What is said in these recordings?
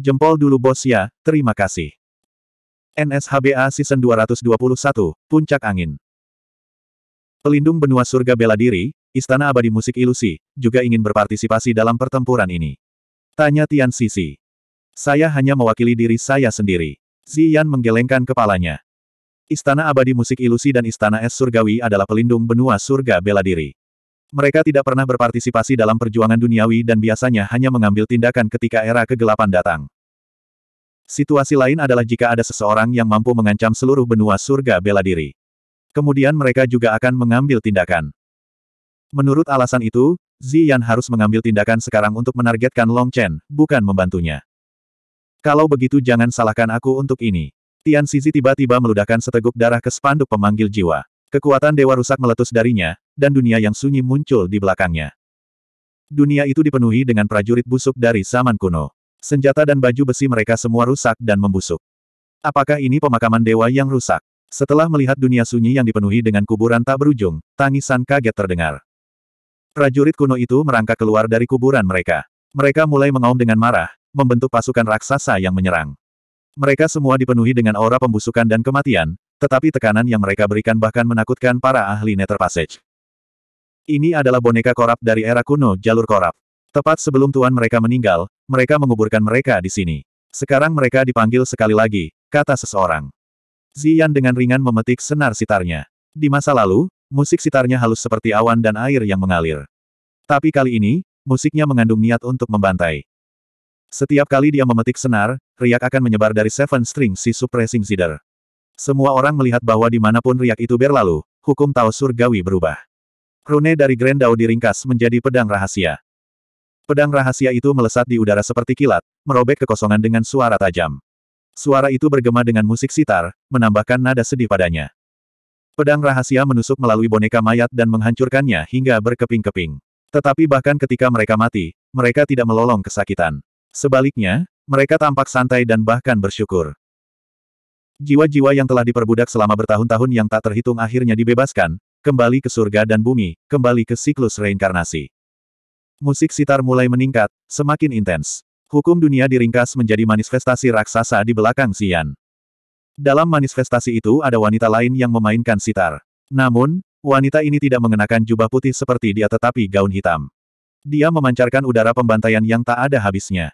jempol dulu bos ya, terima kasih. NSHBA Season 221, Puncak Angin Pelindung benua surga bela diri, Istana Abadi Musik Ilusi, juga ingin berpartisipasi dalam pertempuran ini. Tanya Tian Sisi. Saya hanya mewakili diri saya sendiri. Ziyan menggelengkan kepalanya. Istana Abadi Musik Ilusi dan Istana Es Surgawi adalah pelindung benua surga bela diri. Mereka tidak pernah berpartisipasi dalam perjuangan duniawi dan biasanya hanya mengambil tindakan ketika era kegelapan datang. Situasi lain adalah jika ada seseorang yang mampu mengancam seluruh benua surga bela diri. Kemudian mereka juga akan mengambil tindakan. Menurut alasan itu, Ziyan harus mengambil tindakan sekarang untuk menargetkan Long Chen, bukan membantunya. Kalau begitu jangan salahkan aku untuk ini. Tian Sisi tiba-tiba meludahkan seteguk darah ke spanduk pemanggil jiwa. Kekuatan dewa rusak meletus darinya, dan dunia yang sunyi muncul di belakangnya. Dunia itu dipenuhi dengan prajurit busuk dari zaman kuno. Senjata dan baju besi mereka semua rusak dan membusuk. Apakah ini pemakaman dewa yang rusak? Setelah melihat dunia sunyi yang dipenuhi dengan kuburan tak berujung, tangisan kaget terdengar. Prajurit kuno itu merangkak keluar dari kuburan mereka. Mereka mulai mengaum dengan marah, membentuk pasukan raksasa yang menyerang. Mereka semua dipenuhi dengan aura pembusukan dan kematian, tetapi tekanan yang mereka berikan bahkan menakutkan para ahli Nether Passage. Ini adalah boneka korap dari era kuno jalur korap. Tepat sebelum tuan mereka meninggal, mereka menguburkan mereka di sini. Sekarang mereka dipanggil sekali lagi, kata seseorang. Zian dengan ringan memetik senar sitarnya. Di masa lalu, musik sitarnya halus seperti awan dan air yang mengalir. Tapi kali ini, musiknya mengandung niat untuk membantai. Setiap kali dia memetik senar, riak akan menyebar dari Seven String si Suppressing Zither. Semua orang melihat bahwa dimanapun riak itu berlalu, hukum Tao Surgawi berubah. Rune dari Grendau diringkas menjadi pedang rahasia. Pedang rahasia itu melesat di udara seperti kilat, merobek kekosongan dengan suara tajam. Suara itu bergema dengan musik sitar, menambahkan nada sedih padanya. Pedang rahasia menusuk melalui boneka mayat dan menghancurkannya hingga berkeping-keping. Tetapi bahkan ketika mereka mati, mereka tidak melolong kesakitan. Sebaliknya, mereka tampak santai dan bahkan bersyukur. Jiwa-jiwa yang telah diperbudak selama bertahun-tahun yang tak terhitung akhirnya dibebaskan, kembali ke surga dan bumi, kembali ke siklus reinkarnasi. Musik sitar mulai meningkat, semakin intens. Hukum dunia diringkas menjadi manifestasi raksasa di belakang Xian. Dalam manifestasi itu ada wanita lain yang memainkan sitar. Namun, wanita ini tidak mengenakan jubah putih seperti dia tetapi gaun hitam. Dia memancarkan udara pembantaian yang tak ada habisnya.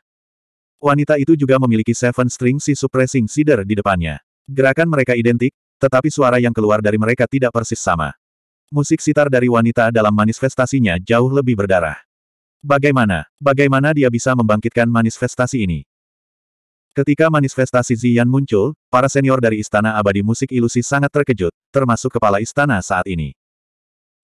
Wanita itu juga memiliki seven string si suppressing cedar di depannya. Gerakan mereka identik, tetapi suara yang keluar dari mereka tidak persis sama. Musik sitar dari wanita dalam manifestasinya jauh lebih berdarah. Bagaimana, bagaimana dia bisa membangkitkan manifestasi ini? Ketika manifestasi Zian muncul, para senior dari Istana Abadi Musik Ilusi sangat terkejut, termasuk kepala istana saat ini.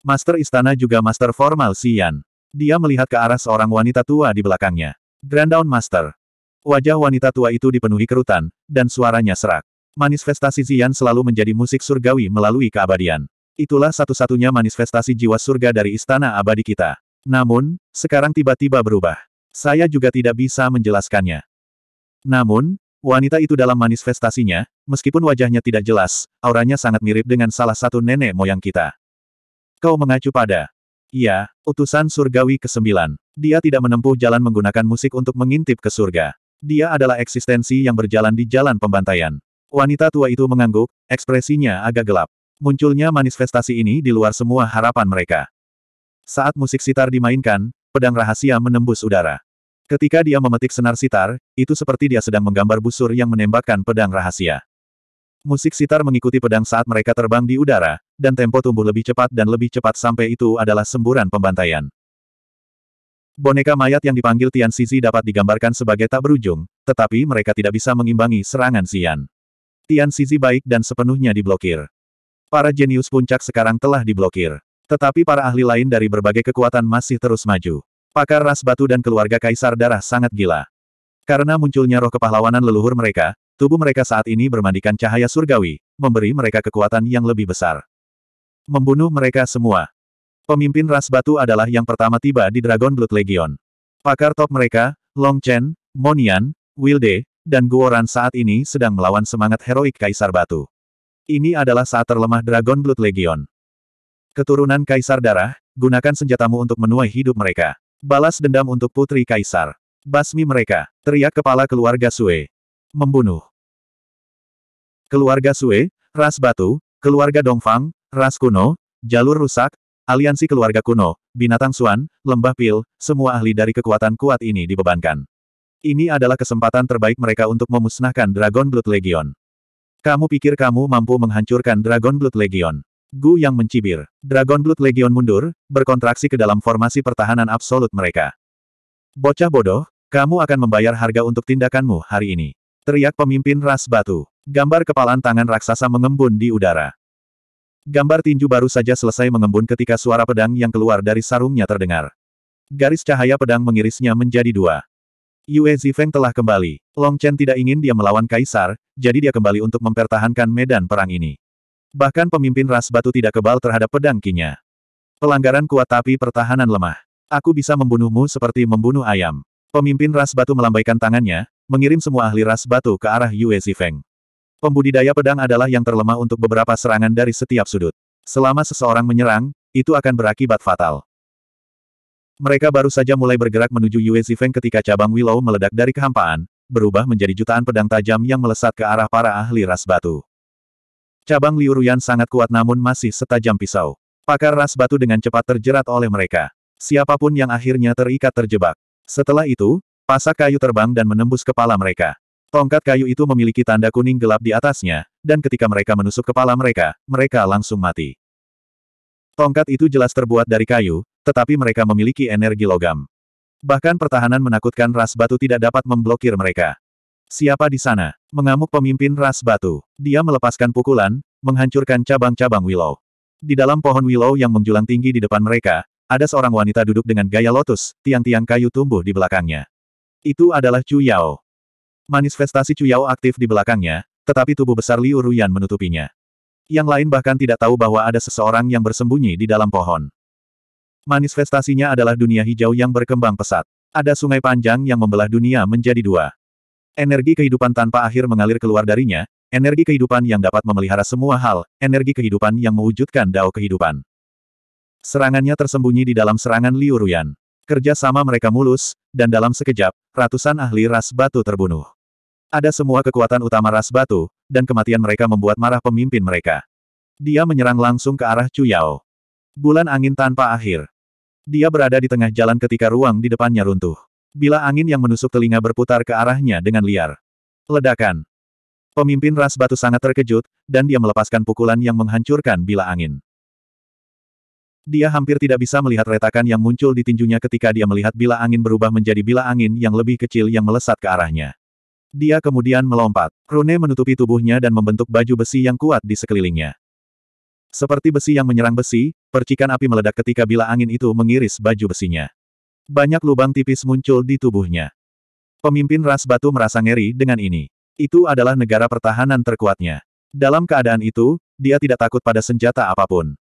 Master istana juga master formal Zian. Dia melihat ke arah seorang wanita tua di belakangnya. Grandown Master. Wajah wanita tua itu dipenuhi kerutan, dan suaranya serak. Manifestasi Zian selalu menjadi musik surgawi melalui keabadian. Itulah satu-satunya manifestasi jiwa surga dari istana abadi kita. Namun, sekarang tiba-tiba berubah. Saya juga tidak bisa menjelaskannya. Namun, wanita itu dalam manifestasinya, meskipun wajahnya tidak jelas, auranya sangat mirip dengan salah satu nenek moyang kita. Kau mengacu pada Iya, utusan surgawi ke-9. Dia tidak menempuh jalan menggunakan musik untuk mengintip ke surga. Dia adalah eksistensi yang berjalan di jalan pembantaian. Wanita tua itu mengangguk, ekspresinya agak gelap. Munculnya manifestasi ini di luar semua harapan mereka. Saat musik sitar dimainkan, pedang rahasia menembus udara. Ketika dia memetik senar sitar, itu seperti dia sedang menggambar busur yang menembakkan pedang rahasia. Musik sitar mengikuti pedang saat mereka terbang di udara, dan tempo tumbuh lebih cepat dan lebih cepat sampai itu adalah semburan pembantaian. Boneka mayat yang dipanggil Tian Sizi dapat digambarkan sebagai tak berujung, tetapi mereka tidak bisa mengimbangi serangan Xian. Tian Sizi baik dan sepenuhnya diblokir. Para jenius puncak sekarang telah diblokir. Tetapi para ahli lain dari berbagai kekuatan masih terus maju. Pakar ras batu dan keluarga kaisar darah sangat gila. Karena munculnya roh kepahlawanan leluhur mereka, tubuh mereka saat ini bermandikan cahaya surgawi, memberi mereka kekuatan yang lebih besar. Membunuh mereka semua. Pemimpin ras batu adalah yang pertama tiba di Dragon Blood Legion. Pakar top mereka, Long Chen, Monian, Wilde, dan Guoran saat ini sedang melawan semangat heroik Kaisar Batu. Ini adalah saat terlemah Dragon Blood Legion. Keturunan Kaisar Darah, gunakan senjatamu untuk menuai hidup mereka. Balas dendam untuk Putri Kaisar. Basmi mereka, teriak kepala keluarga Sue. Membunuh. Keluarga Sue, Ras Batu, keluarga Dongfang, Ras Kuno, Jalur Rusak, Aliansi Keluarga Kuno, Binatang Suan, Lembah Pil, semua ahli dari kekuatan kuat ini dibebankan. Ini adalah kesempatan terbaik mereka untuk memusnahkan Dragon Blood Legion. Kamu pikir kamu mampu menghancurkan Dragon Blood Legion? Gu yang mencibir. Dragon Blood Legion mundur, berkontraksi ke dalam formasi pertahanan absolut mereka. Bocah bodoh, kamu akan membayar harga untuk tindakanmu hari ini. Teriak pemimpin ras batu. Gambar kepalan tangan raksasa mengembun di udara. Gambar tinju baru saja selesai mengembun ketika suara pedang yang keluar dari sarungnya terdengar. Garis cahaya pedang mengirisnya menjadi dua. Yue Zifeng telah kembali. Long Chen tidak ingin dia melawan Kaisar, jadi dia kembali untuk mempertahankan medan perang ini. Bahkan pemimpin ras batu tidak kebal terhadap pedang kinya. Pelanggaran kuat tapi pertahanan lemah. Aku bisa membunuhmu seperti membunuh ayam. Pemimpin ras batu melambaikan tangannya, mengirim semua ahli ras batu ke arah Yue Zifeng. Pembudidaya pedang adalah yang terlemah untuk beberapa serangan dari setiap sudut. Selama seseorang menyerang, itu akan berakibat fatal. Mereka baru saja mulai bergerak menuju Yue Zifeng ketika cabang Willow meledak dari kehampaan, berubah menjadi jutaan pedang tajam yang melesat ke arah para ahli ras batu. Cabang Liu Ruyan sangat kuat namun masih setajam pisau. Pakar ras batu dengan cepat terjerat oleh mereka. Siapapun yang akhirnya terikat terjebak. Setelah itu, pasak kayu terbang dan menembus kepala mereka. Tongkat kayu itu memiliki tanda kuning gelap di atasnya, dan ketika mereka menusuk kepala mereka, mereka langsung mati. Tongkat itu jelas terbuat dari kayu, tetapi mereka memiliki energi logam. Bahkan pertahanan menakutkan ras batu tidak dapat memblokir mereka. Siapa di sana? Mengamuk pemimpin ras batu. Dia melepaskan pukulan, menghancurkan cabang-cabang willow. Di dalam pohon willow yang menjulang tinggi di depan mereka, ada seorang wanita duduk dengan gaya lotus, tiang-tiang kayu tumbuh di belakangnya. Itu adalah Chu Yao. Manifestasi Chu Yao aktif di belakangnya, tetapi tubuh besar Liu Ruyan menutupinya. Yang lain bahkan tidak tahu bahwa ada seseorang yang bersembunyi di dalam pohon. Manifestasinya adalah dunia hijau yang berkembang pesat. Ada sungai panjang yang membelah dunia menjadi dua. Energi kehidupan tanpa akhir mengalir keluar darinya, energi kehidupan yang dapat memelihara semua hal, energi kehidupan yang mewujudkan dao kehidupan. Serangannya tersembunyi di dalam serangan Liu Ruyan. Kerja sama mereka mulus, dan dalam sekejap, ratusan ahli ras batu terbunuh. Ada semua kekuatan utama ras batu, dan kematian mereka membuat marah pemimpin mereka. Dia menyerang langsung ke arah Chu Yao. Bulan angin tanpa akhir. Dia berada di tengah jalan ketika ruang di depannya runtuh. Bila angin yang menusuk telinga berputar ke arahnya dengan liar. Ledakan. Pemimpin ras batu sangat terkejut, dan dia melepaskan pukulan yang menghancurkan bila angin. Dia hampir tidak bisa melihat retakan yang muncul di tinjunya ketika dia melihat bila angin berubah menjadi bila angin yang lebih kecil yang melesat ke arahnya. Dia kemudian melompat. Rune menutupi tubuhnya dan membentuk baju besi yang kuat di sekelilingnya. Seperti besi yang menyerang besi, percikan api meledak ketika bila angin itu mengiris baju besinya. Banyak lubang tipis muncul di tubuhnya. Pemimpin ras batu merasa ngeri dengan ini. Itu adalah negara pertahanan terkuatnya. Dalam keadaan itu, dia tidak takut pada senjata apapun.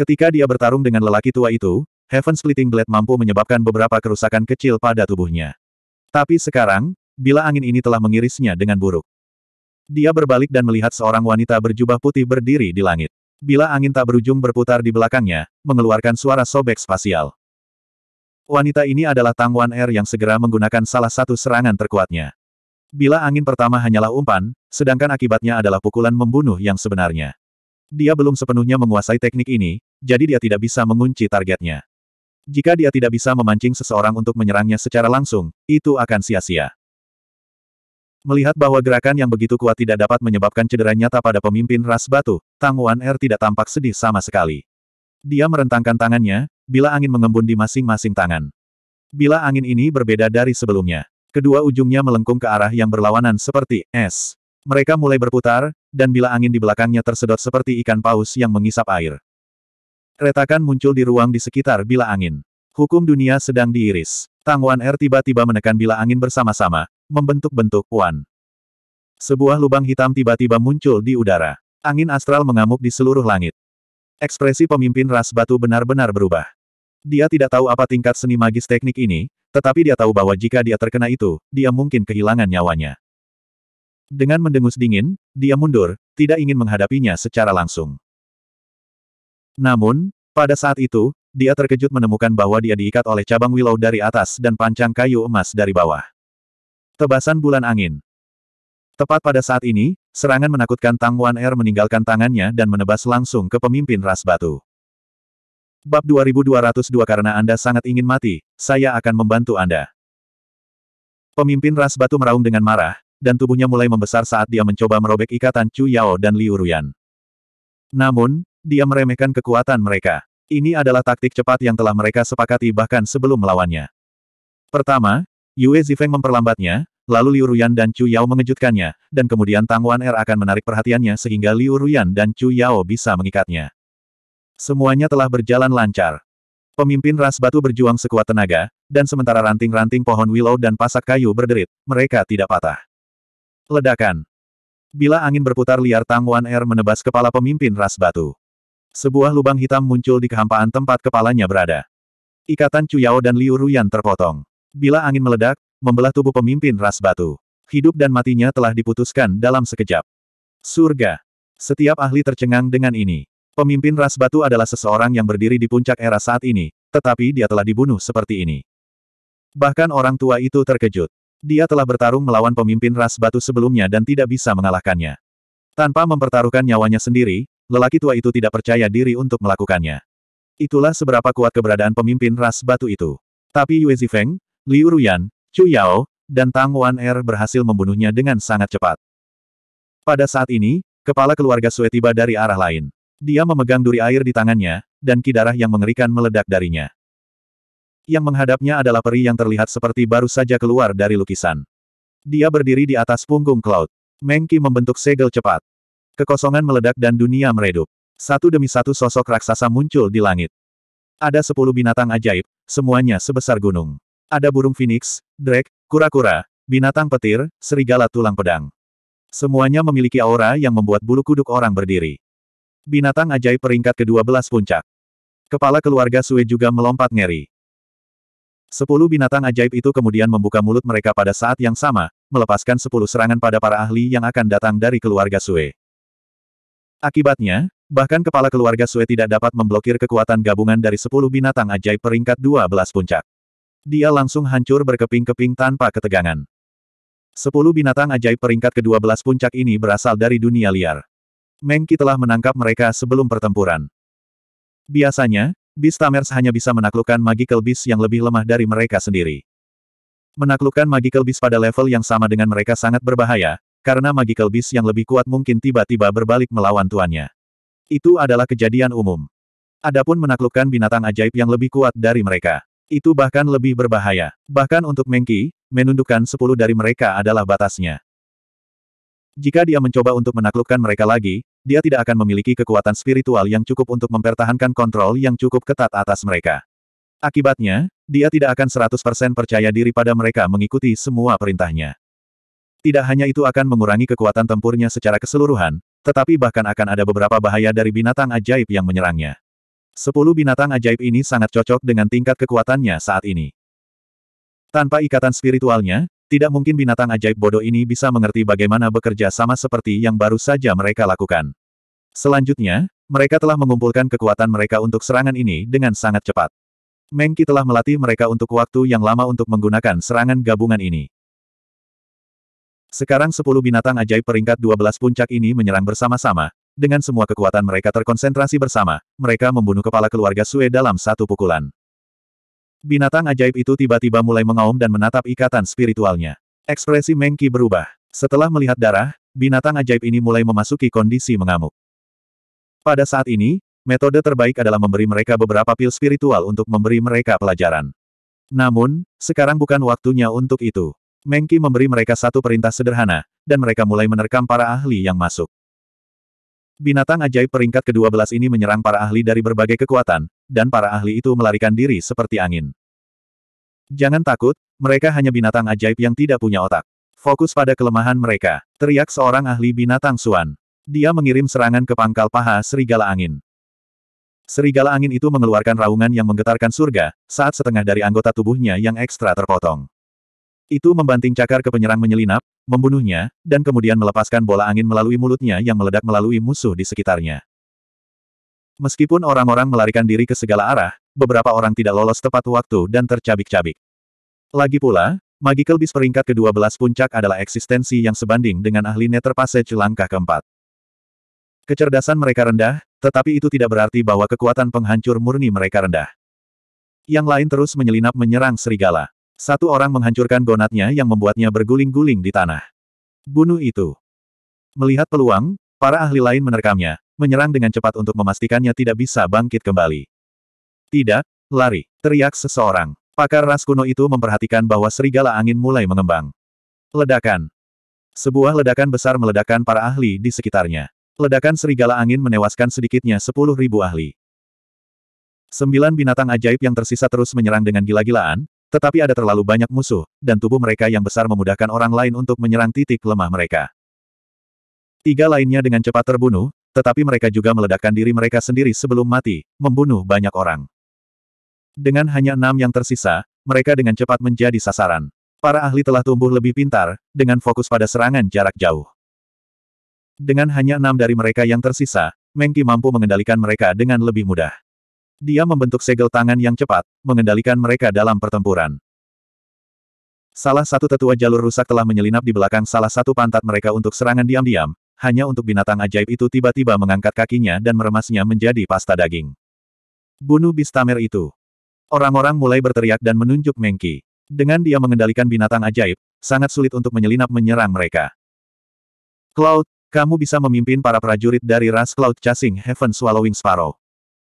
Ketika dia bertarung dengan lelaki tua itu, Heaven Splitting Blade mampu menyebabkan beberapa kerusakan kecil pada tubuhnya. Tapi sekarang, bila angin ini telah mengirisnya dengan buruk, dia berbalik dan melihat seorang wanita berjubah putih berdiri di langit. Bila angin tak berujung berputar di belakangnya, mengeluarkan suara sobek spasial. Wanita ini adalah Tang Wan Er yang segera menggunakan salah satu serangan terkuatnya. Bila angin pertama hanyalah umpan, sedangkan akibatnya adalah pukulan membunuh yang sebenarnya. Dia belum sepenuhnya menguasai teknik ini, jadi dia tidak bisa mengunci targetnya. Jika dia tidak bisa memancing seseorang untuk menyerangnya secara langsung, itu akan sia-sia. Melihat bahwa gerakan yang begitu kuat tidak dapat menyebabkan cedera nyata pada pemimpin ras batu, Tang Wan Er tidak tampak sedih sama sekali. Dia merentangkan tangannya, bila angin mengembun di masing-masing tangan. Bila angin ini berbeda dari sebelumnya. Kedua ujungnya melengkung ke arah yang berlawanan seperti es. Mereka mulai berputar, dan bila angin di belakangnya tersedot seperti ikan paus yang mengisap air. Retakan muncul di ruang di sekitar bila angin. Hukum dunia sedang diiris. Tang Wan Er tiba-tiba menekan bila angin bersama-sama, membentuk bentuk puan. Sebuah lubang hitam tiba-tiba muncul di udara. Angin astral mengamuk di seluruh langit. Ekspresi pemimpin ras batu benar-benar berubah. Dia tidak tahu apa tingkat seni magis teknik ini, tetapi dia tahu bahwa jika dia terkena itu, dia mungkin kehilangan nyawanya. Dengan mendengus dingin, dia mundur, tidak ingin menghadapinya secara langsung. Namun, pada saat itu, dia terkejut menemukan bahwa dia diikat oleh cabang willow dari atas dan pancang kayu emas dari bawah. Tebasan bulan angin. Tepat pada saat ini, serangan menakutkan Tang Wan Er meninggalkan tangannya dan menebas langsung ke pemimpin ras batu. Bab 2202 karena Anda sangat ingin mati, saya akan membantu Anda. Pemimpin ras batu meraung dengan marah, dan tubuhnya mulai membesar saat dia mencoba merobek ikatan Chu Yao dan Liu Ruyan. Namun, dia meremehkan kekuatan mereka. Ini adalah taktik cepat yang telah mereka sepakati bahkan sebelum melawannya. Pertama, Yue Zifeng memperlambatnya, lalu Liu Ruyan dan Chu Yao mengejutkannya, dan kemudian Tang Wan Er akan menarik perhatiannya sehingga Liu Ruyan dan Chu Yao bisa mengikatnya. Semuanya telah berjalan lancar. Pemimpin ras batu berjuang sekuat tenaga, dan sementara ranting-ranting pohon willow dan pasak kayu berderit, mereka tidak patah. Ledakan. Bila angin berputar liar Tang Wan Er menebas kepala pemimpin ras batu. Sebuah lubang hitam muncul di kehampaan tempat kepalanya berada. Ikatan Chu Yao dan Liu Ruyan terpotong. Bila angin meledak, membelah tubuh pemimpin ras batu. Hidup dan matinya telah diputuskan dalam sekejap. Surga. Setiap ahli tercengang dengan ini. Pemimpin ras batu adalah seseorang yang berdiri di puncak era saat ini, tetapi dia telah dibunuh seperti ini. Bahkan orang tua itu terkejut. Dia telah bertarung melawan pemimpin ras batu sebelumnya dan tidak bisa mengalahkannya. Tanpa mempertaruhkan nyawanya sendiri, lelaki tua itu tidak percaya diri untuk melakukannya. Itulah seberapa kuat keberadaan pemimpin ras batu itu. Tapi Yue Zifeng, Liu Ruyan, Chu Yao, dan Tang Wan Er berhasil membunuhnya dengan sangat cepat. Pada saat ini, kepala keluarga Sue tiba dari arah lain. Dia memegang duri air di tangannya, dan kidarah yang mengerikan meledak darinya. Yang menghadapnya adalah peri yang terlihat seperti baru saja keluar dari lukisan. Dia berdiri di atas punggung Cloud. Mengki membentuk segel cepat. Kekosongan meledak dan dunia meredup. Satu demi satu sosok raksasa muncul di langit. Ada sepuluh binatang ajaib, semuanya sebesar gunung. Ada burung phoenix, drake, kura-kura, binatang petir, serigala tulang pedang. Semuanya memiliki aura yang membuat bulu kuduk orang berdiri. Binatang ajaib peringkat ke-12 puncak. Kepala keluarga Sue juga melompat ngeri. Sepuluh binatang ajaib itu kemudian membuka mulut mereka pada saat yang sama, melepaskan sepuluh serangan pada para ahli yang akan datang dari keluarga Sue. Akibatnya, bahkan kepala keluarga Sue tidak dapat memblokir kekuatan gabungan dari sepuluh binatang ajaib peringkat 12 puncak. Dia langsung hancur berkeping-keping tanpa ketegangan. Sepuluh binatang ajaib peringkat ke-12 puncak ini berasal dari dunia liar. Mengki telah menangkap mereka sebelum pertempuran. Biasanya, Tamers hanya bisa menaklukkan Magical Beast yang lebih lemah dari mereka sendiri. Menaklukkan Magical Beast pada level yang sama dengan mereka sangat berbahaya, karena Magical Beast yang lebih kuat mungkin tiba-tiba berbalik melawan tuannya. Itu adalah kejadian umum. Adapun menaklukkan binatang ajaib yang lebih kuat dari mereka. Itu bahkan lebih berbahaya. Bahkan untuk Mengki, menundukkan sepuluh dari mereka adalah batasnya. Jika dia mencoba untuk menaklukkan mereka lagi, dia tidak akan memiliki kekuatan spiritual yang cukup untuk mempertahankan kontrol yang cukup ketat atas mereka. Akibatnya, dia tidak akan 100% percaya diri pada mereka mengikuti semua perintahnya. Tidak hanya itu akan mengurangi kekuatan tempurnya secara keseluruhan, tetapi bahkan akan ada beberapa bahaya dari binatang ajaib yang menyerangnya. Sepuluh binatang ajaib ini sangat cocok dengan tingkat kekuatannya saat ini. Tanpa ikatan spiritualnya, tidak mungkin binatang ajaib bodoh ini bisa mengerti bagaimana bekerja sama seperti yang baru saja mereka lakukan. Selanjutnya, mereka telah mengumpulkan kekuatan mereka untuk serangan ini dengan sangat cepat. Mengki telah melatih mereka untuk waktu yang lama untuk menggunakan serangan gabungan ini. Sekarang sepuluh binatang ajaib peringkat 12 puncak ini menyerang bersama-sama, dengan semua kekuatan mereka terkonsentrasi bersama, mereka membunuh kepala keluarga Sue dalam satu pukulan. Binatang ajaib itu tiba-tiba mulai mengaum dan menatap ikatan spiritualnya. Ekspresi Mengki berubah. Setelah melihat darah, binatang ajaib ini mulai memasuki kondisi mengamuk. Pada saat ini, metode terbaik adalah memberi mereka beberapa pil spiritual untuk memberi mereka pelajaran. Namun, sekarang bukan waktunya untuk itu. Mengki memberi mereka satu perintah sederhana, dan mereka mulai menerkam para ahli yang masuk. Binatang ajaib peringkat ke-12 ini menyerang para ahli dari berbagai kekuatan, dan para ahli itu melarikan diri seperti angin. Jangan takut, mereka hanya binatang ajaib yang tidak punya otak. Fokus pada kelemahan mereka, teriak seorang ahli binatang Suan. Dia mengirim serangan ke pangkal paha serigala angin. Serigala angin itu mengeluarkan raungan yang menggetarkan surga, saat setengah dari anggota tubuhnya yang ekstra terpotong. Itu membanting cakar ke penyerang menyelinap, membunuhnya, dan kemudian melepaskan bola angin melalui mulutnya yang meledak melalui musuh di sekitarnya. Meskipun orang-orang melarikan diri ke segala arah, beberapa orang tidak lolos tepat waktu dan tercabik-cabik. Lagi pula, Magical Beast peringkat ke-12 puncak adalah eksistensi yang sebanding dengan ahli Nether Passage langkah keempat. Kecerdasan mereka rendah, tetapi itu tidak berarti bahwa kekuatan penghancur murni mereka rendah. Yang lain terus menyelinap menyerang serigala. Satu orang menghancurkan gonadnya yang membuatnya berguling-guling di tanah. Bunuh itu. Melihat peluang, para ahli lain menerkamnya, menyerang dengan cepat untuk memastikannya tidak bisa bangkit kembali. Tidak, lari, teriak seseorang. Pakar ras kuno itu memperhatikan bahwa serigala angin mulai mengembang. Ledakan. Sebuah ledakan besar meledakkan para ahli di sekitarnya. Ledakan serigala angin menewaskan sedikitnya sepuluh ribu ahli. Sembilan binatang ajaib yang tersisa terus menyerang dengan gila-gilaan, tetapi ada terlalu banyak musuh, dan tubuh mereka yang besar memudahkan orang lain untuk menyerang titik lemah mereka. Tiga lainnya dengan cepat terbunuh, tetapi mereka juga meledakkan diri mereka sendiri sebelum mati, membunuh banyak orang. Dengan hanya enam yang tersisa, mereka dengan cepat menjadi sasaran. Para ahli telah tumbuh lebih pintar, dengan fokus pada serangan jarak jauh. Dengan hanya enam dari mereka yang tersisa, Mengki mampu mengendalikan mereka dengan lebih mudah. Dia membentuk segel tangan yang cepat, mengendalikan mereka dalam pertempuran. Salah satu tetua jalur rusak telah menyelinap di belakang salah satu pantat mereka untuk serangan diam-diam, hanya untuk binatang ajaib itu tiba-tiba mengangkat kakinya dan meremasnya menjadi pasta daging. Bunuh Bistamer itu. Orang-orang mulai berteriak dan menunjuk Mengki. Dengan dia mengendalikan binatang ajaib, sangat sulit untuk menyelinap menyerang mereka. Cloud, kamu bisa memimpin para prajurit dari ras Cloud Chasing Heaven Swallowing Sparrow.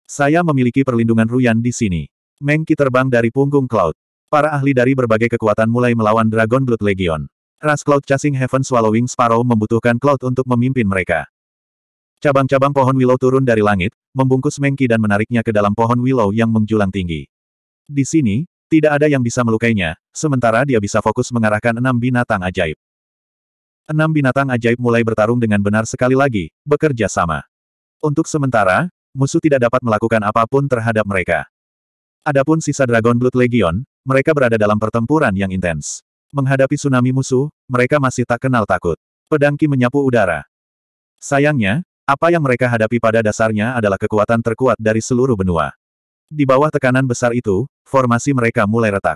Saya memiliki perlindungan Ruyan di sini. Mengki terbang dari punggung Cloud. Para ahli dari berbagai kekuatan mulai melawan Dragon Blood Legion. Ras Cloud Chasing Heaven Swallowing Sparrow membutuhkan Cloud untuk memimpin mereka. Cabang-cabang pohon willow turun dari langit, membungkus Mengki dan menariknya ke dalam pohon willow yang menjulang tinggi. Di sini, tidak ada yang bisa melukainya, sementara dia bisa fokus mengarahkan enam binatang ajaib. Enam binatang ajaib mulai bertarung dengan benar sekali lagi, bekerja sama. Untuk sementara, musuh tidak dapat melakukan apapun terhadap mereka. Adapun sisa Dragon Blood Legion, mereka berada dalam pertempuran yang intens. Menghadapi tsunami musuh, mereka masih tak kenal takut. Pedangki menyapu udara. Sayangnya, apa yang mereka hadapi pada dasarnya adalah kekuatan terkuat dari seluruh benua. Di bawah tekanan besar itu, formasi mereka mulai retak.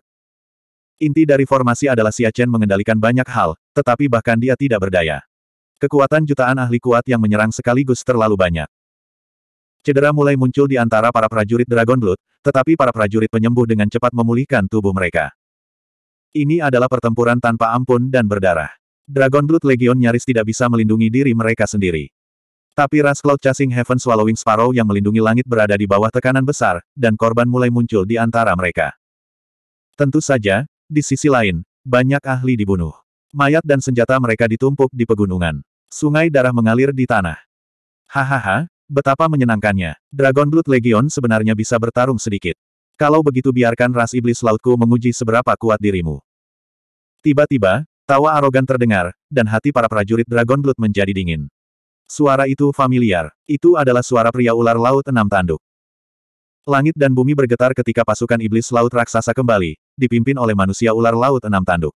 Inti dari formasi adalah Siachen mengendalikan banyak hal, tetapi bahkan dia tidak berdaya. Kekuatan jutaan ahli kuat yang menyerang sekaligus terlalu banyak. Cedera mulai muncul di antara para prajurit Dragon Blood, tetapi para prajurit penyembuh dengan cepat memulihkan tubuh mereka. Ini adalah pertempuran tanpa ampun dan berdarah. Dragon Blood Legion nyaris tidak bisa melindungi diri mereka sendiri. Tapi ras Cloud Chasing Heaven Swallowing Sparrow yang melindungi langit berada di bawah tekanan besar, dan korban mulai muncul di antara mereka. Tentu saja, di sisi lain, banyak ahli dibunuh. Mayat dan senjata mereka ditumpuk di pegunungan. Sungai darah mengalir di tanah. Hahaha, Betapa menyenangkannya. Dragon Blood Legion sebenarnya bisa bertarung sedikit. Kalau begitu biarkan ras iblis lautku menguji seberapa kuat dirimu. Tiba-tiba, tawa arogan terdengar, dan hati para prajurit Dragon Blood menjadi dingin. Suara itu familiar. Itu adalah suara pria ular laut enam tanduk. Langit dan bumi bergetar ketika pasukan iblis laut raksasa kembali, dipimpin oleh manusia ular laut enam tanduk.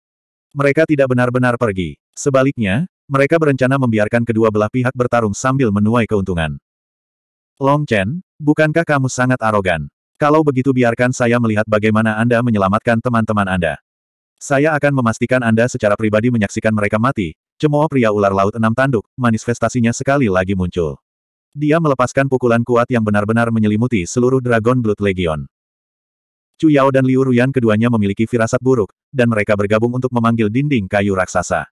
Mereka tidak benar-benar pergi. Sebaliknya, mereka berencana membiarkan kedua belah pihak bertarung sambil menuai keuntungan. Long Chen, bukankah kamu sangat arogan? Kalau begitu biarkan saya melihat bagaimana Anda menyelamatkan teman-teman Anda. Saya akan memastikan Anda secara pribadi menyaksikan mereka mati, Cemoa pria ular laut enam tanduk, manifestasinya sekali lagi muncul. Dia melepaskan pukulan kuat yang benar-benar menyelimuti seluruh Dragon Blood Legion. Chu Yao dan Liu Ruyan keduanya memiliki firasat buruk, dan mereka bergabung untuk memanggil dinding kayu raksasa.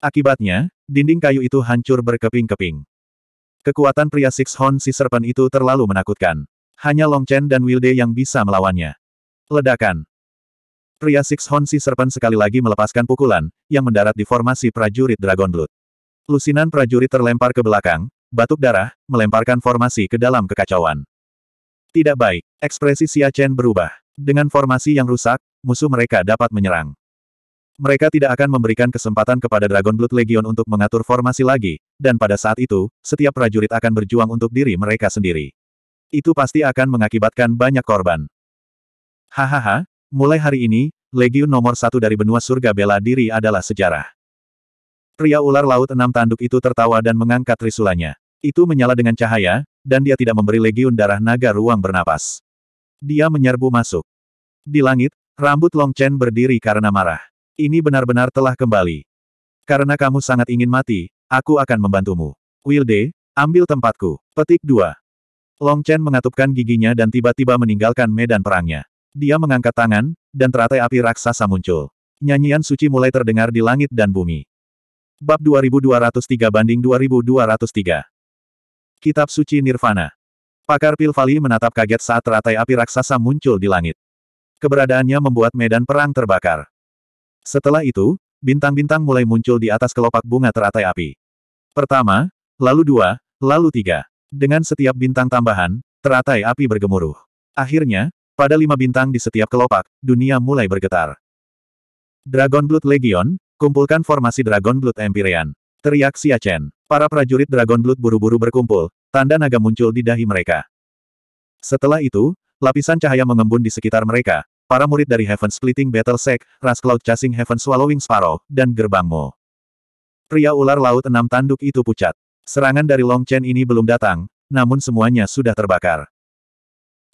Akibatnya, dinding kayu itu hancur berkeping-keping. Kekuatan pria Six Horn si Serpent itu terlalu menakutkan. Hanya Long Chen dan Wilde yang bisa melawannya. Ledakan. Pria Six Horn si Serpent sekali lagi melepaskan pukulan, yang mendarat di formasi prajurit Dragon Blood. Lusinan prajurit terlempar ke belakang, batuk darah, melemparkan formasi ke dalam kekacauan. Tidak baik, ekspresi Xia Chen berubah. Dengan formasi yang rusak, musuh mereka dapat menyerang. Mereka tidak akan memberikan kesempatan kepada Dragon Blood Legion untuk mengatur formasi lagi, dan pada saat itu, setiap prajurit akan berjuang untuk diri mereka sendiri. Itu pasti akan mengakibatkan banyak korban. Hahaha, mulai hari ini, Legion nomor satu dari benua surga bela diri adalah sejarah. Pria ular laut enam tanduk itu tertawa dan mengangkat trisulanya. Itu menyala dengan cahaya, dan dia tidak memberi Legion darah naga ruang bernapas. Dia menyerbu masuk. Di langit, rambut Long Chen berdiri karena marah. Ini benar-benar telah kembali. Karena kamu sangat ingin mati, aku akan membantumu. Wilde, ambil tempatku. Petik 2. Long Chen mengatupkan giginya dan tiba-tiba meninggalkan medan perangnya. Dia mengangkat tangan, dan teratai api raksasa muncul. Nyanyian suci mulai terdengar di langit dan bumi. Bab 2203 banding 2203 Kitab Suci Nirvana Pakar Pilvali menatap kaget saat teratai api raksasa muncul di langit. Keberadaannya membuat medan perang terbakar. Setelah itu, bintang-bintang mulai muncul di atas kelopak bunga teratai api. Pertama, lalu dua, lalu tiga. Dengan setiap bintang tambahan, teratai api bergemuruh. Akhirnya, pada lima bintang di setiap kelopak, dunia mulai bergetar. Dragon Blood Legion, kumpulkan formasi Dragon Blood Empyrean. Teriak Xia Chen. Para prajurit Dragon Blood buru-buru berkumpul, tanda naga muncul di dahi mereka. Setelah itu, lapisan cahaya mengembun di sekitar mereka, para murid dari Heaven Splitting Battle Sect, Ras Cloud Chasing Heaven Swallowing Sparrow, dan Gerbang Mo. Pria ular laut enam tanduk itu pucat. Serangan dari Long Chen ini belum datang, namun semuanya sudah terbakar.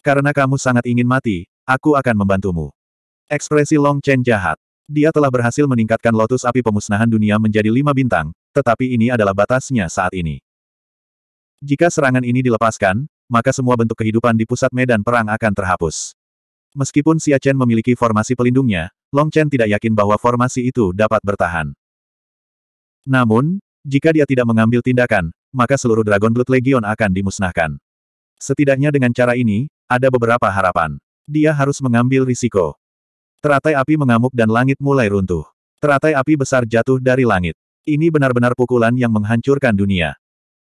Karena kamu sangat ingin mati, aku akan membantumu. Ekspresi Long Chen jahat. Dia telah berhasil meningkatkan lotus api pemusnahan dunia menjadi lima bintang, tetapi ini adalah batasnya saat ini. Jika serangan ini dilepaskan, maka semua bentuk kehidupan di pusat medan perang akan terhapus. Meskipun Xia Chen memiliki formasi pelindungnya, Long Chen tidak yakin bahwa formasi itu dapat bertahan. Namun, jika dia tidak mengambil tindakan, maka seluruh Dragon Blood Legion akan dimusnahkan. Setidaknya dengan cara ini, ada beberapa harapan. Dia harus mengambil risiko. Teratai api mengamuk dan langit mulai runtuh. Teratai api besar jatuh dari langit. Ini benar-benar pukulan yang menghancurkan dunia.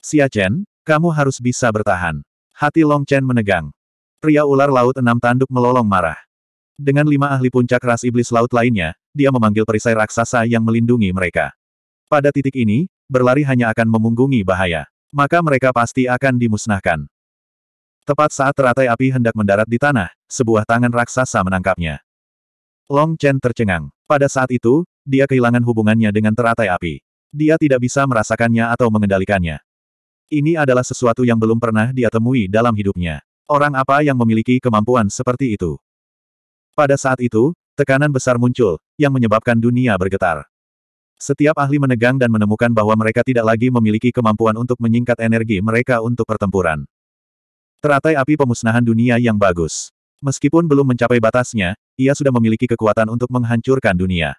Xia Chen, kamu harus bisa bertahan. Hati Long Chen menegang. Pria ular laut enam tanduk melolong marah. Dengan lima ahli puncak ras iblis laut lainnya, dia memanggil perisai raksasa yang melindungi mereka. Pada titik ini, berlari hanya akan memunggungi bahaya. Maka mereka pasti akan dimusnahkan. Tepat saat teratai api hendak mendarat di tanah, sebuah tangan raksasa menangkapnya. Long Chen tercengang. Pada saat itu, dia kehilangan hubungannya dengan teratai api. Dia tidak bisa merasakannya atau mengendalikannya. Ini adalah sesuatu yang belum pernah dia temui dalam hidupnya. Orang apa yang memiliki kemampuan seperti itu? Pada saat itu, tekanan besar muncul, yang menyebabkan dunia bergetar. Setiap ahli menegang dan menemukan bahwa mereka tidak lagi memiliki kemampuan untuk menyingkat energi mereka untuk pertempuran. Teratai api pemusnahan dunia yang bagus. Meskipun belum mencapai batasnya, ia sudah memiliki kekuatan untuk menghancurkan dunia.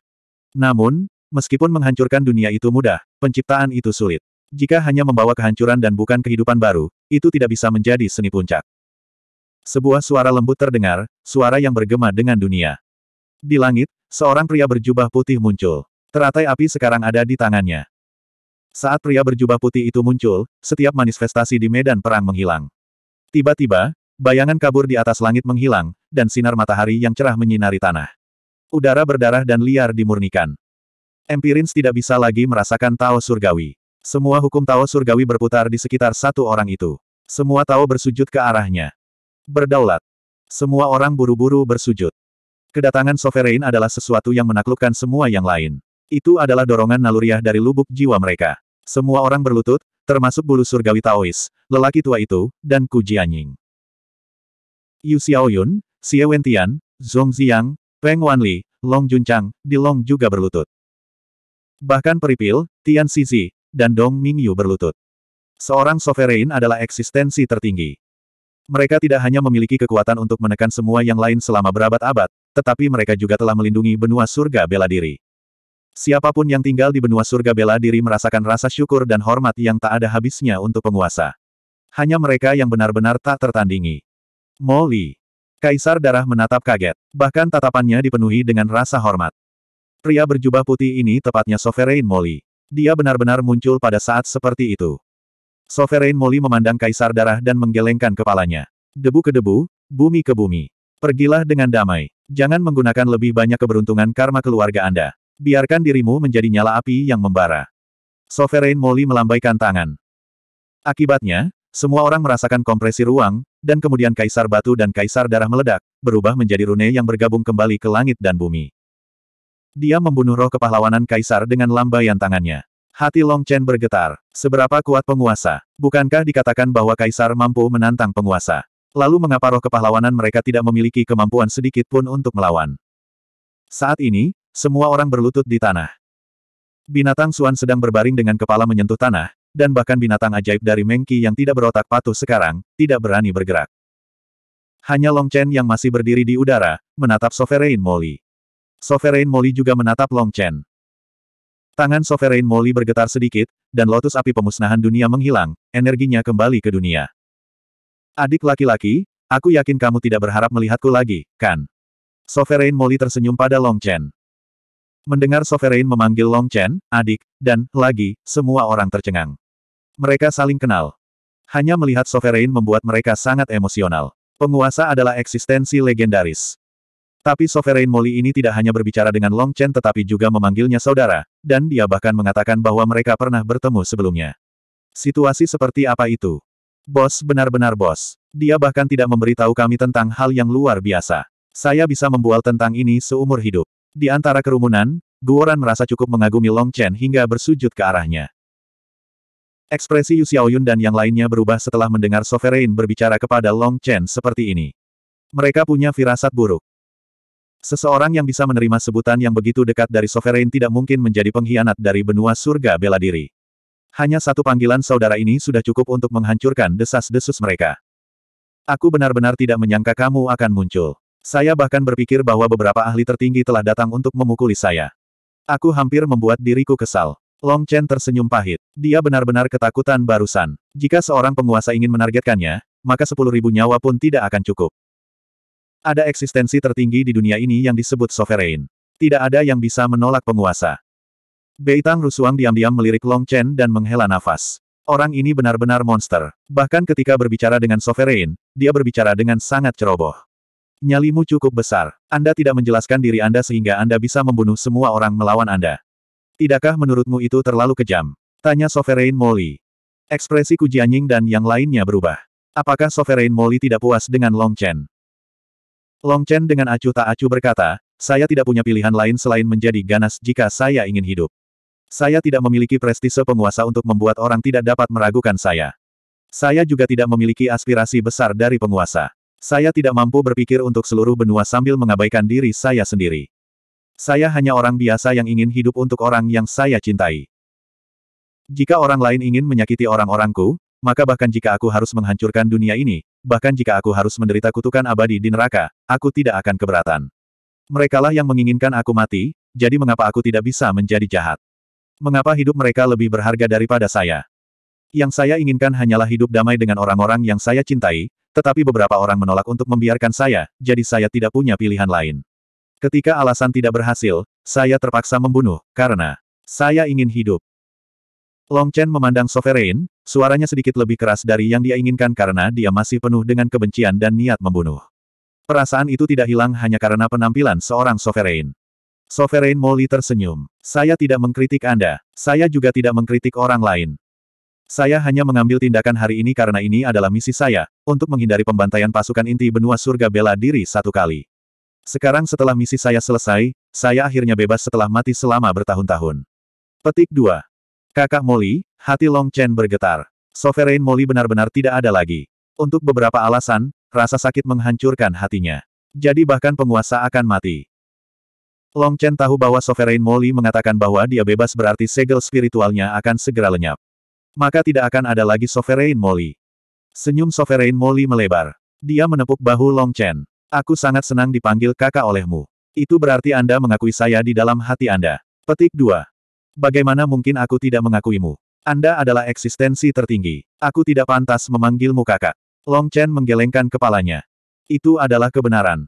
Namun, meskipun menghancurkan dunia itu mudah, penciptaan itu sulit. Jika hanya membawa kehancuran dan bukan kehidupan baru, itu tidak bisa menjadi seni puncak. Sebuah suara lembut terdengar, suara yang bergema dengan dunia. Di langit, seorang pria berjubah putih muncul. Teratai api sekarang ada di tangannya. Saat pria berjubah putih itu muncul, setiap manifestasi di medan perang menghilang. Tiba-tiba, bayangan kabur di atas langit menghilang, dan sinar matahari yang cerah menyinari tanah. Udara berdarah dan liar dimurnikan. Empirins tidak bisa lagi merasakan Tao Surgawi. Semua hukum Tao Surgawi berputar di sekitar satu orang itu. Semua Tao bersujud ke arahnya. Berdaulat. Semua orang buru-buru bersujud. Kedatangan Sovereign adalah sesuatu yang menaklukkan semua yang lain. Itu adalah dorongan naluriah dari lubuk jiwa mereka. Semua orang berlutut, termasuk bulu surgawi Taois, lelaki tua itu, dan Ku Jianying. Yu Xiaoyun, Xie Wentian, Zhong Ziyang, Peng Wanli, Long Junchang, Long juga berlutut. Bahkan Peripil, Tian Xizi, dan Dong Mingyu berlutut. Seorang sovereign adalah eksistensi tertinggi. Mereka tidak hanya memiliki kekuatan untuk menekan semua yang lain selama berabad-abad, tetapi mereka juga telah melindungi benua surga bela diri. Siapapun yang tinggal di benua surga bela diri merasakan rasa syukur dan hormat yang tak ada habisnya untuk penguasa. Hanya mereka yang benar-benar tak tertandingi. Molly, Kaisar darah menatap kaget. Bahkan tatapannya dipenuhi dengan rasa hormat. Pria berjubah putih ini tepatnya Sovereign Molly. Dia benar-benar muncul pada saat seperti itu. Sovereign Molly memandang kaisar darah dan menggelengkan kepalanya. Debu ke debu, bumi ke bumi. Pergilah dengan damai. Jangan menggunakan lebih banyak keberuntungan karma keluarga Anda. Biarkan dirimu menjadi nyala api yang membara. Sovereign Molly melambaikan tangan. Akibatnya, semua orang merasakan kompresi ruang, dan kemudian kaisar batu dan kaisar darah meledak, berubah menjadi rune yang bergabung kembali ke langit dan bumi. Dia membunuh roh kepahlawanan kaisar dengan lambaian tangannya. Hati Long Chen bergetar. Seberapa kuat penguasa? Bukankah dikatakan bahwa kaisar mampu menantang penguasa? Lalu mengapa roh kepahlawanan mereka tidak memiliki kemampuan sedikit pun untuk melawan? Saat ini, semua orang berlutut di tanah. Binatang Suan sedang berbaring dengan kepala menyentuh tanah, dan bahkan binatang ajaib dari Mengki yang tidak berotak patuh sekarang, tidak berani bergerak. Hanya Long Chen yang masih berdiri di udara, menatap Sovereign Molly. Sovereign Molly juga menatap Long Chen. Tangan Sovereign Molly bergetar sedikit, dan lotus api pemusnahan dunia menghilang, energinya kembali ke dunia. Adik laki-laki, aku yakin kamu tidak berharap melihatku lagi, kan? Sovereign Molly tersenyum pada Long Chen. Mendengar Sovereign memanggil Long Chen, adik, dan, lagi, semua orang tercengang. Mereka saling kenal. Hanya melihat Sovereign membuat mereka sangat emosional. Penguasa adalah eksistensi legendaris. Tapi Sovereign Molly ini tidak hanya berbicara dengan Long Chen tetapi juga memanggilnya saudara, dan dia bahkan mengatakan bahwa mereka pernah bertemu sebelumnya. Situasi seperti apa itu? Bos benar-benar bos. Dia bahkan tidak memberitahu kami tentang hal yang luar biasa. Saya bisa membual tentang ini seumur hidup. Di antara kerumunan, Guoran merasa cukup mengagumi Long Chen hingga bersujud ke arahnya. Ekspresi Yu Xiaoyun dan yang lainnya berubah setelah mendengar Sovereign berbicara kepada Long Chen seperti ini. Mereka punya firasat buruk. Seseorang yang bisa menerima sebutan yang begitu dekat dari Sovereign tidak mungkin menjadi pengkhianat dari benua surga bela diri. Hanya satu panggilan saudara ini sudah cukup untuk menghancurkan desas-desus mereka. Aku benar-benar tidak menyangka kamu akan muncul. Saya bahkan berpikir bahwa beberapa ahli tertinggi telah datang untuk memukuli saya. Aku hampir membuat diriku kesal. Long Chen tersenyum pahit. Dia benar-benar ketakutan barusan. Jika seorang penguasa ingin menargetkannya, maka sepuluh ribu nyawa pun tidak akan cukup. Ada eksistensi tertinggi di dunia ini yang disebut sovereign. Tidak ada yang bisa menolak penguasa. Beitang Rusuang diam-diam melirik Long Chen dan menghela nafas. Orang ini benar-benar monster. Bahkan ketika berbicara dengan Sovereign, dia berbicara dengan sangat ceroboh. Nyalimu cukup besar. Anda tidak menjelaskan diri Anda sehingga Anda bisa membunuh semua orang melawan Anda. Tidakkah menurutmu itu terlalu kejam? Tanya Sovereign Molly. Ekspresi Kujianying dan yang lainnya berubah. Apakah Sovereign Molly tidak puas dengan Long Chen? Long Chen dengan acuh tak acuh berkata, saya tidak punya pilihan lain selain menjadi ganas jika saya ingin hidup. Saya tidak memiliki prestise penguasa untuk membuat orang tidak dapat meragukan saya. Saya juga tidak memiliki aspirasi besar dari penguasa. Saya tidak mampu berpikir untuk seluruh benua sambil mengabaikan diri saya sendiri. Saya hanya orang biasa yang ingin hidup untuk orang yang saya cintai. Jika orang lain ingin menyakiti orang-orangku, maka bahkan jika aku harus menghancurkan dunia ini, bahkan jika aku harus menderita kutukan abadi di neraka, aku tidak akan keberatan. Merekalah yang menginginkan aku mati, jadi mengapa aku tidak bisa menjadi jahat? Mengapa hidup mereka lebih berharga daripada saya? Yang saya inginkan hanyalah hidup damai dengan orang-orang yang saya cintai, tetapi beberapa orang menolak untuk membiarkan saya, jadi saya tidak punya pilihan lain. Ketika alasan tidak berhasil, saya terpaksa membunuh, karena saya ingin hidup. Long Chen memandang Sovereign, suaranya sedikit lebih keras dari yang dia inginkan karena dia masih penuh dengan kebencian dan niat membunuh. Perasaan itu tidak hilang hanya karena penampilan seorang Sovereign. Sovereign Molly tersenyum. Saya tidak mengkritik Anda. Saya juga tidak mengkritik orang lain. Saya hanya mengambil tindakan hari ini karena ini adalah misi saya, untuk menghindari pembantaian pasukan inti benua surga bela diri satu kali. Sekarang setelah misi saya selesai, saya akhirnya bebas setelah mati selama bertahun-tahun. Petik 2. Kakak Molly, hati Long Chen bergetar. Sovereign Molly benar-benar tidak ada lagi. Untuk beberapa alasan, rasa sakit menghancurkan hatinya. Jadi bahkan penguasa akan mati. Long Chen tahu bahwa Sovereign Molly mengatakan bahwa dia bebas berarti segel spiritualnya akan segera lenyap. Maka tidak akan ada lagi Sovereign Molly. Senyum Sovereign Molly melebar. Dia menepuk bahu Long Chen. Aku sangat senang dipanggil kakak olehmu. Itu berarti Anda mengakui saya di dalam hati Anda. Petik 2. Bagaimana mungkin aku tidak mengakuimu? Anda adalah eksistensi tertinggi. Aku tidak pantas memanggilmu kakak. Long Chen menggelengkan kepalanya. Itu adalah kebenaran.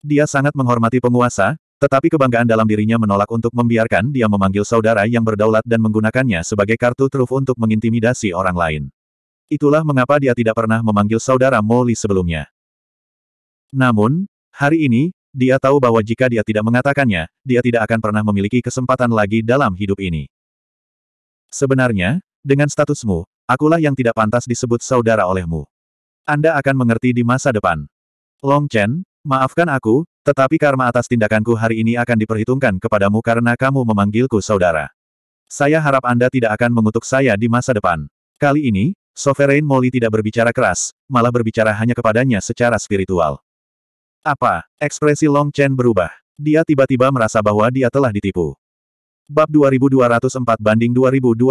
Dia sangat menghormati penguasa, tetapi kebanggaan dalam dirinya menolak untuk membiarkan dia memanggil saudara yang berdaulat dan menggunakannya sebagai kartu truf untuk mengintimidasi orang lain. Itulah mengapa dia tidak pernah memanggil saudara Molly sebelumnya. Namun, hari ini, dia tahu bahwa jika dia tidak mengatakannya, dia tidak akan pernah memiliki kesempatan lagi dalam hidup ini. Sebenarnya, dengan statusmu, akulah yang tidak pantas disebut saudara olehmu. Anda akan mengerti di masa depan. Long Chen, maafkan aku, tetapi karma atas tindakanku hari ini akan diperhitungkan kepadamu karena kamu memanggilku saudara. Saya harap Anda tidak akan mengutuk saya di masa depan. Kali ini, Sovereign Molly tidak berbicara keras, malah berbicara hanya kepadanya secara spiritual. Apa? Ekspresi Long Chen berubah. Dia tiba-tiba merasa bahwa dia telah ditipu. Bab 2204 banding 2204.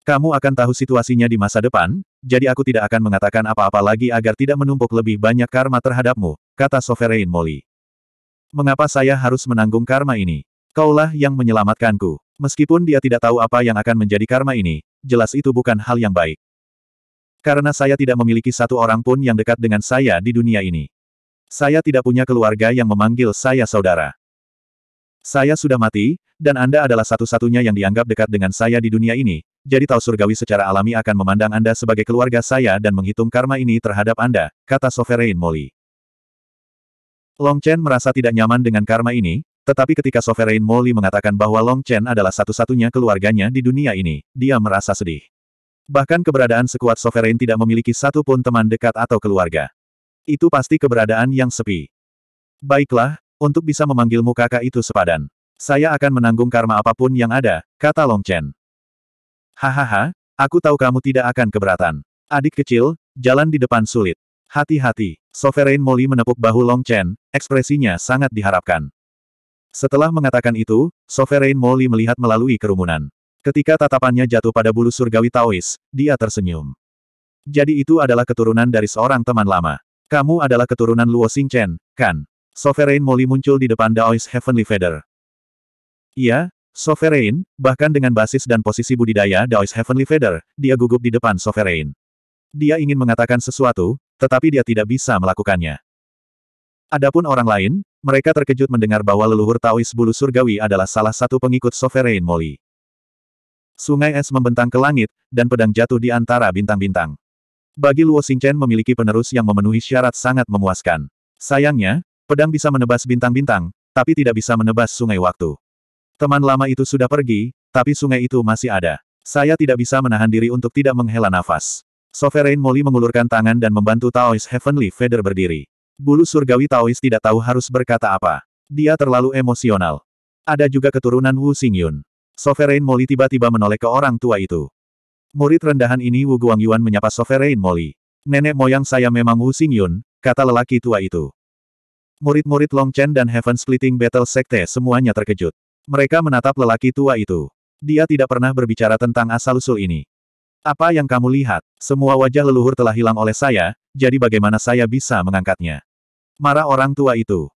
Kamu akan tahu situasinya di masa depan, jadi aku tidak akan mengatakan apa-apa lagi agar tidak menumpuk lebih banyak karma terhadapmu, kata Sovereign Molly. Mengapa saya harus menanggung karma ini? Kaulah yang menyelamatkanku. Meskipun dia tidak tahu apa yang akan menjadi karma ini, jelas itu bukan hal yang baik. Karena saya tidak memiliki satu orang pun yang dekat dengan saya di dunia ini. Saya tidak punya keluarga yang memanggil saya saudara. Saya sudah mati, dan Anda adalah satu-satunya yang dianggap dekat dengan saya di dunia ini, jadi Tau Surgawi secara alami akan memandang Anda sebagai keluarga saya dan menghitung karma ini terhadap Anda, kata Sovereign Molly. Long Chen merasa tidak nyaman dengan karma ini, tetapi ketika Sovereign Molly mengatakan bahwa Long Chen adalah satu-satunya keluarganya di dunia ini, dia merasa sedih. Bahkan keberadaan sekuat Sovereign tidak memiliki satu pun teman dekat atau keluarga. Itu pasti keberadaan yang sepi. Baiklah, untuk bisa memanggilmu kakak itu sepadan. Saya akan menanggung karma apapun yang ada, kata Long Chen. Hahaha, aku tahu kamu tidak akan keberatan. Adik kecil, jalan di depan sulit. Hati-hati, Sovereign Molly menepuk bahu Long Chen, ekspresinya sangat diharapkan. Setelah mengatakan itu, Sovereign Molly melihat melalui kerumunan. Ketika tatapannya jatuh pada bulu surgawi Taois, dia tersenyum. Jadi itu adalah keturunan dari seorang teman lama. Kamu adalah keturunan Luo Chen, kan? Sovereign Molly muncul di depan Daois Heavenly Feather. Iya, Sovereign, bahkan dengan basis dan posisi budidaya Daois Heavenly Feather, dia gugup di depan Sovereign. Dia ingin mengatakan sesuatu, tetapi dia tidak bisa melakukannya. Adapun orang lain, mereka terkejut mendengar bahwa leluhur Taois bulu surgawi adalah salah satu pengikut Sovereign Molly. Sungai es membentang ke langit, dan pedang jatuh di antara bintang-bintang. Bagi Luo Xingchen memiliki penerus yang memenuhi syarat sangat memuaskan. Sayangnya, pedang bisa menebas bintang-bintang, tapi tidak bisa menebas sungai waktu. Teman lama itu sudah pergi, tapi sungai itu masih ada. Saya tidak bisa menahan diri untuk tidak menghela nafas. Sovereign Molly mengulurkan tangan dan membantu Taois Heavenly Feather berdiri. Bulu surgawi Taois tidak tahu harus berkata apa. Dia terlalu emosional. Ada juga keturunan Wu Xingyun. Sovereign Molly tiba-tiba menoleh ke orang tua itu. Murid rendahan ini Wu Yuan menyapa Sovereign Molly. Nenek moyang saya memang Wu Yun, kata lelaki tua itu. Murid-murid Long Chen dan Heaven Splitting Battle Sekte semuanya terkejut. Mereka menatap lelaki tua itu. Dia tidak pernah berbicara tentang asal-usul ini. Apa yang kamu lihat? Semua wajah leluhur telah hilang oleh saya, jadi bagaimana saya bisa mengangkatnya? Marah orang tua itu.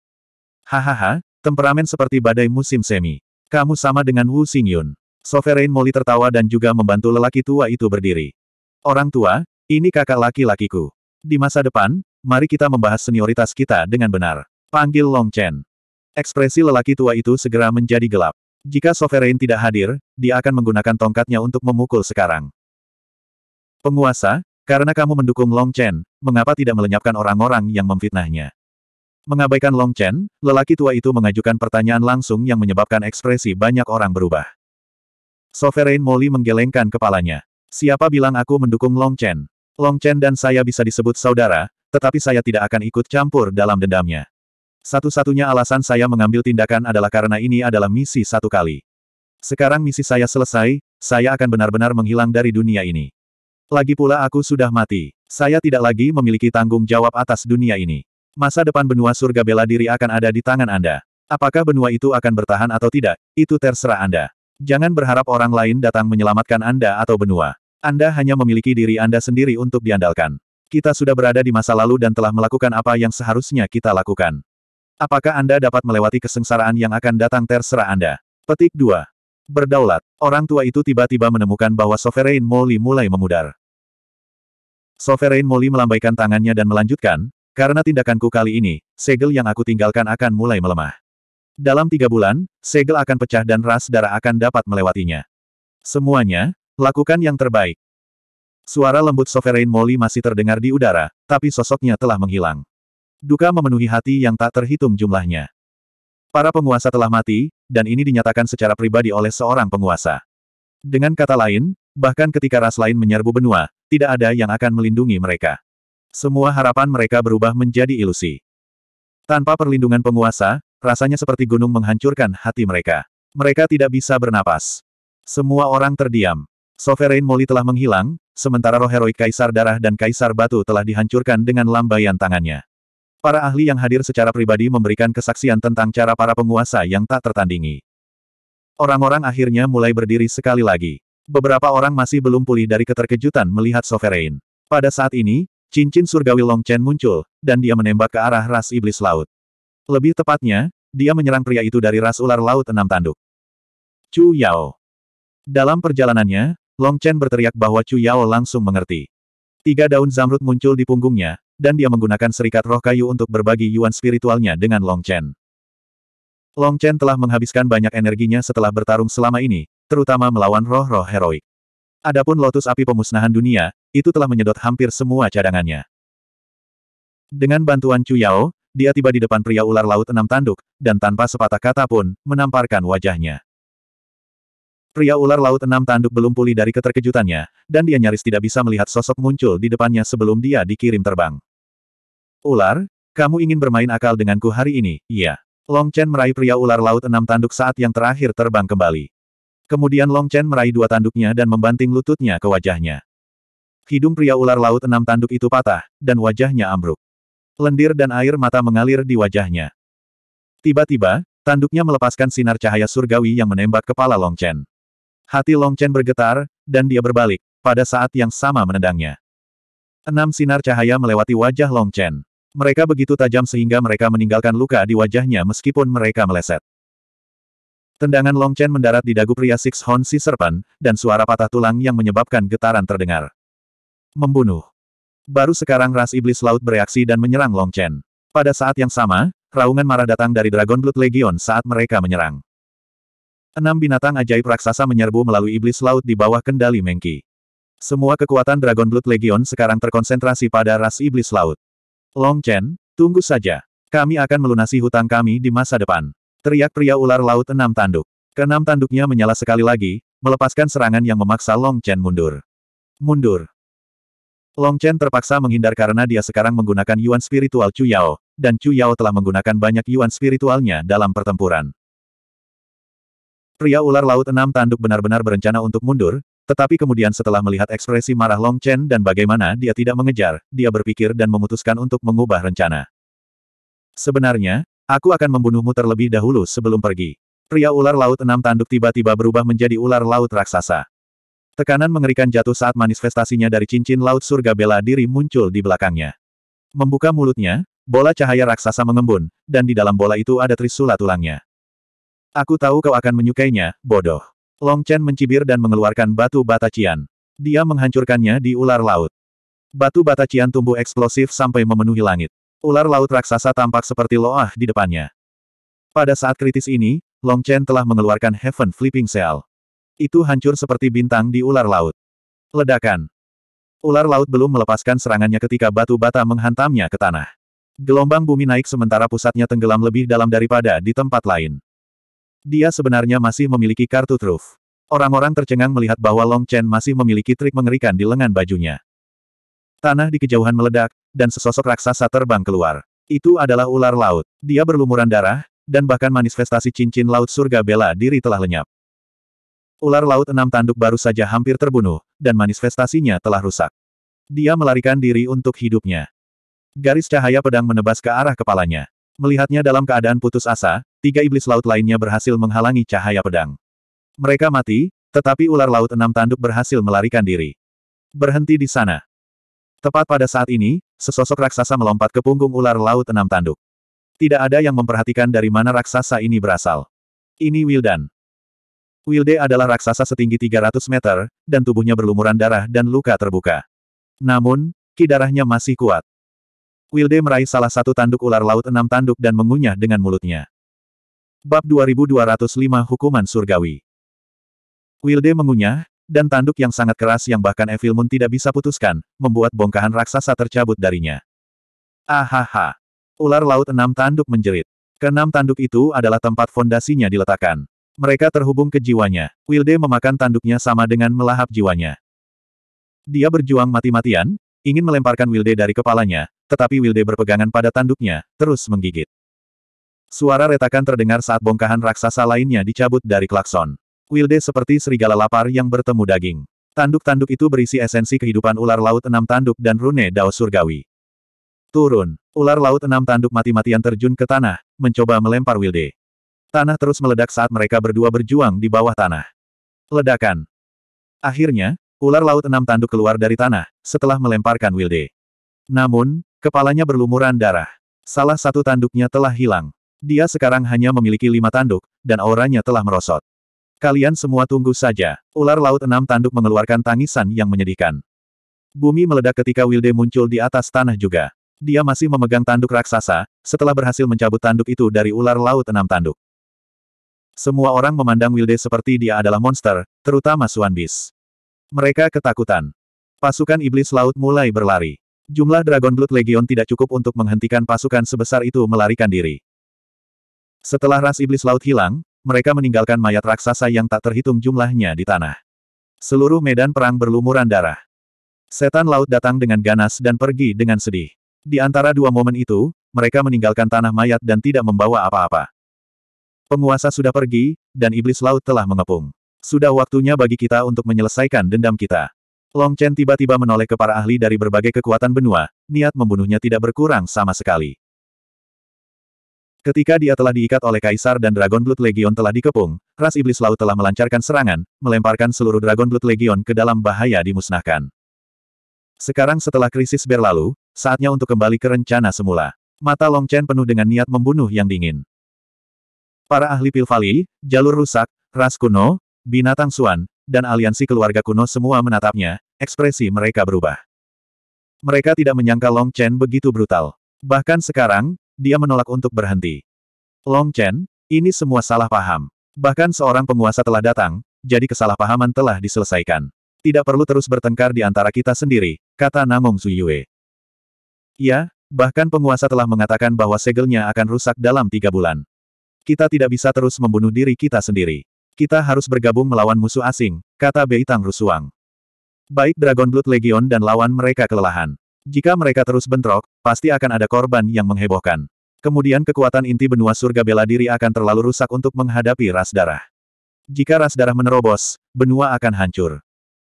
Hahaha, temperamen seperti badai musim semi. Kamu sama dengan Wu Xingyun. Sovereign Molly tertawa dan juga membantu lelaki tua itu berdiri. Orang tua, ini kakak laki-lakiku. Di masa depan, mari kita membahas senioritas kita dengan benar. Panggil Long Chen. Ekspresi lelaki tua itu segera menjadi gelap. Jika Sovereign tidak hadir, dia akan menggunakan tongkatnya untuk memukul sekarang. Penguasa, karena kamu mendukung Long Chen, mengapa tidak melenyapkan orang-orang yang memfitnahnya? Mengabaikan Long Chen, lelaki tua itu mengajukan pertanyaan langsung yang menyebabkan ekspresi banyak orang berubah. Sovereign Molly menggelengkan kepalanya. Siapa bilang aku mendukung Long Chen? Long Chen dan saya bisa disebut saudara, tetapi saya tidak akan ikut campur dalam dendamnya. Satu-satunya alasan saya mengambil tindakan adalah karena ini adalah misi satu kali. Sekarang misi saya selesai, saya akan benar-benar menghilang dari dunia ini. Lagi pula aku sudah mati. Saya tidak lagi memiliki tanggung jawab atas dunia ini. Masa depan benua surga bela diri akan ada di tangan Anda. Apakah benua itu akan bertahan atau tidak, itu terserah Anda. Jangan berharap orang lain datang menyelamatkan Anda atau benua. Anda hanya memiliki diri Anda sendiri untuk diandalkan. Kita sudah berada di masa lalu dan telah melakukan apa yang seharusnya kita lakukan. Apakah Anda dapat melewati kesengsaraan yang akan datang terserah Anda. Petik 2. Berdaulat, orang tua itu tiba-tiba menemukan bahwa Sovereign Molly mulai memudar. Sovereign Molly melambaikan tangannya dan melanjutkan, karena tindakanku kali ini, segel yang aku tinggalkan akan mulai melemah. Dalam tiga bulan, segel akan pecah dan ras darah akan dapat melewatinya. Semuanya, lakukan yang terbaik. Suara lembut Sovereign Molly masih terdengar di udara, tapi sosoknya telah menghilang. Duka memenuhi hati yang tak terhitung jumlahnya. Para penguasa telah mati, dan ini dinyatakan secara pribadi oleh seorang penguasa. Dengan kata lain, bahkan ketika ras lain menyerbu benua, tidak ada yang akan melindungi mereka. Semua harapan mereka berubah menjadi ilusi. Tanpa perlindungan penguasa, rasanya seperti gunung menghancurkan hati mereka. Mereka tidak bisa bernapas. Semua orang terdiam. Sovereign Moli telah menghilang, sementara roh heroik Kaisar Darah dan Kaisar Batu telah dihancurkan dengan lambaian tangannya. Para ahli yang hadir secara pribadi memberikan kesaksian tentang cara para penguasa yang tak tertandingi. Orang-orang akhirnya mulai berdiri sekali lagi. Beberapa orang masih belum pulih dari keterkejutan melihat Sovereign. Pada saat ini, Cincin surgawi Long Chen muncul, dan dia menembak ke arah ras iblis laut. Lebih tepatnya, dia menyerang pria itu dari ras ular laut enam tanduk. Chu Yao. Dalam perjalanannya, Long Chen berteriak bahwa Chu Yao langsung mengerti. Tiga daun zamrud muncul di punggungnya, dan dia menggunakan serikat roh kayu untuk berbagi yuan spiritualnya dengan Long Chen. Long Chen telah menghabiskan banyak energinya setelah bertarung selama ini, terutama melawan roh-roh heroik. Adapun lotus api pemusnahan dunia, itu telah menyedot hampir semua cadangannya. Dengan bantuan Chu Yao, dia tiba di depan pria ular laut enam tanduk, dan tanpa sepatah kata pun, menamparkan wajahnya. Pria ular laut enam tanduk belum pulih dari keterkejutannya, dan dia nyaris tidak bisa melihat sosok muncul di depannya sebelum dia dikirim terbang. Ular, kamu ingin bermain akal denganku hari ini, iya. Long Chen meraih pria ular laut enam tanduk saat yang terakhir terbang kembali. Kemudian Long Chen meraih dua tanduknya dan membanting lututnya ke wajahnya. Hidung pria ular laut enam tanduk itu patah, dan wajahnya ambruk. Lendir dan air mata mengalir di wajahnya. Tiba-tiba, tanduknya melepaskan sinar cahaya surgawi yang menembak kepala Long Chen. Hati Long Chen bergetar, dan dia berbalik, pada saat yang sama menendangnya. Enam sinar cahaya melewati wajah Long Chen. Mereka begitu tajam sehingga mereka meninggalkan luka di wajahnya meskipun mereka meleset. Tendangan Long Chen mendarat di dagu pria Six Horn si Serpan, dan suara patah tulang yang menyebabkan getaran terdengar. Membunuh. Baru sekarang ras iblis laut bereaksi dan menyerang Long Chen. Pada saat yang sama, raungan marah datang dari Dragon Blood Legion saat mereka menyerang. Enam binatang ajaib raksasa menyerbu melalui iblis laut di bawah kendali Mengki. Semua kekuatan Dragon Blood Legion sekarang terkonsentrasi pada ras iblis laut. Long Chen, tunggu saja. Kami akan melunasi hutang kami di masa depan. Teriak pria ular laut enam tanduk. Keenam tanduknya menyala sekali lagi, melepaskan serangan yang memaksa Long Chen mundur. Mundur. Long Chen terpaksa menghindar karena dia sekarang menggunakan Yuan spiritual Chu Yao, dan Chu Yao telah menggunakan banyak Yuan spiritualnya dalam pertempuran. Pria ular laut enam tanduk benar-benar berencana untuk mundur, tetapi kemudian setelah melihat ekspresi marah Long Chen dan bagaimana dia tidak mengejar, dia berpikir dan memutuskan untuk mengubah rencana. Sebenarnya, Aku akan membunuhmu terlebih dahulu sebelum pergi. Pria ular laut enam tanduk tiba-tiba berubah menjadi ular laut raksasa. Tekanan mengerikan jatuh saat manifestasinya dari cincin laut surga bela diri muncul di belakangnya. Membuka mulutnya, bola cahaya raksasa mengembun, dan di dalam bola itu ada trisula tulangnya. Aku tahu kau akan menyukainya, bodoh. Long Chen mencibir dan mengeluarkan batu bata cian. Dia menghancurkannya di ular laut. Batu bata cian tumbuh eksplosif sampai memenuhi langit. Ular laut raksasa tampak seperti loah di depannya. Pada saat kritis ini, Long Chen telah mengeluarkan Heaven Flipping Seal. Itu hancur seperti bintang di ular laut. Ledakan. Ular laut belum melepaskan serangannya ketika batu bata menghantamnya ke tanah. Gelombang bumi naik sementara pusatnya tenggelam lebih dalam daripada di tempat lain. Dia sebenarnya masih memiliki kartu truf. Orang-orang tercengang melihat bahwa Long Chen masih memiliki trik mengerikan di lengan bajunya. Tanah di kejauhan meledak, dan sesosok raksasa terbang keluar. Itu adalah ular laut. Dia berlumuran darah, dan bahkan manifestasi cincin laut surga bela diri telah lenyap. Ular laut enam tanduk baru saja hampir terbunuh, dan manifestasinya telah rusak. Dia melarikan diri untuk hidupnya. Garis cahaya pedang menebas ke arah kepalanya. Melihatnya dalam keadaan putus asa, tiga iblis laut lainnya berhasil menghalangi cahaya pedang. Mereka mati, tetapi ular laut enam tanduk berhasil melarikan diri. Berhenti di sana. Tepat pada saat ini, sesosok raksasa melompat ke punggung ular laut enam tanduk. Tidak ada yang memperhatikan dari mana raksasa ini berasal. Ini Wildan. Wilde adalah raksasa setinggi 300 meter, dan tubuhnya berlumuran darah dan luka terbuka. Namun, ki darahnya masih kuat. Wilde meraih salah satu tanduk ular laut enam tanduk dan mengunyah dengan mulutnya. Bab 2205 Hukuman Surgawi Wilde mengunyah, dan tanduk yang sangat keras yang bahkan Evil Moon tidak bisa putuskan, membuat bongkahan raksasa tercabut darinya. Ahaha! Ular laut enam tanduk menjerit. Keenam tanduk itu adalah tempat fondasinya diletakkan. Mereka terhubung ke jiwanya. Wilde memakan tanduknya sama dengan melahap jiwanya. Dia berjuang mati-matian, ingin melemparkan Wilde dari kepalanya, tetapi Wilde berpegangan pada tanduknya, terus menggigit. Suara retakan terdengar saat bongkahan raksasa lainnya dicabut dari klakson. Wilde seperti serigala lapar yang bertemu daging. Tanduk-tanduk itu berisi esensi kehidupan ular laut enam tanduk dan rune dao surgawi. Turun. Ular laut enam tanduk mati-matian terjun ke tanah, mencoba melempar Wilde. Tanah terus meledak saat mereka berdua berjuang di bawah tanah. Ledakan. Akhirnya, ular laut enam tanduk keluar dari tanah, setelah melemparkan Wilde. Namun, kepalanya berlumuran darah. Salah satu tanduknya telah hilang. Dia sekarang hanya memiliki lima tanduk, dan auranya telah merosot. Kalian semua tunggu saja. Ular laut enam tanduk mengeluarkan tangisan yang menyedihkan. Bumi meledak ketika Wilde muncul di atas tanah juga. Dia masih memegang tanduk raksasa, setelah berhasil mencabut tanduk itu dari ular laut enam tanduk. Semua orang memandang Wilde seperti dia adalah monster, terutama Suan Mereka ketakutan. Pasukan iblis laut mulai berlari. Jumlah Dragon Blood Legion tidak cukup untuk menghentikan pasukan sebesar itu melarikan diri. Setelah ras iblis laut hilang, mereka meninggalkan mayat raksasa yang tak terhitung jumlahnya di tanah. Seluruh medan perang berlumuran darah. Setan laut datang dengan ganas dan pergi dengan sedih. Di antara dua momen itu, mereka meninggalkan tanah mayat dan tidak membawa apa-apa. Penguasa sudah pergi, dan iblis laut telah mengepung. Sudah waktunya bagi kita untuk menyelesaikan dendam kita. Long Chen tiba-tiba menoleh ke para ahli dari berbagai kekuatan benua, niat membunuhnya tidak berkurang sama sekali. Ketika dia telah diikat oleh Kaisar dan Dragon Blood Legion telah dikepung, ras iblis laut telah melancarkan serangan, melemparkan seluruh Dragon Blood Legion ke dalam bahaya dimusnahkan. Sekarang setelah krisis berlalu, saatnya untuk kembali ke rencana semula. Mata Long Chen penuh dengan niat membunuh yang dingin. Para ahli Pilvali, jalur rusak, ras kuno, binatang suan, dan aliansi keluarga kuno semua menatapnya, ekspresi mereka berubah. Mereka tidak menyangka Long Chen begitu brutal. Bahkan sekarang, dia menolak untuk berhenti. Long Chen, ini semua salah paham. Bahkan seorang penguasa telah datang, jadi kesalahpahaman telah diselesaikan. Tidak perlu terus bertengkar di antara kita sendiri, kata Namong Zuyue. Ya, bahkan penguasa telah mengatakan bahwa segelnya akan rusak dalam tiga bulan. Kita tidak bisa terus membunuh diri kita sendiri. Kita harus bergabung melawan musuh asing, kata Beitang Rusuang. Baik Dragon Blood Legion dan lawan mereka kelelahan. Jika mereka terus bentrok, pasti akan ada korban yang menghebohkan. Kemudian kekuatan inti benua surga bela diri akan terlalu rusak untuk menghadapi ras darah. Jika ras darah menerobos, benua akan hancur.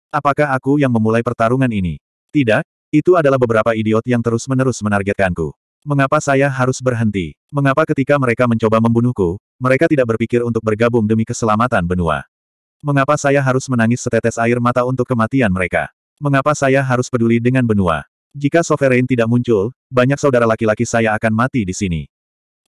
Apakah aku yang memulai pertarungan ini? Tidak, itu adalah beberapa idiot yang terus-menerus menargetkanku. Mengapa saya harus berhenti? Mengapa ketika mereka mencoba membunuhku, mereka tidak berpikir untuk bergabung demi keselamatan benua? Mengapa saya harus menangis setetes air mata untuk kematian mereka? Mengapa saya harus peduli dengan benua? Jika Sovereign tidak muncul, banyak saudara laki-laki saya akan mati di sini.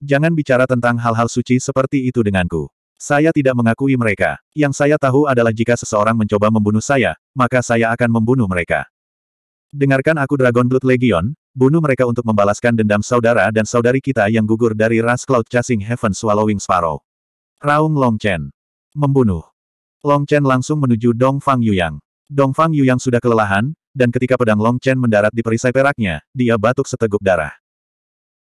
Jangan bicara tentang hal-hal suci seperti itu denganku. Saya tidak mengakui mereka. Yang saya tahu adalah jika seseorang mencoba membunuh saya, maka saya akan membunuh mereka. Dengarkan aku Dragon Blood Legion, bunuh mereka untuk membalaskan dendam saudara dan saudari kita yang gugur dari Ras Cloud Chasing Heaven Swallowing Sparrow. Raung Long Chen. Membunuh. Long Chen langsung menuju Dong Fang Yuyang. Dong Fang Yuyang sudah kelelahan, dan ketika pedang Long Chen mendarat di perisai peraknya, dia batuk seteguk darah.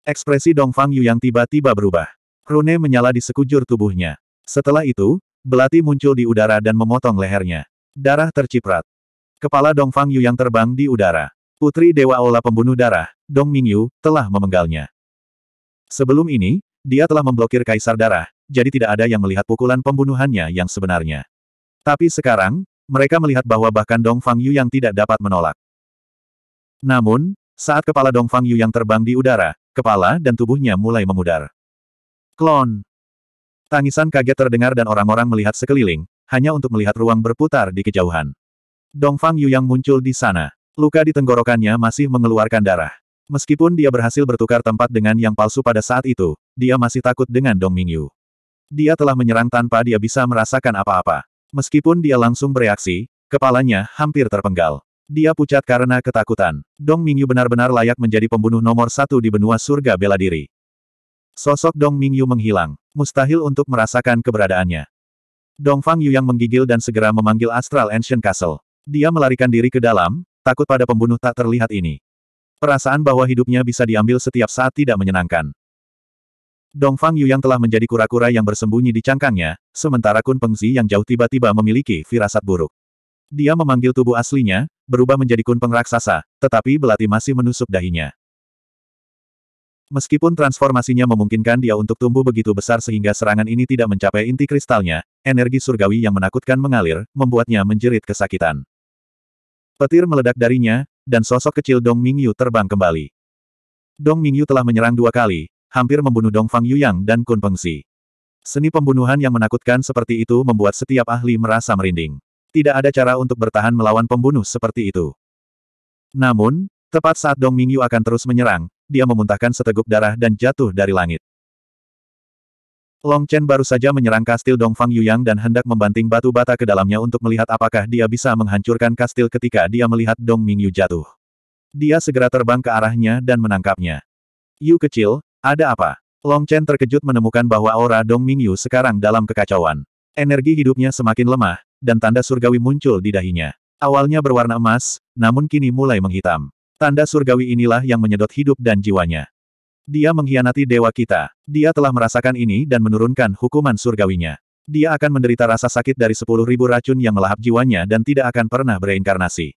Ekspresi Dong Fang Yu yang tiba-tiba berubah. Rune menyala di sekujur tubuhnya. Setelah itu, belati muncul di udara dan memotong lehernya. Darah terciprat. Kepala Dong Fang Yu yang terbang di udara. Putri Dewa Ola Pembunuh Darah, Dong Mingyu, telah memenggalnya. Sebelum ini, dia telah memblokir Kaisar Darah, jadi tidak ada yang melihat pukulan pembunuhannya yang sebenarnya. Tapi sekarang, mereka melihat bahwa bahkan Dong Fang Yu yang tidak dapat menolak. Namun, saat kepala Dong Fang Yu yang terbang di udara, kepala dan tubuhnya mulai memudar. Klon! Tangisan kaget terdengar dan orang-orang melihat sekeliling, hanya untuk melihat ruang berputar di kejauhan. Dong Fang Yu yang muncul di sana. Luka di tenggorokannya masih mengeluarkan darah. Meskipun dia berhasil bertukar tempat dengan yang palsu pada saat itu, dia masih takut dengan Dong Mingyu. Dia telah menyerang tanpa dia bisa merasakan apa-apa. Meskipun dia langsung bereaksi, kepalanya hampir terpenggal. Dia pucat karena ketakutan. Dong Mingyu benar-benar layak menjadi pembunuh nomor satu di benua surga bela diri. Sosok Dong Mingyu menghilang. Mustahil untuk merasakan keberadaannya. Dong Fang Yu yang menggigil dan segera memanggil Astral Ancient Castle. Dia melarikan diri ke dalam, takut pada pembunuh tak terlihat ini. Perasaan bahwa hidupnya bisa diambil setiap saat tidak menyenangkan. Dongfang yang telah menjadi kura-kura yang bersembunyi di cangkangnya, sementara Kun Pengzi yang jauh tiba-tiba memiliki firasat buruk. Dia memanggil tubuh aslinya, berubah menjadi Kun Peng raksasa, tetapi belati masih menusuk dahinya. Meskipun transformasinya memungkinkan dia untuk tumbuh begitu besar sehingga serangan ini tidak mencapai inti kristalnya, energi surgawi yang menakutkan mengalir, membuatnya menjerit kesakitan. Petir meledak darinya, dan sosok kecil Dong Mingyu terbang kembali. Dong Mingyu telah menyerang dua kali, hampir membunuh Dong Fang Yuyang dan Kun Pengsi. Seni pembunuhan yang menakutkan seperti itu membuat setiap ahli merasa merinding. Tidak ada cara untuk bertahan melawan pembunuh seperti itu. Namun, tepat saat Dong Mingyu akan terus menyerang, dia memuntahkan seteguk darah dan jatuh dari langit. Long Chen baru saja menyerang kastil Dongfang Yuyang dan hendak membanting batu bata ke dalamnya untuk melihat apakah dia bisa menghancurkan kastil ketika dia melihat Dong Mingyu jatuh. Dia segera terbang ke arahnya dan menangkapnya. Yu kecil, ada apa? Long Chen terkejut menemukan bahwa aura Dong Mingyu sekarang dalam kekacauan. Energi hidupnya semakin lemah, dan tanda surgawi muncul di dahinya. Awalnya berwarna emas, namun kini mulai menghitam. Tanda surgawi inilah yang menyedot hidup dan jiwanya. Dia mengkhianati dewa kita. Dia telah merasakan ini dan menurunkan hukuman surgawinya. Dia akan menderita rasa sakit dari sepuluh ribu racun yang melahap jiwanya dan tidak akan pernah bereinkarnasi.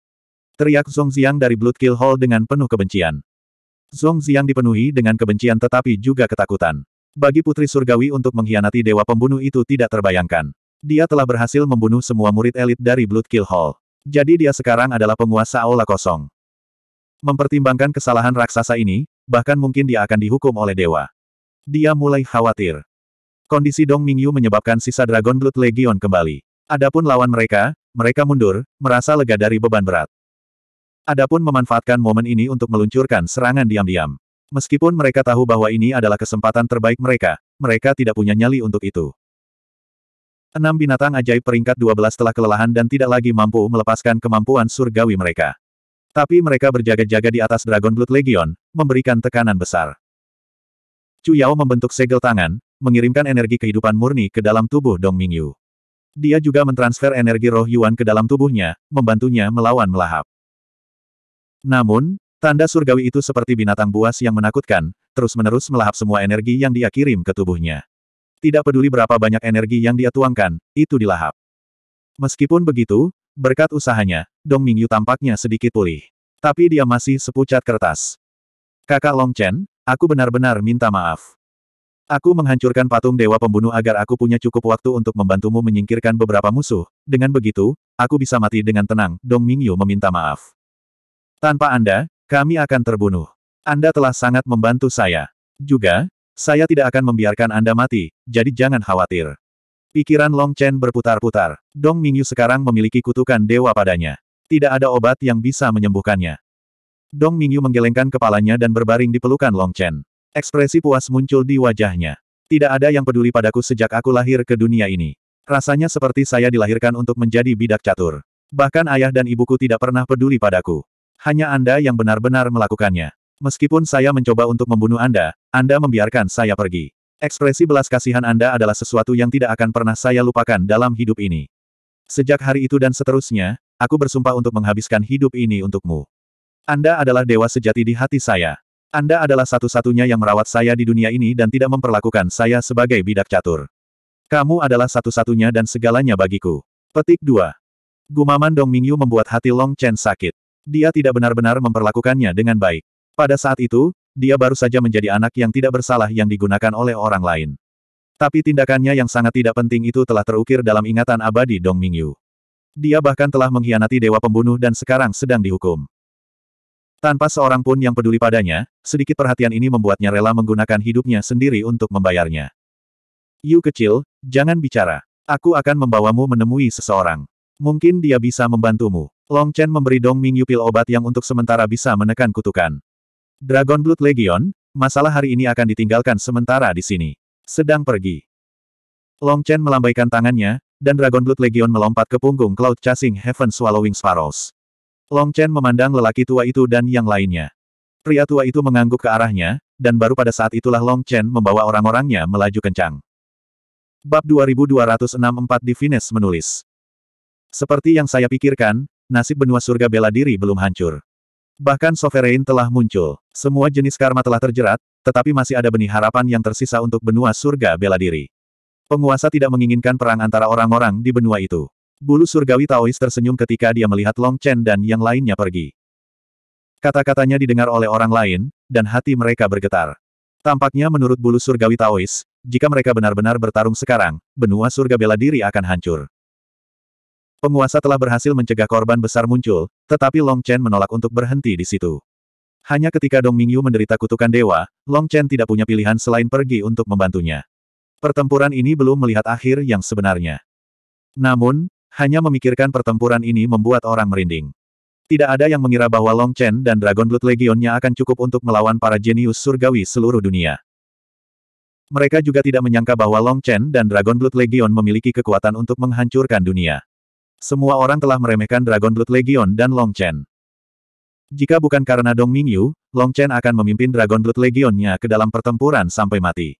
Teriak Zhong Xiang dari Blood Kill Hall dengan penuh kebencian. Zong Ziang dipenuhi dengan kebencian tetapi juga ketakutan. Bagi Putri Surgawi untuk mengkhianati Dewa Pembunuh itu tidak terbayangkan. Dia telah berhasil membunuh semua murid elit dari Blood Kill Hall. Jadi dia sekarang adalah penguasa aula kosong. Mempertimbangkan kesalahan raksasa ini, bahkan mungkin dia akan dihukum oleh dewa. Dia mulai khawatir. Kondisi Dong Mingyu menyebabkan sisa Dragon Blood Legion kembali. Adapun lawan mereka, mereka mundur, merasa lega dari beban berat. Adapun memanfaatkan momen ini untuk meluncurkan serangan diam-diam. Meskipun mereka tahu bahwa ini adalah kesempatan terbaik mereka, mereka tidak punya nyali untuk itu. Enam binatang ajaib peringkat 12 telah kelelahan dan tidak lagi mampu melepaskan kemampuan surgawi mereka. Tapi mereka berjaga-jaga di atas Dragon Blood Legion, memberikan tekanan besar. Chu Yao membentuk segel tangan, mengirimkan energi kehidupan murni ke dalam tubuh Dong Mingyu. Dia juga mentransfer energi roh Yuan ke dalam tubuhnya, membantunya melawan melahap. Namun, tanda surgawi itu seperti binatang buas yang menakutkan, terus-menerus melahap semua energi yang dia kirim ke tubuhnya. Tidak peduli berapa banyak energi yang dia tuangkan, itu dilahap. Meskipun begitu, berkat usahanya, Dong Mingyu tampaknya sedikit pulih. Tapi dia masih sepucat kertas. Kakak Long Chen, aku benar-benar minta maaf. Aku menghancurkan patung Dewa Pembunuh agar aku punya cukup waktu untuk membantumu menyingkirkan beberapa musuh. Dengan begitu, aku bisa mati dengan tenang. Dong Mingyu meminta maaf. Tanpa Anda, kami akan terbunuh. Anda telah sangat membantu saya. Juga, saya tidak akan membiarkan Anda mati, jadi jangan khawatir. Pikiran Long Chen berputar-putar. Dong Mingyu sekarang memiliki kutukan dewa padanya. Tidak ada obat yang bisa menyembuhkannya. Dong Mingyu menggelengkan kepalanya dan berbaring di pelukan Long Chen. Ekspresi puas muncul di wajahnya. Tidak ada yang peduli padaku sejak aku lahir ke dunia ini. Rasanya seperti saya dilahirkan untuk menjadi bidak catur. Bahkan ayah dan ibuku tidak pernah peduli padaku. Hanya Anda yang benar-benar melakukannya. Meskipun saya mencoba untuk membunuh Anda, Anda membiarkan saya pergi. Ekspresi belas kasihan Anda adalah sesuatu yang tidak akan pernah saya lupakan dalam hidup ini. Sejak hari itu dan seterusnya, aku bersumpah untuk menghabiskan hidup ini untukmu. Anda adalah dewa sejati di hati saya. Anda adalah satu-satunya yang merawat saya di dunia ini dan tidak memperlakukan saya sebagai bidak catur. Kamu adalah satu-satunya dan segalanya bagiku. Petik 2. Gumaman Dong Mingyu membuat hati Long Chen sakit. Dia tidak benar-benar memperlakukannya dengan baik. Pada saat itu, dia baru saja menjadi anak yang tidak bersalah yang digunakan oleh orang lain. Tapi tindakannya yang sangat tidak penting itu telah terukir dalam ingatan abadi Dong Mingyu. Dia bahkan telah mengkhianati dewa pembunuh dan sekarang sedang dihukum. Tanpa seorang pun yang peduli padanya, sedikit perhatian ini membuatnya rela menggunakan hidupnya sendiri untuk membayarnya. Yu kecil, jangan bicara. Aku akan membawamu menemui seseorang. Mungkin dia bisa membantumu. Long Chen memberi Dong Mingyu pil obat yang untuk sementara bisa menekan kutukan. Dragon Blood Legion, masalah hari ini akan ditinggalkan sementara di sini. Sedang pergi. Long Chen melambaikan tangannya, dan Dragon Blood Legion melompat ke punggung Cloud Chasing Heaven Swallowing Sparrows. Long Chen memandang lelaki tua itu dan yang lainnya. Pria tua itu mengangguk ke arahnya, dan baru pada saat itulah Long Chen membawa orang-orangnya melaju kencang. Bab 2264 Divines menulis. Seperti yang saya pikirkan, nasib benua surga bela diri belum hancur. Bahkan Sovereign telah muncul. Semua jenis karma telah terjerat, tetapi masih ada benih harapan yang tersisa untuk benua surga bela diri. Penguasa tidak menginginkan perang antara orang-orang di benua itu. Bulu surgawi Taois tersenyum ketika dia melihat Long Chen dan yang lainnya pergi. Kata-katanya didengar oleh orang lain, dan hati mereka bergetar. Tampaknya menurut bulu surgawi Taois, jika mereka benar-benar bertarung sekarang, benua surga bela diri akan hancur. Penguasa telah berhasil mencegah korban besar muncul, tetapi Long Chen menolak untuk berhenti di situ. Hanya ketika Dong Mingyu menderita kutukan dewa, Long Chen tidak punya pilihan selain pergi untuk membantunya. Pertempuran ini belum melihat akhir yang sebenarnya. Namun, hanya memikirkan pertempuran ini membuat orang merinding. Tidak ada yang mengira bahwa Long Chen dan Dragon Blood Legionnya akan cukup untuk melawan para jenius surgawi seluruh dunia. Mereka juga tidak menyangka bahwa Long Chen dan Dragon Blood Legion memiliki kekuatan untuk menghancurkan dunia. Semua orang telah meremehkan Dragon Blood Legion dan Long Chen. Jika bukan karena Dong Mingyu, Long Chen akan memimpin Dragon Blood Legionnya ke dalam pertempuran sampai mati.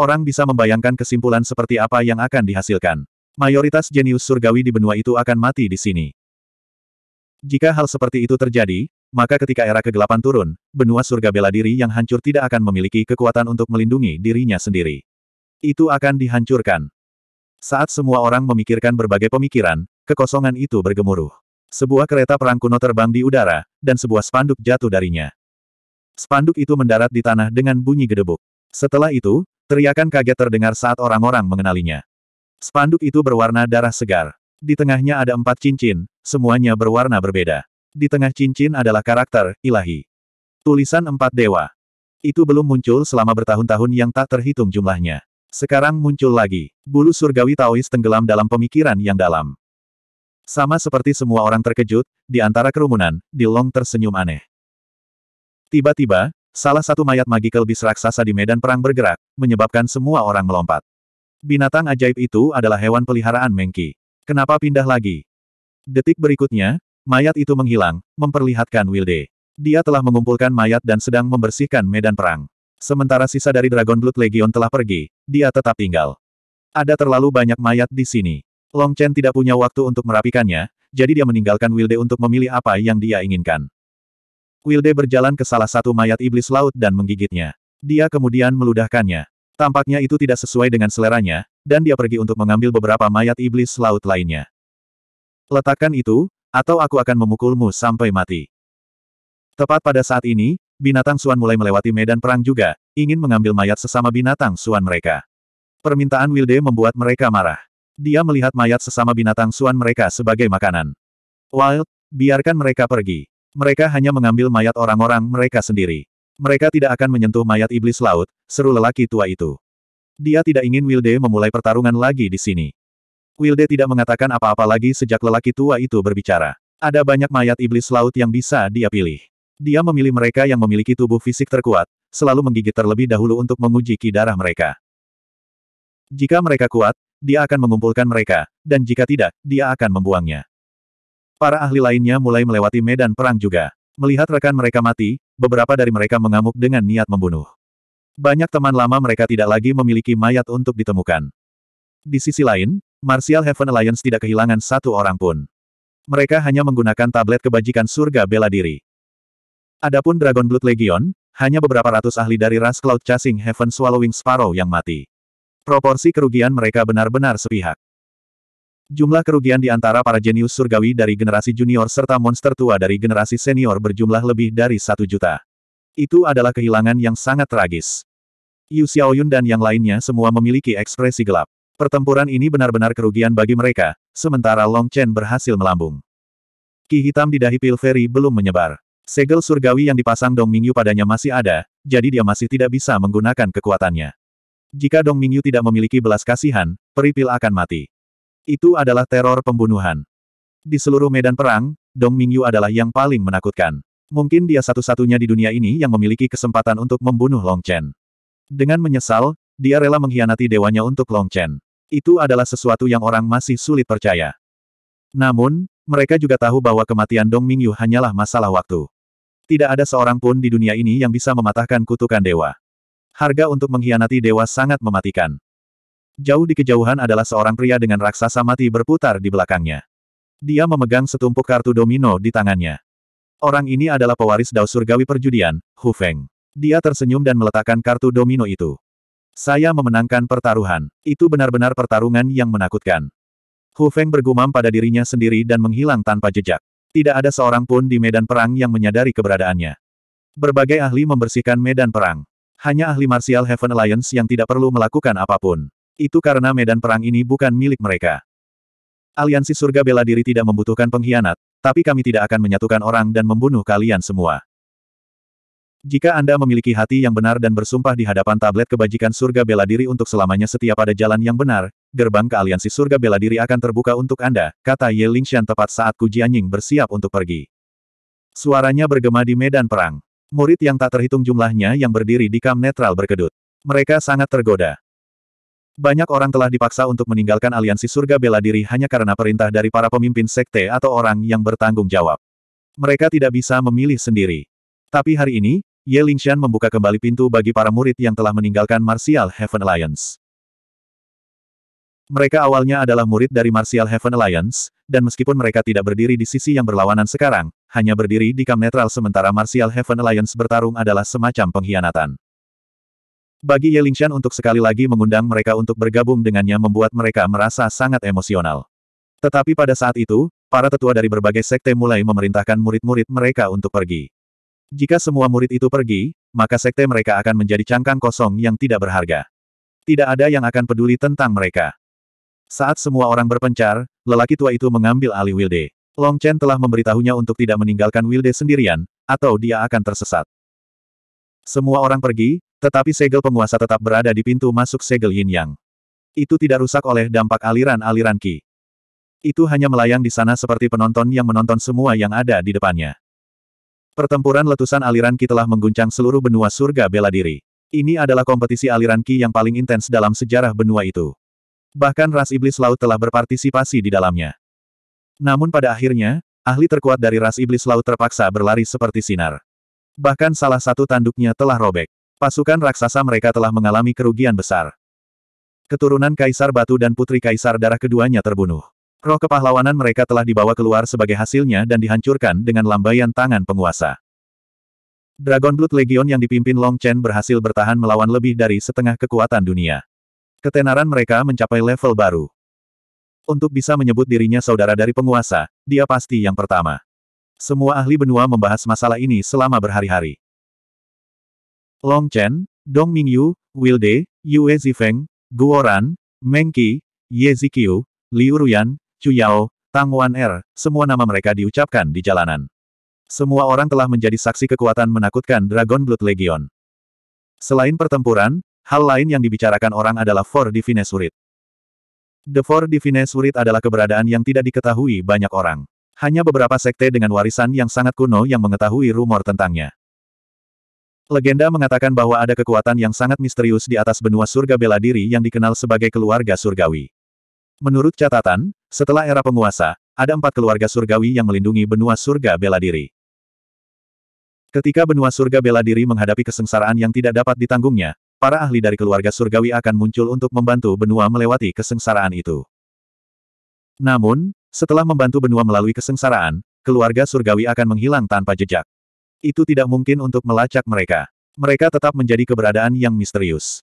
Orang bisa membayangkan kesimpulan seperti apa yang akan dihasilkan. Mayoritas jenius surgawi di benua itu akan mati di sini. Jika hal seperti itu terjadi, maka ketika era kegelapan turun, benua surga bela diri yang hancur tidak akan memiliki kekuatan untuk melindungi dirinya sendiri. Itu akan dihancurkan. Saat semua orang memikirkan berbagai pemikiran, Kekosongan itu bergemuruh. Sebuah kereta perang kuno terbang di udara, dan sebuah spanduk jatuh darinya. Spanduk itu mendarat di tanah dengan bunyi gedebuk. Setelah itu, teriakan kaget terdengar saat orang-orang mengenalinya. Spanduk itu berwarna darah segar. Di tengahnya ada empat cincin, semuanya berwarna berbeda. Di tengah cincin adalah karakter, ilahi. Tulisan empat dewa. Itu belum muncul selama bertahun-tahun yang tak terhitung jumlahnya. Sekarang muncul lagi. Bulu surgawi Taois tenggelam dalam pemikiran yang dalam. Sama seperti semua orang terkejut, di antara kerumunan, Dilong tersenyum aneh. Tiba-tiba, salah satu mayat magikal bis raksasa di medan perang bergerak, menyebabkan semua orang melompat. Binatang ajaib itu adalah hewan peliharaan Mengki. Kenapa pindah lagi? Detik berikutnya, mayat itu menghilang, memperlihatkan Wilde. Dia telah mengumpulkan mayat dan sedang membersihkan medan perang. Sementara sisa dari Dragon Blood Legion telah pergi, dia tetap tinggal. Ada terlalu banyak mayat di sini. Long Chen tidak punya waktu untuk merapikannya, jadi dia meninggalkan Wilde untuk memilih apa yang dia inginkan. Wilde berjalan ke salah satu mayat iblis laut dan menggigitnya. Dia kemudian meludahkannya. Tampaknya itu tidak sesuai dengan seleranya, dan dia pergi untuk mengambil beberapa mayat iblis laut lainnya. Letakkan itu, atau aku akan memukulmu sampai mati. Tepat pada saat ini, binatang Suan mulai melewati medan perang juga, ingin mengambil mayat sesama binatang Suan mereka. Permintaan Wilde membuat mereka marah. Dia melihat mayat sesama binatang suan mereka sebagai makanan. Wild, biarkan mereka pergi. Mereka hanya mengambil mayat orang-orang mereka sendiri. Mereka tidak akan menyentuh mayat iblis laut, seru lelaki tua itu. Dia tidak ingin Wilde memulai pertarungan lagi di sini. Wilde tidak mengatakan apa-apa lagi sejak lelaki tua itu berbicara. Ada banyak mayat iblis laut yang bisa dia pilih. Dia memilih mereka yang memiliki tubuh fisik terkuat, selalu menggigit terlebih dahulu untuk menguji ki darah mereka. Jika mereka kuat, dia akan mengumpulkan mereka, dan jika tidak, dia akan membuangnya. Para ahli lainnya mulai melewati medan perang juga. Melihat rekan mereka mati, beberapa dari mereka mengamuk dengan niat membunuh. Banyak teman lama mereka tidak lagi memiliki mayat untuk ditemukan. Di sisi lain, Martial Heaven Alliance tidak kehilangan satu orang pun. Mereka hanya menggunakan tablet kebajikan surga bela diri. Adapun Dragon Blood Legion, hanya beberapa ratus ahli dari ras Cloud Chasing Heaven Swallowing Sparrow yang mati. Proporsi kerugian mereka benar-benar sepihak. Jumlah kerugian di antara para jenius surgawi dari generasi junior serta monster tua dari generasi senior berjumlah lebih dari satu juta. Itu adalah kehilangan yang sangat tragis. Yu Xiaoyun dan yang lainnya semua memiliki ekspresi gelap. Pertempuran ini benar-benar kerugian bagi mereka, sementara Long Chen berhasil melambung. Ki hitam di dahi Pilferi belum menyebar. Segel surgawi yang dipasang Dong Mingyu padanya masih ada, jadi dia masih tidak bisa menggunakan kekuatannya. Jika Dong Mingyu tidak memiliki belas kasihan, Peripil akan mati. Itu adalah teror pembunuhan. Di seluruh medan perang, Dong Mingyu adalah yang paling menakutkan. Mungkin dia satu-satunya di dunia ini yang memiliki kesempatan untuk membunuh Long Chen. Dengan menyesal, dia rela mengkhianati dewanya untuk Long Chen. Itu adalah sesuatu yang orang masih sulit percaya. Namun, mereka juga tahu bahwa kematian Dong Mingyu hanyalah masalah waktu. Tidak ada seorang pun di dunia ini yang bisa mematahkan kutukan dewa. Harga untuk mengkhianati dewa sangat mematikan. Jauh di kejauhan adalah seorang pria dengan raksasa mati berputar di belakangnya. Dia memegang setumpuk kartu domino di tangannya. Orang ini adalah pewaris Dao Surgawi Perjudian, Hu Feng. Dia tersenyum dan meletakkan kartu domino itu. Saya memenangkan pertaruhan. Itu benar-benar pertarungan yang menakutkan. Hu Feng bergumam pada dirinya sendiri dan menghilang tanpa jejak. Tidak ada seorang pun di medan perang yang menyadari keberadaannya. Berbagai ahli membersihkan medan perang. Hanya ahli martial Heaven Alliance yang tidak perlu melakukan apapun. Itu karena medan perang ini bukan milik mereka. Aliansi surga bela diri tidak membutuhkan pengkhianat, tapi kami tidak akan menyatukan orang dan membunuh kalian semua. Jika Anda memiliki hati yang benar dan bersumpah di hadapan tablet kebajikan surga bela diri untuk selamanya setia pada jalan yang benar, gerbang ke aliansi surga bela diri akan terbuka untuk Anda, kata Ye Lingshan tepat saat Ku Jianying bersiap untuk pergi. Suaranya bergema di medan perang. Murid yang tak terhitung jumlahnya yang berdiri di kam netral berkedut. Mereka sangat tergoda. Banyak orang telah dipaksa untuk meninggalkan aliansi surga bela diri hanya karena perintah dari para pemimpin sekte atau orang yang bertanggung jawab. Mereka tidak bisa memilih sendiri. Tapi hari ini, Ye Lingshan membuka kembali pintu bagi para murid yang telah meninggalkan Martial Heaven Alliance. Mereka awalnya adalah murid dari Martial Heaven Alliance, dan meskipun mereka tidak berdiri di sisi yang berlawanan sekarang, hanya berdiri di kam netral sementara Martial Heaven Alliance bertarung adalah semacam pengkhianatan. Bagi Ye Yelingshan untuk sekali lagi mengundang mereka untuk bergabung dengannya membuat mereka merasa sangat emosional. Tetapi pada saat itu, para tetua dari berbagai sekte mulai memerintahkan murid-murid mereka untuk pergi. Jika semua murid itu pergi, maka sekte mereka akan menjadi cangkang kosong yang tidak berharga. Tidak ada yang akan peduli tentang mereka. Saat semua orang berpencar, lelaki tua itu mengambil alih Wilde. Long Chen telah memberitahunya untuk tidak meninggalkan Wilde sendirian, atau dia akan tersesat. Semua orang pergi, tetapi segel penguasa tetap berada di pintu masuk segel yin yang. Itu tidak rusak oleh dampak aliran-aliran ki. Itu hanya melayang di sana seperti penonton yang menonton semua yang ada di depannya. Pertempuran letusan aliran ki telah mengguncang seluruh benua surga bela diri. Ini adalah kompetisi aliran ki yang paling intens dalam sejarah benua itu. Bahkan ras iblis laut telah berpartisipasi di dalamnya. Namun pada akhirnya, ahli terkuat dari ras iblis laut terpaksa berlari seperti sinar. Bahkan salah satu tanduknya telah robek. Pasukan raksasa mereka telah mengalami kerugian besar. Keturunan Kaisar Batu dan Putri Kaisar Darah keduanya terbunuh. Roh kepahlawanan mereka telah dibawa keluar sebagai hasilnya dan dihancurkan dengan lambaian tangan penguasa. Dragon Blood Legion yang dipimpin Long Chen berhasil bertahan melawan lebih dari setengah kekuatan dunia. Ketenaran mereka mencapai level baru. Untuk bisa menyebut dirinya saudara dari penguasa, dia pasti yang pertama. Semua ahli benua membahas masalah ini selama berhari-hari. Long Chen, Dong Mingyu, Wilde, Yue Zifeng, Guoran, Qi, Ye Zikyu, Liu Ruyan, Chu Yao, Tang Wan Er, semua nama mereka diucapkan di jalanan. Semua orang telah menjadi saksi kekuatan menakutkan Dragon Blood Legion. Selain pertempuran, Hal lain yang dibicarakan orang adalah For Divine Surit. The Four Divine Surit adalah keberadaan yang tidak diketahui banyak orang. Hanya beberapa sekte dengan warisan yang sangat kuno yang mengetahui rumor tentangnya. Legenda mengatakan bahwa ada kekuatan yang sangat misterius di atas benua surga bela diri yang dikenal sebagai keluarga surgawi. Menurut catatan, setelah era penguasa, ada empat keluarga surgawi yang melindungi benua surga bela diri. Ketika benua surga bela diri menghadapi kesengsaraan yang tidak dapat ditanggungnya, para ahli dari keluarga surgawi akan muncul untuk membantu benua melewati kesengsaraan itu. Namun, setelah membantu benua melalui kesengsaraan, keluarga surgawi akan menghilang tanpa jejak. Itu tidak mungkin untuk melacak mereka. Mereka tetap menjadi keberadaan yang misterius.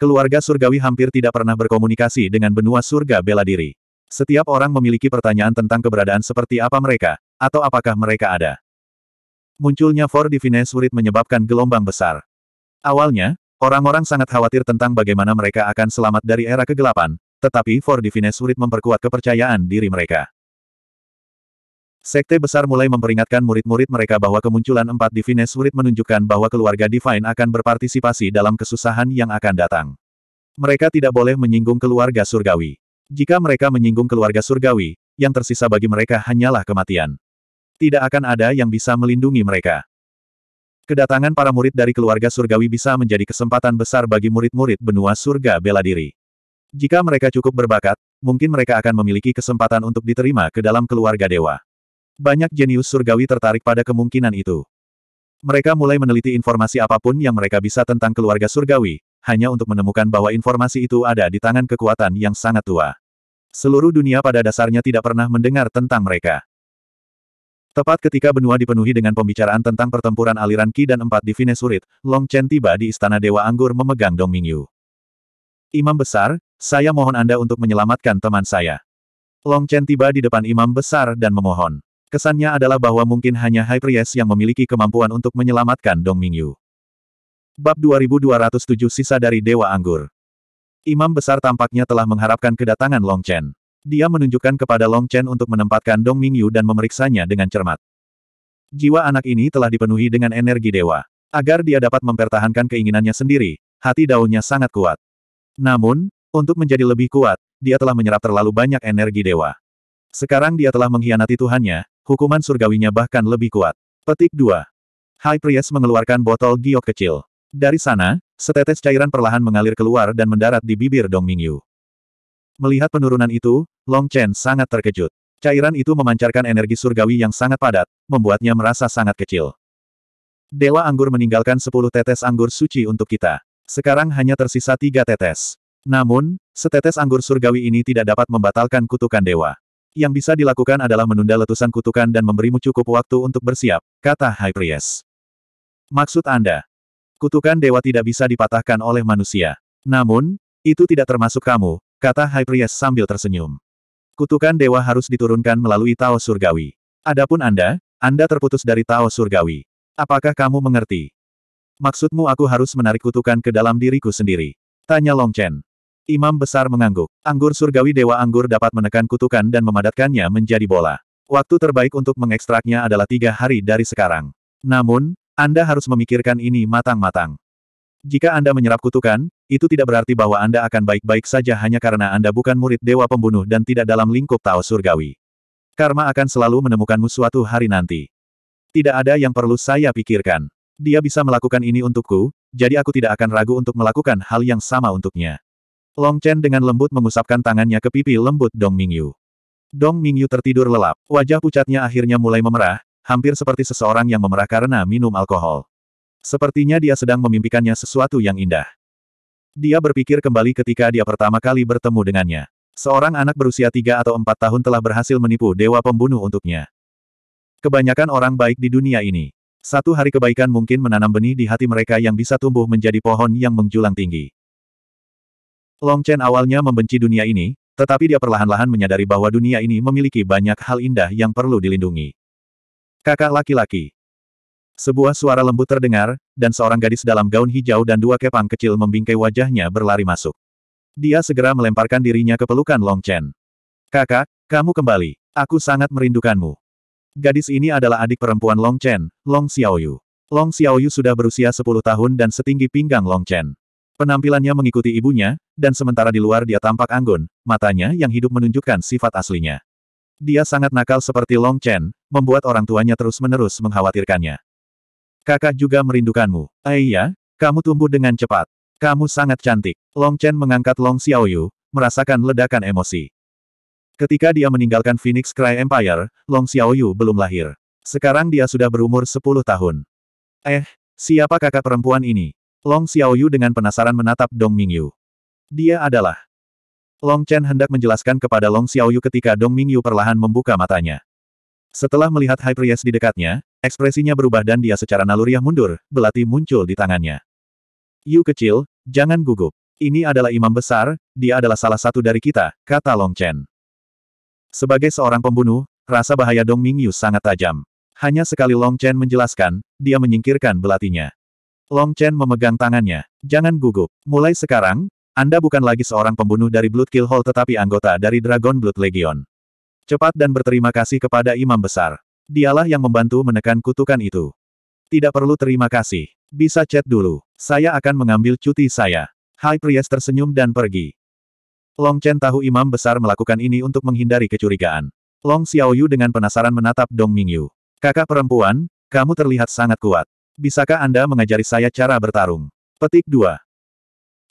Keluarga surgawi hampir tidak pernah berkomunikasi dengan benua surga bela diri. Setiap orang memiliki pertanyaan tentang keberadaan seperti apa mereka, atau apakah mereka ada. Munculnya Four Divine Surit menyebabkan gelombang besar. Awalnya, Orang-orang sangat khawatir tentang bagaimana mereka akan selamat dari era kegelapan, tetapi For Divine memperkuat kepercayaan diri mereka. Sekte besar mulai memperingatkan murid-murid mereka bahwa kemunculan empat Divine menunjukkan bahwa keluarga Divine akan berpartisipasi dalam kesusahan yang akan datang. Mereka tidak boleh menyinggung keluarga surgawi. Jika mereka menyinggung keluarga surgawi, yang tersisa bagi mereka hanyalah kematian. Tidak akan ada yang bisa melindungi mereka. Kedatangan para murid dari keluarga surgawi bisa menjadi kesempatan besar bagi murid-murid benua surga bela diri. Jika mereka cukup berbakat, mungkin mereka akan memiliki kesempatan untuk diterima ke dalam keluarga dewa. Banyak jenius surgawi tertarik pada kemungkinan itu. Mereka mulai meneliti informasi apapun yang mereka bisa tentang keluarga surgawi, hanya untuk menemukan bahwa informasi itu ada di tangan kekuatan yang sangat tua. Seluruh dunia pada dasarnya tidak pernah mendengar tentang mereka. Tepat ketika benua dipenuhi dengan pembicaraan tentang pertempuran aliran Ki dan empat divine surit, Long Chen tiba di Istana Dewa Anggur memegang Dong Mingyu. Imam Besar, saya mohon Anda untuk menyelamatkan teman saya. Long Chen tiba di depan Imam Besar dan memohon. Kesannya adalah bahwa mungkin hanya High Priest yang memiliki kemampuan untuk menyelamatkan Dong Mingyu. Bab 2207 Sisa dari Dewa Anggur Imam Besar tampaknya telah mengharapkan kedatangan Long Chen. Dia menunjukkan kepada Long Chen untuk menempatkan Dong Mingyu dan memeriksanya dengan cermat. Jiwa anak ini telah dipenuhi dengan energi dewa. Agar dia dapat mempertahankan keinginannya sendiri, hati daunnya sangat kuat. Namun, untuk menjadi lebih kuat, dia telah menyerap terlalu banyak energi dewa. Sekarang dia telah mengkhianati Tuhannya, hukuman surgawinya bahkan lebih kuat. Petik 2. High Priest mengeluarkan botol giok kecil. Dari sana, setetes cairan perlahan mengalir keluar dan mendarat di bibir Dong Mingyu. Melihat penurunan itu, Long Chen sangat terkejut. Cairan itu memancarkan energi surgawi yang sangat padat, membuatnya merasa sangat kecil. Dewa Anggur meninggalkan sepuluh tetes anggur suci untuk kita. Sekarang hanya tersisa tiga tetes. Namun, setetes anggur surgawi ini tidak dapat membatalkan kutukan dewa. Yang bisa dilakukan adalah menunda letusan kutukan dan memberimu cukup waktu untuk bersiap, kata High Priest. Maksud Anda, kutukan dewa tidak bisa dipatahkan oleh manusia. Namun, itu tidak termasuk kamu, kata High sambil tersenyum. Kutukan dewa harus diturunkan melalui Tao Surgawi. Adapun Anda, Anda terputus dari Tao Surgawi. Apakah kamu mengerti? Maksudmu aku harus menarik kutukan ke dalam diriku sendiri? Tanya Long Chen. Imam besar mengangguk. Anggur surgawi Dewa Anggur dapat menekan kutukan dan memadatkannya menjadi bola. Waktu terbaik untuk mengekstraknya adalah tiga hari dari sekarang. Namun, Anda harus memikirkan ini matang-matang. Jika Anda menyerap kutukan, itu tidak berarti bahwa Anda akan baik-baik saja hanya karena Anda bukan murid dewa pembunuh dan tidak dalam lingkup Tao Surgawi. Karma akan selalu menemukanmu suatu hari nanti. Tidak ada yang perlu saya pikirkan. Dia bisa melakukan ini untukku, jadi aku tidak akan ragu untuk melakukan hal yang sama untuknya. Long Chen dengan lembut mengusapkan tangannya ke pipi lembut Dong Mingyu. Dong Mingyu tertidur lelap, wajah pucatnya akhirnya mulai memerah, hampir seperti seseorang yang memerah karena minum alkohol. Sepertinya dia sedang memimpikannya sesuatu yang indah. Dia berpikir kembali ketika dia pertama kali bertemu dengannya. Seorang anak berusia tiga atau empat tahun telah berhasil menipu dewa pembunuh untuknya. Kebanyakan orang baik di dunia ini. Satu hari kebaikan mungkin menanam benih di hati mereka yang bisa tumbuh menjadi pohon yang menjulang tinggi. Long Chen awalnya membenci dunia ini, tetapi dia perlahan-lahan menyadari bahwa dunia ini memiliki banyak hal indah yang perlu dilindungi. Kakak laki-laki, sebuah suara lembut terdengar, dan seorang gadis dalam gaun hijau dan dua kepang kecil membingkai wajahnya berlari masuk. Dia segera melemparkan dirinya ke pelukan Long Chen. Kakak, kamu kembali. Aku sangat merindukanmu. Gadis ini adalah adik perempuan Long Chen, Long Xiaoyu. Long Xiaoyu sudah berusia 10 tahun dan setinggi pinggang Long Chen. Penampilannya mengikuti ibunya, dan sementara di luar dia tampak anggun, matanya yang hidup menunjukkan sifat aslinya. Dia sangat nakal seperti Long Chen, membuat orang tuanya terus-menerus mengkhawatirkannya. Kakak juga merindukanmu. Aiya, eh, kamu tumbuh dengan cepat. Kamu sangat cantik. Long Chen mengangkat Long Xiaoyu, merasakan ledakan emosi. Ketika dia meninggalkan Phoenix Cry Empire, Long Xiaoyu belum lahir. Sekarang dia sudah berumur 10 tahun. Eh, siapa kakak perempuan ini? Long Xiaoyu dengan penasaran menatap Dong Mingyu. Dia adalah. Long Chen hendak menjelaskan kepada Long Xiaoyu ketika Dong Mingyu perlahan membuka matanya. Setelah melihat High Priest di dekatnya, Ekspresinya berubah dan dia secara naluriah mundur, belati muncul di tangannya. Yu kecil, jangan gugup. Ini adalah imam besar, dia adalah salah satu dari kita, kata Long Chen. Sebagai seorang pembunuh, rasa bahaya Dong Mingyu sangat tajam. Hanya sekali Long Chen menjelaskan, dia menyingkirkan belatinya. Long Chen memegang tangannya. Jangan gugup. Mulai sekarang, Anda bukan lagi seorang pembunuh dari Blood Kill Hall tetapi anggota dari Dragon Blood Legion. Cepat dan berterima kasih kepada Imam Besar. Dialah yang membantu menekan kutukan itu. Tidak perlu terima kasih. Bisa chat dulu. Saya akan mengambil cuti saya. Hai Priest tersenyum dan pergi. Long Chen tahu imam besar melakukan ini untuk menghindari kecurigaan. Long Xiaoyu dengan penasaran menatap Dong Mingyu. Kakak perempuan, kamu terlihat sangat kuat. Bisakah Anda mengajari saya cara bertarung? Petik 2.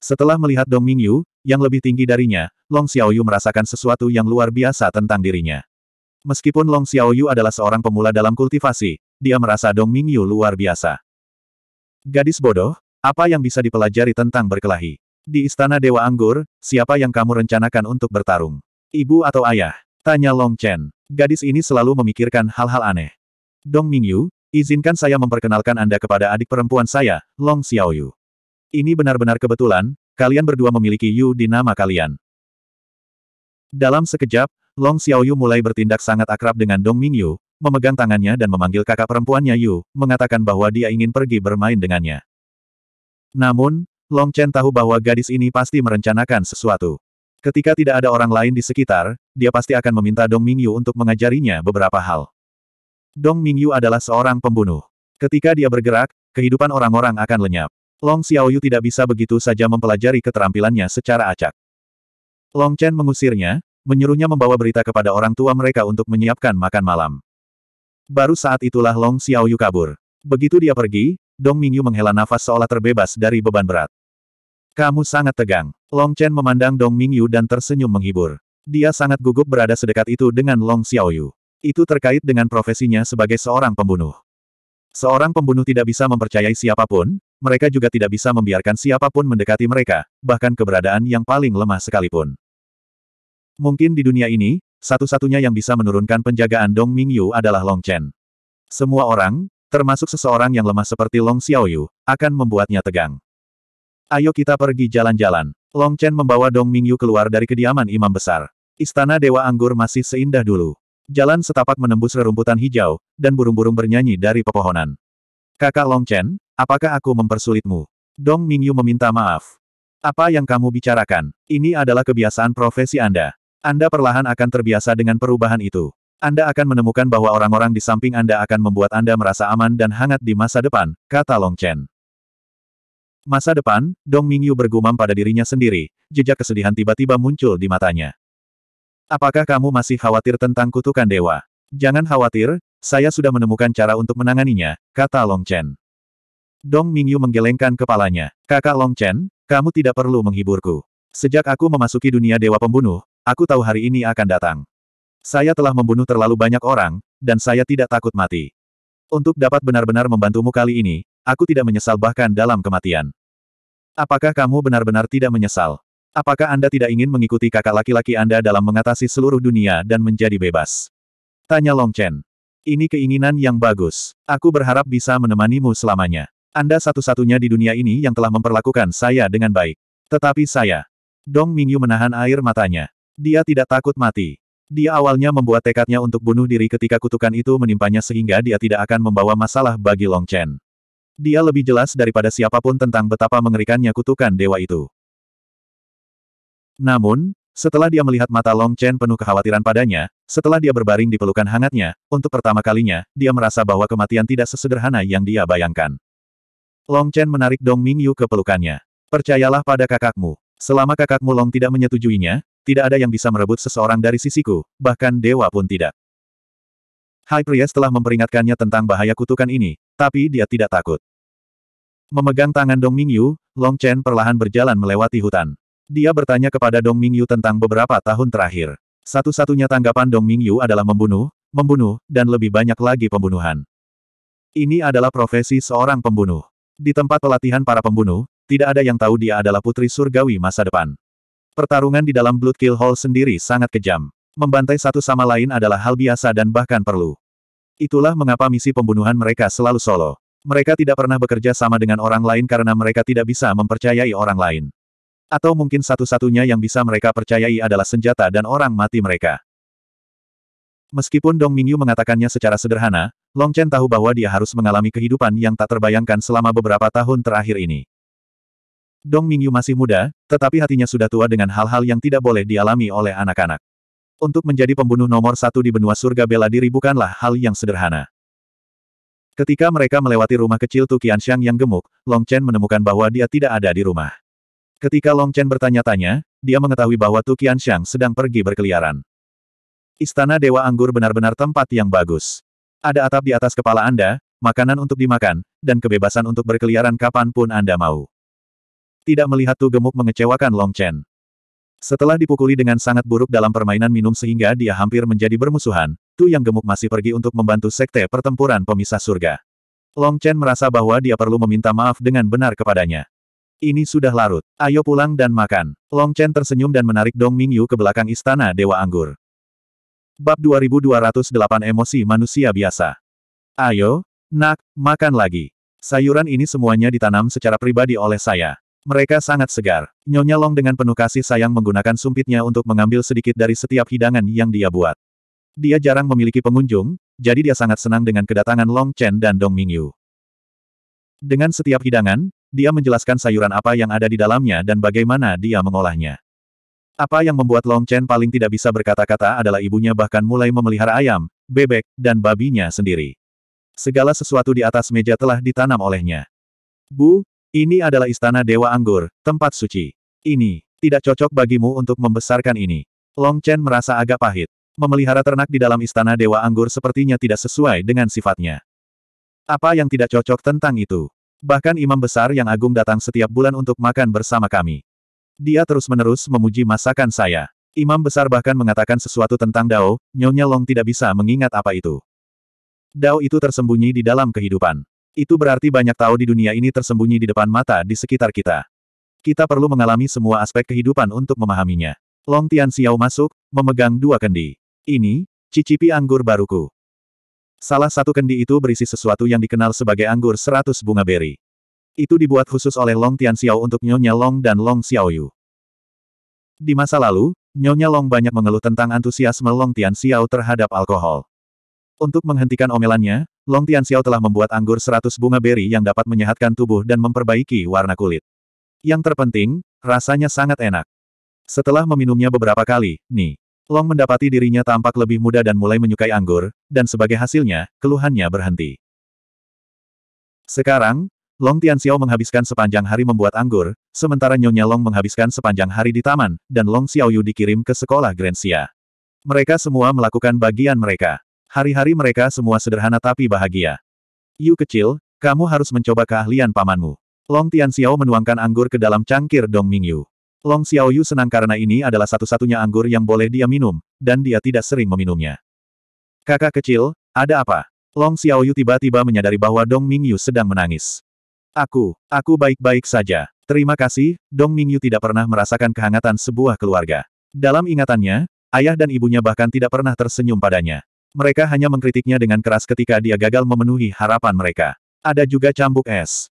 Setelah melihat Dong Mingyu, yang lebih tinggi darinya, Long Xiaoyu merasakan sesuatu yang luar biasa tentang dirinya. Meskipun Long Xiaoyu adalah seorang pemula dalam kultivasi, dia merasa Dong Mingyu luar biasa. Gadis bodoh, apa yang bisa dipelajari tentang berkelahi? Di Istana Dewa Anggur, siapa yang kamu rencanakan untuk bertarung? Ibu atau ayah? Tanya Long Chen. Gadis ini selalu memikirkan hal-hal aneh. Dong Mingyu, izinkan saya memperkenalkan Anda kepada adik perempuan saya, Long Xiaoyu. Ini benar-benar kebetulan, kalian berdua memiliki Yu di nama kalian. Dalam sekejap, Long Xiaoyu mulai bertindak sangat akrab dengan Dong Mingyu, memegang tangannya dan memanggil kakak perempuannya Yu, mengatakan bahwa dia ingin pergi bermain dengannya. Namun, Long Chen tahu bahwa gadis ini pasti merencanakan sesuatu. Ketika tidak ada orang lain di sekitar, dia pasti akan meminta Dong Mingyu untuk mengajarinya beberapa hal. Dong Mingyu adalah seorang pembunuh. Ketika dia bergerak, kehidupan orang-orang akan lenyap. Long Xiaoyu tidak bisa begitu saja mempelajari keterampilannya secara acak. Long Chen mengusirnya, menyuruhnya membawa berita kepada orang tua mereka untuk menyiapkan makan malam. Baru saat itulah Long Xiaoyu kabur. Begitu dia pergi, Dong Mingyu menghela nafas seolah terbebas dari beban berat. Kamu sangat tegang. Long Chen memandang Dong Mingyu dan tersenyum menghibur. Dia sangat gugup berada sedekat itu dengan Long Xiaoyu. Itu terkait dengan profesinya sebagai seorang pembunuh. Seorang pembunuh tidak bisa mempercayai siapapun, mereka juga tidak bisa membiarkan siapapun mendekati mereka, bahkan keberadaan yang paling lemah sekalipun. Mungkin di dunia ini, satu-satunya yang bisa menurunkan penjagaan Dong Mingyu adalah Long Chen. Semua orang, termasuk seseorang yang lemah seperti Long Xiaoyu, akan membuatnya tegang. Ayo kita pergi jalan-jalan. Long Chen membawa Dong Mingyu keluar dari kediaman imam besar. Istana Dewa Anggur masih seindah dulu. Jalan setapak menembus rerumputan hijau, dan burung-burung bernyanyi dari pepohonan. Kakak Long Chen, apakah aku mempersulitmu? Dong Mingyu meminta maaf. Apa yang kamu bicarakan? Ini adalah kebiasaan profesi Anda. Anda perlahan akan terbiasa dengan perubahan itu. Anda akan menemukan bahwa orang-orang di samping Anda akan membuat Anda merasa aman dan hangat di masa depan, kata Long Chen. Masa depan, Dong Mingyu bergumam pada dirinya sendiri, jejak kesedihan tiba-tiba muncul di matanya. Apakah kamu masih khawatir tentang kutukan dewa? Jangan khawatir, saya sudah menemukan cara untuk menanganinya, kata Long Chen. Dong Mingyu menggelengkan kepalanya. Kakak Long Chen, kamu tidak perlu menghiburku. Sejak aku memasuki dunia dewa pembunuh, Aku tahu hari ini akan datang. Saya telah membunuh terlalu banyak orang, dan saya tidak takut mati. Untuk dapat benar-benar membantumu kali ini, aku tidak menyesal bahkan dalam kematian. Apakah kamu benar-benar tidak menyesal? Apakah Anda tidak ingin mengikuti kakak laki-laki Anda dalam mengatasi seluruh dunia dan menjadi bebas? Tanya Long Chen. Ini keinginan yang bagus. Aku berharap bisa menemanimu selamanya. Anda satu-satunya di dunia ini yang telah memperlakukan saya dengan baik. Tetapi saya. Dong Mingyu menahan air matanya. Dia tidak takut mati. Dia awalnya membuat tekadnya untuk bunuh diri ketika kutukan itu menimpanya sehingga dia tidak akan membawa masalah bagi Long Chen. Dia lebih jelas daripada siapapun tentang betapa mengerikannya kutukan dewa itu. Namun, setelah dia melihat mata Long Chen penuh kekhawatiran padanya, setelah dia berbaring di pelukan hangatnya, untuk pertama kalinya, dia merasa bahwa kematian tidak sesederhana yang dia bayangkan. Long Chen menarik Dong Mingyu ke pelukannya. Percayalah pada kakakmu. Selama kakakmu Long tidak menyetujuinya, tidak ada yang bisa merebut seseorang dari sisiku, bahkan dewa pun tidak. High Priest telah memperingatkannya tentang bahaya kutukan ini, tapi dia tidak takut. Memegang tangan Dong Mingyu, Long Chen perlahan berjalan melewati hutan. Dia bertanya kepada Dong Mingyu tentang beberapa tahun terakhir. Satu-satunya tanggapan Dong Mingyu adalah membunuh, membunuh, dan lebih banyak lagi pembunuhan. Ini adalah profesi seorang pembunuh. Di tempat pelatihan para pembunuh, tidak ada yang tahu dia adalah putri surgawi masa depan. Pertarungan di dalam Blood Kill Hall sendiri sangat kejam. Membantai satu sama lain adalah hal biasa dan bahkan perlu. Itulah mengapa misi pembunuhan mereka selalu solo. Mereka tidak pernah bekerja sama dengan orang lain karena mereka tidak bisa mempercayai orang lain. Atau mungkin satu-satunya yang bisa mereka percayai adalah senjata dan orang mati mereka. Meskipun Dong Mingyu mengatakannya secara sederhana, Long Chen tahu bahwa dia harus mengalami kehidupan yang tak terbayangkan selama beberapa tahun terakhir ini. Dong Mingyu masih muda, tetapi hatinya sudah tua dengan hal-hal yang tidak boleh dialami oleh anak-anak. Untuk menjadi pembunuh nomor satu di benua surga bela diri bukanlah hal yang sederhana. Ketika mereka melewati rumah kecil Tu Qianxiang yang gemuk, Long Chen menemukan bahwa dia tidak ada di rumah. Ketika Long Chen bertanya-tanya, dia mengetahui bahwa Tu Qianxiang sedang pergi berkeliaran. Istana Dewa Anggur benar-benar tempat yang bagus. Ada atap di atas kepala Anda, makanan untuk dimakan, dan kebebasan untuk berkeliaran kapanpun Anda mau tidak melihat Tu Gemuk mengecewakan Long Chen. Setelah dipukuli dengan sangat buruk dalam permainan minum sehingga dia hampir menjadi bermusuhan, Tu Yang Gemuk masih pergi untuk membantu Sekte Pertempuran Pemisah Surga. Long Chen merasa bahwa dia perlu meminta maaf dengan benar kepadanya. Ini sudah larut. Ayo pulang dan makan. Long Chen tersenyum dan menarik Dong Mingyu ke belakang istana Dewa Anggur. Bab 2208 Emosi Manusia Biasa. Ayo, nak, makan lagi. Sayuran ini semuanya ditanam secara pribadi oleh saya. Mereka sangat segar. Nyonya Long dengan penuh kasih sayang menggunakan sumpitnya untuk mengambil sedikit dari setiap hidangan yang dia buat. Dia jarang memiliki pengunjung, jadi dia sangat senang dengan kedatangan Long Chen dan Dong Mingyu. Dengan setiap hidangan, dia menjelaskan sayuran apa yang ada di dalamnya dan bagaimana dia mengolahnya. Apa yang membuat Long Chen paling tidak bisa berkata-kata adalah ibunya bahkan mulai memelihara ayam, bebek, dan babinya sendiri. Segala sesuatu di atas meja telah ditanam olehnya. Bu, ini adalah istana Dewa Anggur, tempat suci. Ini tidak cocok bagimu untuk membesarkan ini. Long Chen merasa agak pahit. Memelihara ternak di dalam istana Dewa Anggur sepertinya tidak sesuai dengan sifatnya. Apa yang tidak cocok tentang itu? Bahkan imam besar yang agung datang setiap bulan untuk makan bersama kami. Dia terus-menerus memuji masakan saya. Imam besar bahkan mengatakan sesuatu tentang Dao, Nyonya Long tidak bisa mengingat apa itu. Dao itu tersembunyi di dalam kehidupan. Itu berarti banyak tahu di dunia ini tersembunyi di depan mata di sekitar kita. Kita perlu mengalami semua aspek kehidupan untuk memahaminya. Long Tian Xiao masuk, memegang dua kendi. Ini, cicipi anggur baruku. Salah satu kendi itu berisi sesuatu yang dikenal sebagai anggur seratus bunga beri. Itu dibuat khusus oleh Long Tian Xiao untuk Nyonya Long dan Long Xiaoyu. Di masa lalu, Nyonya Long banyak mengeluh tentang antusiasme Long Tian Xiao terhadap alkohol. Untuk menghentikan omelannya, Long Tian Xiao telah membuat anggur seratus bunga beri yang dapat menyehatkan tubuh dan memperbaiki warna kulit. Yang terpenting, rasanya sangat enak. Setelah meminumnya beberapa kali, Ni Long mendapati dirinya tampak lebih muda dan mulai menyukai anggur, dan sebagai hasilnya, keluhannya berhenti. Sekarang, Long Tian Xiao menghabiskan sepanjang hari membuat anggur, sementara Nyonya Long menghabiskan sepanjang hari di taman, dan Long Xiaoyu dikirim ke sekolah Grensia. Mereka semua melakukan bagian mereka. Hari-hari mereka semua sederhana tapi bahagia. Yu kecil, kamu harus mencoba keahlian pamanmu. Long Tian Xiao menuangkan anggur ke dalam cangkir Dong Mingyu. Long Xiao Yu senang karena ini adalah satu-satunya anggur yang boleh dia minum, dan dia tidak sering meminumnya. Kakak kecil, ada apa? Long Xiao Yu tiba-tiba menyadari bahwa Dong Mingyu sedang menangis. Aku, aku baik-baik saja. Terima kasih, Dong Mingyu tidak pernah merasakan kehangatan sebuah keluarga. Dalam ingatannya, ayah dan ibunya bahkan tidak pernah tersenyum padanya. Mereka hanya mengkritiknya dengan keras ketika dia gagal memenuhi harapan mereka. Ada juga cambuk es.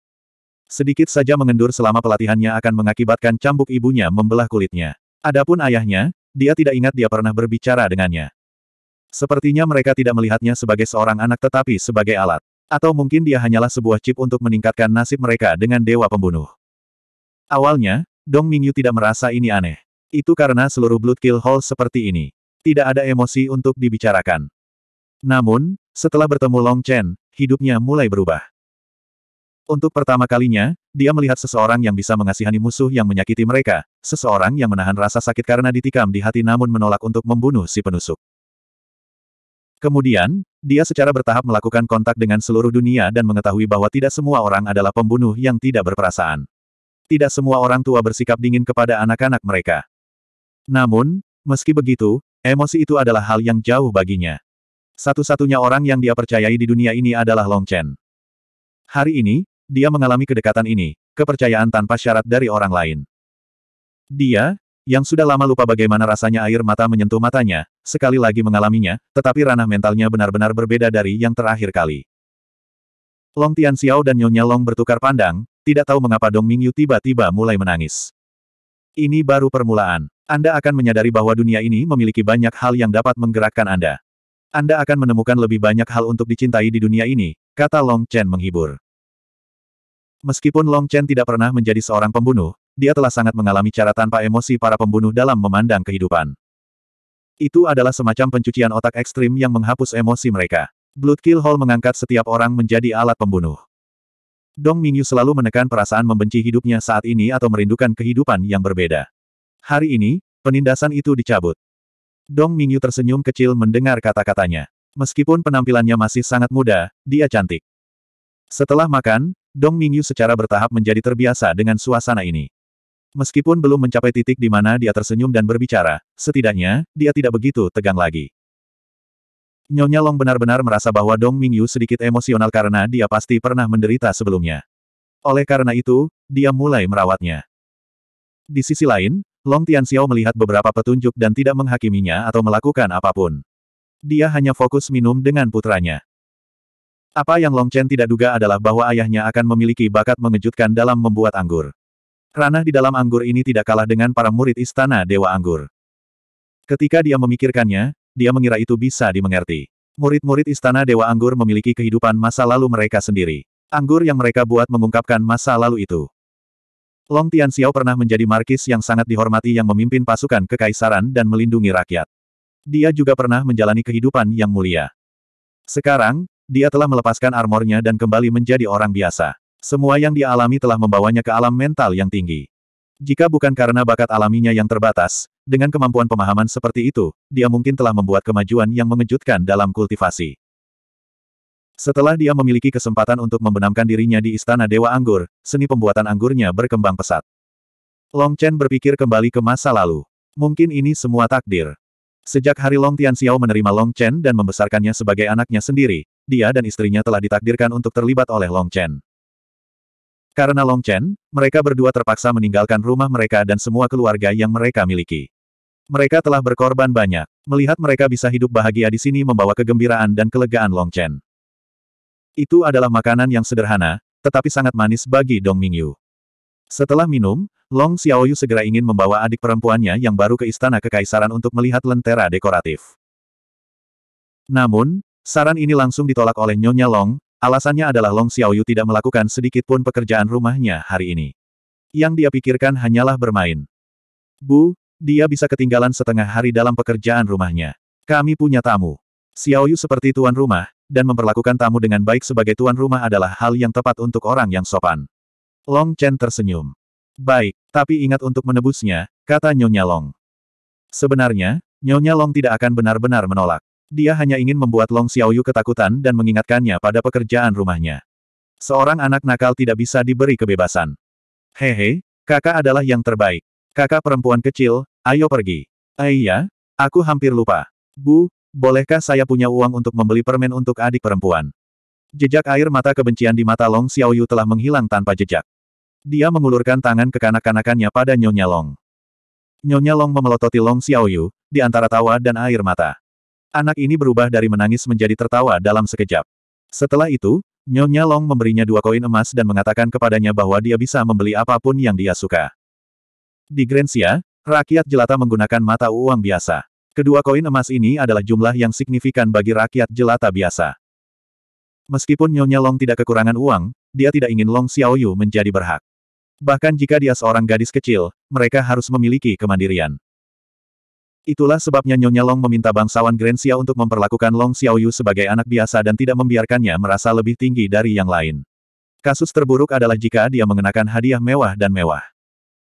Sedikit saja mengendur selama pelatihannya akan mengakibatkan cambuk ibunya membelah kulitnya. Adapun ayahnya, dia tidak ingat dia pernah berbicara dengannya. Sepertinya mereka tidak melihatnya sebagai seorang anak tetapi sebagai alat. Atau mungkin dia hanyalah sebuah chip untuk meningkatkan nasib mereka dengan dewa pembunuh. Awalnya, Dong Mingyu tidak merasa ini aneh. Itu karena seluruh Blood Kill Hall seperti ini. Tidak ada emosi untuk dibicarakan. Namun, setelah bertemu Long Chen, hidupnya mulai berubah. Untuk pertama kalinya, dia melihat seseorang yang bisa mengasihani musuh yang menyakiti mereka, seseorang yang menahan rasa sakit karena ditikam di hati namun menolak untuk membunuh si penusuk. Kemudian, dia secara bertahap melakukan kontak dengan seluruh dunia dan mengetahui bahwa tidak semua orang adalah pembunuh yang tidak berperasaan. Tidak semua orang tua bersikap dingin kepada anak-anak mereka. Namun, meski begitu, emosi itu adalah hal yang jauh baginya. Satu-satunya orang yang dia percayai di dunia ini adalah Long Chen. Hari ini, dia mengalami kedekatan ini, kepercayaan tanpa syarat dari orang lain. Dia, yang sudah lama lupa bagaimana rasanya air mata menyentuh matanya, sekali lagi mengalaminya, tetapi ranah mentalnya benar-benar berbeda dari yang terakhir kali. Long Tian Xiao dan Nyonya Long bertukar pandang, tidak tahu mengapa Dong Mingyu tiba-tiba mulai menangis. Ini baru permulaan. Anda akan menyadari bahwa dunia ini memiliki banyak hal yang dapat menggerakkan Anda. Anda akan menemukan lebih banyak hal untuk dicintai di dunia ini, kata Long Chen menghibur. Meskipun Long Chen tidak pernah menjadi seorang pembunuh, dia telah sangat mengalami cara tanpa emosi para pembunuh dalam memandang kehidupan. Itu adalah semacam pencucian otak ekstrim yang menghapus emosi mereka. Blood Kill Hall mengangkat setiap orang menjadi alat pembunuh. Dong Mingyu selalu menekan perasaan membenci hidupnya saat ini atau merindukan kehidupan yang berbeda. Hari ini, penindasan itu dicabut. Dong Mingyu tersenyum kecil mendengar kata-katanya. Meskipun penampilannya masih sangat muda, dia cantik. Setelah makan, Dong Mingyu secara bertahap menjadi terbiasa dengan suasana ini. Meskipun belum mencapai titik di mana dia tersenyum dan berbicara, setidaknya, dia tidak begitu tegang lagi. Nyonya Long benar-benar merasa bahwa Dong Mingyu sedikit emosional karena dia pasti pernah menderita sebelumnya. Oleh karena itu, dia mulai merawatnya. Di sisi lain, Long Tian Xiao melihat beberapa petunjuk dan tidak menghakiminya atau melakukan apapun. Dia hanya fokus minum dengan putranya. Apa yang Long Chen tidak duga adalah bahwa ayahnya akan memiliki bakat mengejutkan dalam membuat anggur. Ranah di dalam anggur ini tidak kalah dengan para murid istana Dewa Anggur. Ketika dia memikirkannya, dia mengira itu bisa dimengerti. Murid-murid istana Dewa Anggur memiliki kehidupan masa lalu mereka sendiri. Anggur yang mereka buat mengungkapkan masa lalu itu. Long Tian Xiao pernah menjadi markis yang sangat dihormati yang memimpin pasukan kekaisaran dan melindungi rakyat. Dia juga pernah menjalani kehidupan yang mulia. Sekarang, dia telah melepaskan armornya dan kembali menjadi orang biasa. Semua yang dia alami telah membawanya ke alam mental yang tinggi. Jika bukan karena bakat alaminya yang terbatas, dengan kemampuan pemahaman seperti itu, dia mungkin telah membuat kemajuan yang mengejutkan dalam kultivasi. Setelah dia memiliki kesempatan untuk membenamkan dirinya di Istana Dewa Anggur, seni pembuatan anggurnya berkembang pesat. Long Chen berpikir kembali ke masa lalu. Mungkin ini semua takdir. Sejak hari Long Tian Xiao menerima Long Chen dan membesarkannya sebagai anaknya sendiri, dia dan istrinya telah ditakdirkan untuk terlibat oleh Long Chen. Karena Long Chen, mereka berdua terpaksa meninggalkan rumah mereka dan semua keluarga yang mereka miliki. Mereka telah berkorban banyak. Melihat mereka bisa hidup bahagia di sini membawa kegembiraan dan kelegaan Long Chen. Itu adalah makanan yang sederhana, tetapi sangat manis bagi Dong Mingyu. Setelah minum, Long Xiaoyu segera ingin membawa adik perempuannya yang baru ke istana kekaisaran untuk melihat lentera dekoratif. Namun, saran ini langsung ditolak oleh Nyonya Long, alasannya adalah Long Xiaoyu tidak melakukan sedikit pun pekerjaan rumahnya hari ini. Yang dia pikirkan hanyalah bermain. Bu, dia bisa ketinggalan setengah hari dalam pekerjaan rumahnya. Kami punya tamu. Xiaoyu seperti tuan rumah, dan memperlakukan tamu dengan baik sebagai tuan rumah adalah hal yang tepat untuk orang yang sopan. Long Chen tersenyum. Baik, tapi ingat untuk menebusnya, kata Nyonya Long. Sebenarnya, Nyonya Long tidak akan benar-benar menolak. Dia hanya ingin membuat Long Xiaoyu ketakutan dan mengingatkannya pada pekerjaan rumahnya. Seorang anak nakal tidak bisa diberi kebebasan. Hehe, kakak adalah yang terbaik. Kakak perempuan kecil, ayo pergi. Aiyah, eh aku hampir lupa. Bu, Bolehkah saya punya uang untuk membeli permen untuk adik perempuan? Jejak air mata kebencian di mata Long Xiaoyu telah menghilang tanpa jejak. Dia mengulurkan tangan ke kanak kanakannya pada Nyonya Long. Nyonya Long memelototi Long Xiaoyu, di antara tawa dan air mata. Anak ini berubah dari menangis menjadi tertawa dalam sekejap. Setelah itu, Nyonya Long memberinya dua koin emas dan mengatakan kepadanya bahwa dia bisa membeli apapun yang dia suka. Di Grensia, rakyat jelata menggunakan mata uang biasa. Kedua koin emas ini adalah jumlah yang signifikan bagi rakyat jelata biasa. Meskipun Nyonya Long tidak kekurangan uang, dia tidak ingin Long Xiaoyu menjadi berhak. Bahkan jika dia seorang gadis kecil, mereka harus memiliki kemandirian. Itulah sebabnya Nyonya Long meminta bangsawan Grensia untuk memperlakukan Long Xiaoyu sebagai anak biasa dan tidak membiarkannya merasa lebih tinggi dari yang lain. Kasus terburuk adalah jika dia mengenakan hadiah mewah dan mewah.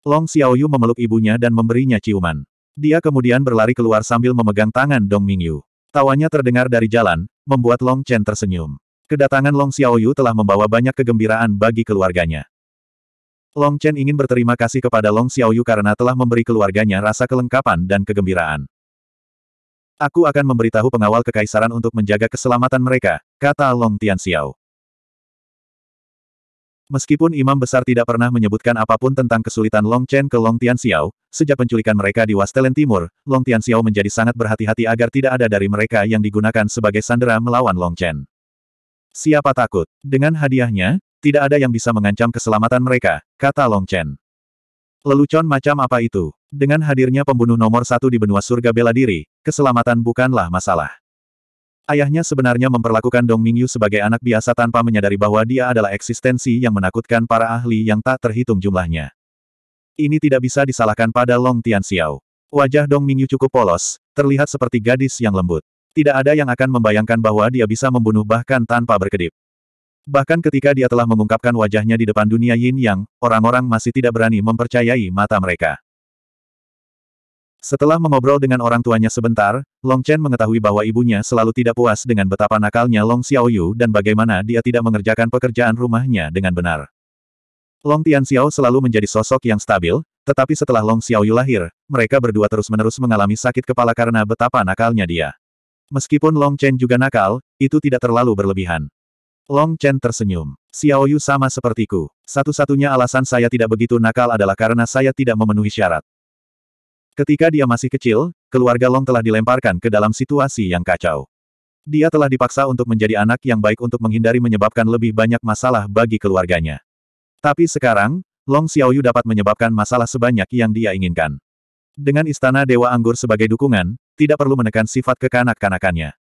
Long Xiaoyu memeluk ibunya dan memberinya ciuman. Dia kemudian berlari keluar sambil memegang tangan Dong Mingyu. Tawanya terdengar dari jalan, membuat Long Chen tersenyum. Kedatangan Long Xiaoyu telah membawa banyak kegembiraan bagi keluarganya. Long Chen ingin berterima kasih kepada Long Xiaoyu karena telah memberi keluarganya rasa kelengkapan dan kegembiraan. Aku akan memberitahu pengawal kekaisaran untuk menjaga keselamatan mereka, kata Long Tianxiao. Meskipun Imam Besar tidak pernah menyebutkan apapun tentang kesulitan Long Chen ke Long Tian Xiao, sejak penculikan mereka di Wastelen Timur, Long Tian Xiao menjadi sangat berhati-hati agar tidak ada dari mereka yang digunakan sebagai sandera melawan Long Chen. Siapa takut? Dengan hadiahnya, tidak ada yang bisa mengancam keselamatan mereka, kata Long Chen. Lelucon macam apa itu? Dengan hadirnya pembunuh nomor satu di benua surga bela diri, keselamatan bukanlah masalah. Ayahnya sebenarnya memperlakukan Dong Mingyu sebagai anak biasa tanpa menyadari bahwa dia adalah eksistensi yang menakutkan para ahli yang tak terhitung jumlahnya. Ini tidak bisa disalahkan pada Long Tian Xiao. Wajah Dong Mingyu cukup polos, terlihat seperti gadis yang lembut. Tidak ada yang akan membayangkan bahwa dia bisa membunuh bahkan tanpa berkedip. Bahkan ketika dia telah mengungkapkan wajahnya di depan dunia yin yang, orang-orang masih tidak berani mempercayai mata mereka. Setelah mengobrol dengan orang tuanya sebentar, Long Chen mengetahui bahwa ibunya selalu tidak puas dengan betapa nakalnya Long Xiaoyu dan bagaimana dia tidak mengerjakan pekerjaan rumahnya dengan benar. Long Tian Xiao selalu menjadi sosok yang stabil, tetapi setelah Long Xiaoyu lahir, mereka berdua terus-menerus mengalami sakit kepala karena betapa nakalnya dia. Meskipun Long Chen juga nakal, itu tidak terlalu berlebihan. Long Chen tersenyum. Xiaoyu sama sepertiku. Satu-satunya alasan saya tidak begitu nakal adalah karena saya tidak memenuhi syarat. Ketika dia masih kecil, keluarga Long telah dilemparkan ke dalam situasi yang kacau. Dia telah dipaksa untuk menjadi anak yang baik untuk menghindari menyebabkan lebih banyak masalah bagi keluarganya. Tapi sekarang, Long Xiaoyu dapat menyebabkan masalah sebanyak yang dia inginkan. Dengan Istana Dewa Anggur sebagai dukungan, tidak perlu menekan sifat kekanak-kanakannya.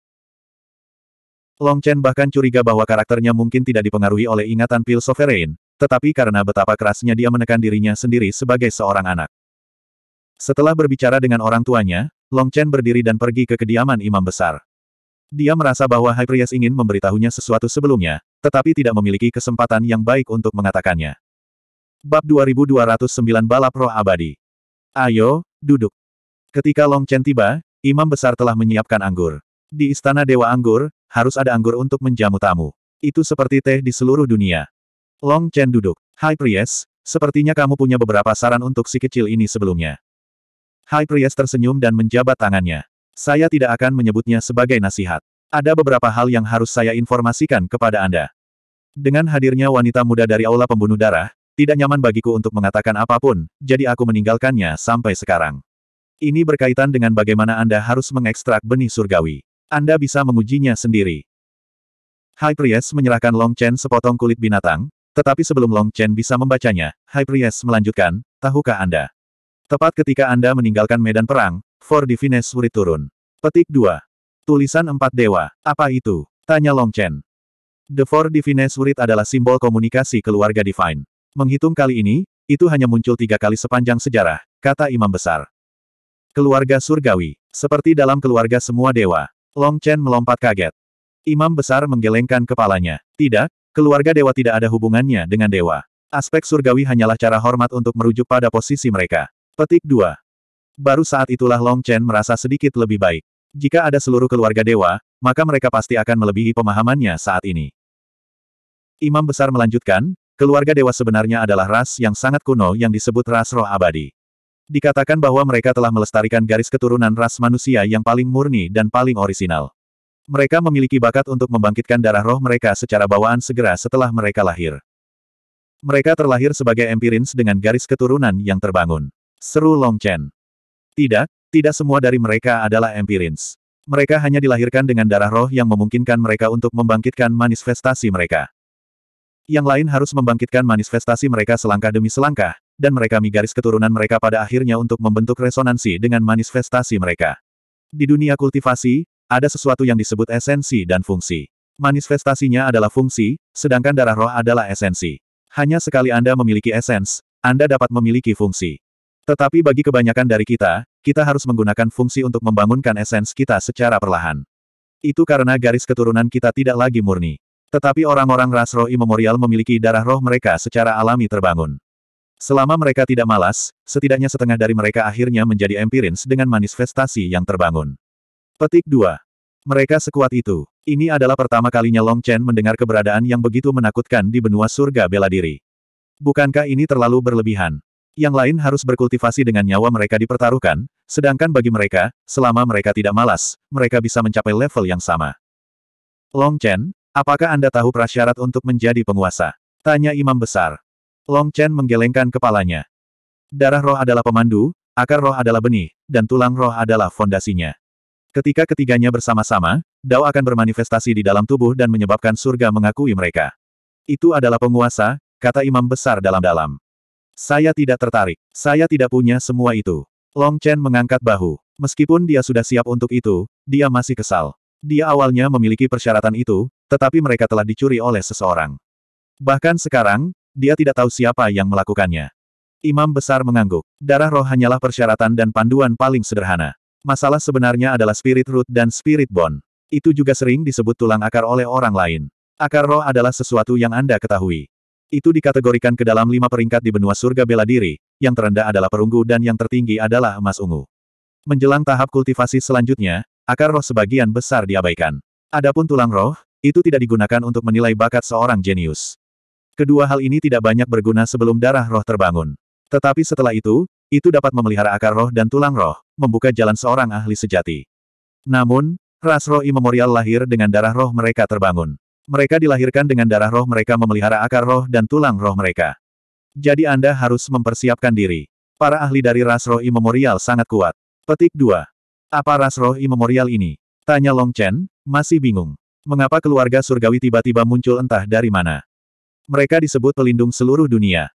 Long Chen bahkan curiga bahwa karakternya mungkin tidak dipengaruhi oleh ingatan pil sovereign, tetapi karena betapa kerasnya dia menekan dirinya sendiri sebagai seorang anak. Setelah berbicara dengan orang tuanya, Long Chen berdiri dan pergi ke kediaman imam besar. Dia merasa bahwa High Priest ingin memberitahunya sesuatu sebelumnya, tetapi tidak memiliki kesempatan yang baik untuk mengatakannya. Bab 2209 Balap Roh Abadi Ayo, duduk. Ketika Long Chen tiba, imam besar telah menyiapkan anggur. Di istana Dewa Anggur, harus ada anggur untuk menjamu tamu. Itu seperti teh di seluruh dunia. Long Chen duduk. High Priest, sepertinya kamu punya beberapa saran untuk si kecil ini sebelumnya. High Priest tersenyum dan menjabat tangannya. Saya tidak akan menyebutnya sebagai nasihat. Ada beberapa hal yang harus saya informasikan kepada Anda. Dengan hadirnya wanita muda dari Aula Pembunuh Darah, tidak nyaman bagiku untuk mengatakan apapun, jadi aku meninggalkannya sampai sekarang. Ini berkaitan dengan bagaimana Anda harus mengekstrak benih surgawi. Anda bisa mengujinya sendiri. High Priest menyerahkan Long Chen sepotong kulit binatang, tetapi sebelum Long Chen bisa membacanya, High Priest melanjutkan, tahukah Anda? Tepat ketika Anda meninggalkan medan perang, For Divine Surit turun. Petik 2. Tulisan empat dewa. Apa itu? Tanya Long Chen. The Four Divine Spirit adalah simbol komunikasi keluarga Divine. Menghitung kali ini, itu hanya muncul tiga kali sepanjang sejarah, kata Imam Besar. Keluarga surgawi. Seperti dalam keluarga semua dewa. Long Chen melompat kaget. Imam Besar menggelengkan kepalanya. Tidak, keluarga dewa tidak ada hubungannya dengan dewa. Aspek surgawi hanyalah cara hormat untuk merujuk pada posisi mereka. Petik 2. Baru saat itulah Long Chen merasa sedikit lebih baik. Jika ada seluruh keluarga dewa, maka mereka pasti akan melebihi pemahamannya saat ini. Imam Besar melanjutkan, keluarga dewa sebenarnya adalah ras yang sangat kuno yang disebut ras roh abadi. Dikatakan bahwa mereka telah melestarikan garis keturunan ras manusia yang paling murni dan paling orisinal. Mereka memiliki bakat untuk membangkitkan darah roh mereka secara bawaan segera setelah mereka lahir. Mereka terlahir sebagai empirins dengan garis keturunan yang terbangun. Seru Long Chen. Tidak, tidak semua dari mereka adalah empirins. Mereka hanya dilahirkan dengan darah roh yang memungkinkan mereka untuk membangkitkan manifestasi mereka. Yang lain harus membangkitkan manifestasi mereka selangkah demi selangkah, dan mereka migaris keturunan mereka pada akhirnya untuk membentuk resonansi dengan manifestasi mereka. Di dunia kultivasi, ada sesuatu yang disebut esensi dan fungsi. Manifestasinya adalah fungsi, sedangkan darah roh adalah esensi. Hanya sekali Anda memiliki esens, Anda dapat memiliki fungsi. Tetapi bagi kebanyakan dari kita, kita harus menggunakan fungsi untuk membangunkan esens kita secara perlahan. Itu karena garis keturunan kita tidak lagi murni. Tetapi orang-orang ras roh imemorial memiliki darah roh mereka secara alami terbangun. Selama mereka tidak malas, setidaknya setengah dari mereka akhirnya menjadi empirins dengan manifestasi yang terbangun. Petik 2. Mereka sekuat itu. Ini adalah pertama kalinya Long Chen mendengar keberadaan yang begitu menakutkan di benua surga bela diri. Bukankah ini terlalu berlebihan? yang lain harus berkultivasi dengan nyawa mereka dipertaruhkan, sedangkan bagi mereka, selama mereka tidak malas, mereka bisa mencapai level yang sama. Long Chen, apakah Anda tahu prasyarat untuk menjadi penguasa? Tanya Imam Besar. Long Chen menggelengkan kepalanya. Darah roh adalah pemandu, akar roh adalah benih, dan tulang roh adalah fondasinya. Ketika ketiganya bersama-sama, Dao akan bermanifestasi di dalam tubuh dan menyebabkan surga mengakui mereka. Itu adalah penguasa, kata Imam Besar dalam-dalam. Saya tidak tertarik. Saya tidak punya semua itu. Long Chen mengangkat bahu. Meskipun dia sudah siap untuk itu, dia masih kesal. Dia awalnya memiliki persyaratan itu, tetapi mereka telah dicuri oleh seseorang. Bahkan sekarang, dia tidak tahu siapa yang melakukannya. Imam besar mengangguk. Darah roh hanyalah persyaratan dan panduan paling sederhana. Masalah sebenarnya adalah spirit root dan spirit bond. Itu juga sering disebut tulang akar oleh orang lain. Akar roh adalah sesuatu yang Anda ketahui. Itu dikategorikan ke dalam lima peringkat di benua surga bela diri, yang terendah adalah perunggu dan yang tertinggi adalah emas ungu. Menjelang tahap kultivasi selanjutnya, akar roh sebagian besar diabaikan. Adapun tulang roh, itu tidak digunakan untuk menilai bakat seorang jenius. Kedua hal ini tidak banyak berguna sebelum darah roh terbangun. Tetapi setelah itu, itu dapat memelihara akar roh dan tulang roh, membuka jalan seorang ahli sejati. Namun, ras roh imemorial lahir dengan darah roh mereka terbangun. Mereka dilahirkan dengan darah roh mereka memelihara akar roh dan tulang roh mereka. Jadi Anda harus mempersiapkan diri. Para ahli dari ras roh imemorial sangat kuat. Petik 2. Apa ras roh imemorial ini? Tanya Long Chen, masih bingung. Mengapa keluarga surgawi tiba-tiba muncul entah dari mana? Mereka disebut pelindung seluruh dunia.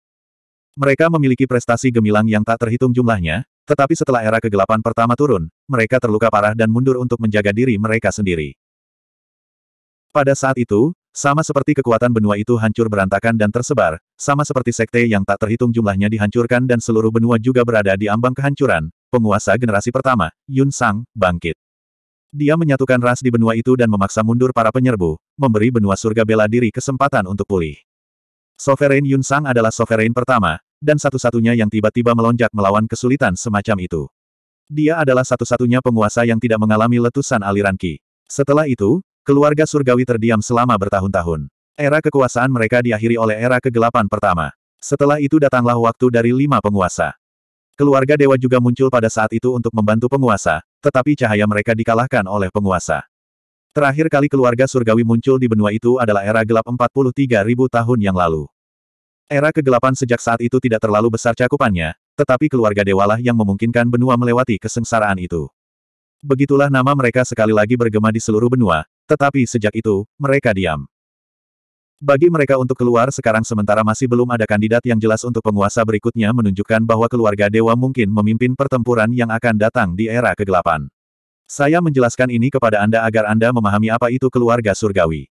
Mereka memiliki prestasi gemilang yang tak terhitung jumlahnya, tetapi setelah era kegelapan pertama turun, mereka terluka parah dan mundur untuk menjaga diri mereka sendiri. Pada saat itu, sama seperti kekuatan benua itu hancur berantakan dan tersebar, sama seperti sekte yang tak terhitung jumlahnya dihancurkan dan seluruh benua juga berada di ambang kehancuran, penguasa generasi pertama, Yun Sang, bangkit. Dia menyatukan ras di benua itu dan memaksa mundur para penyerbu, memberi benua surga bela diri kesempatan untuk pulih. Sovereign Yun Sang adalah sovereign pertama, dan satu-satunya yang tiba-tiba melonjak melawan kesulitan semacam itu. Dia adalah satu-satunya penguasa yang tidak mengalami letusan aliran Ki. Setelah itu, Keluarga surgawi terdiam selama bertahun-tahun. Era kekuasaan mereka diakhiri oleh era kegelapan pertama. Setelah itu datanglah waktu dari lima penguasa. Keluarga dewa juga muncul pada saat itu untuk membantu penguasa, tetapi cahaya mereka dikalahkan oleh penguasa. Terakhir kali keluarga surgawi muncul di benua itu adalah era gelap 43.000 tahun yang lalu. Era kegelapan sejak saat itu tidak terlalu besar cakupannya, tetapi keluarga dewalah yang memungkinkan benua melewati kesengsaraan itu. Begitulah nama mereka sekali lagi bergema di seluruh benua, tetapi sejak itu, mereka diam. Bagi mereka untuk keluar sekarang sementara masih belum ada kandidat yang jelas untuk penguasa berikutnya menunjukkan bahwa keluarga dewa mungkin memimpin pertempuran yang akan datang di era kegelapan. Saya menjelaskan ini kepada Anda agar Anda memahami apa itu keluarga surgawi.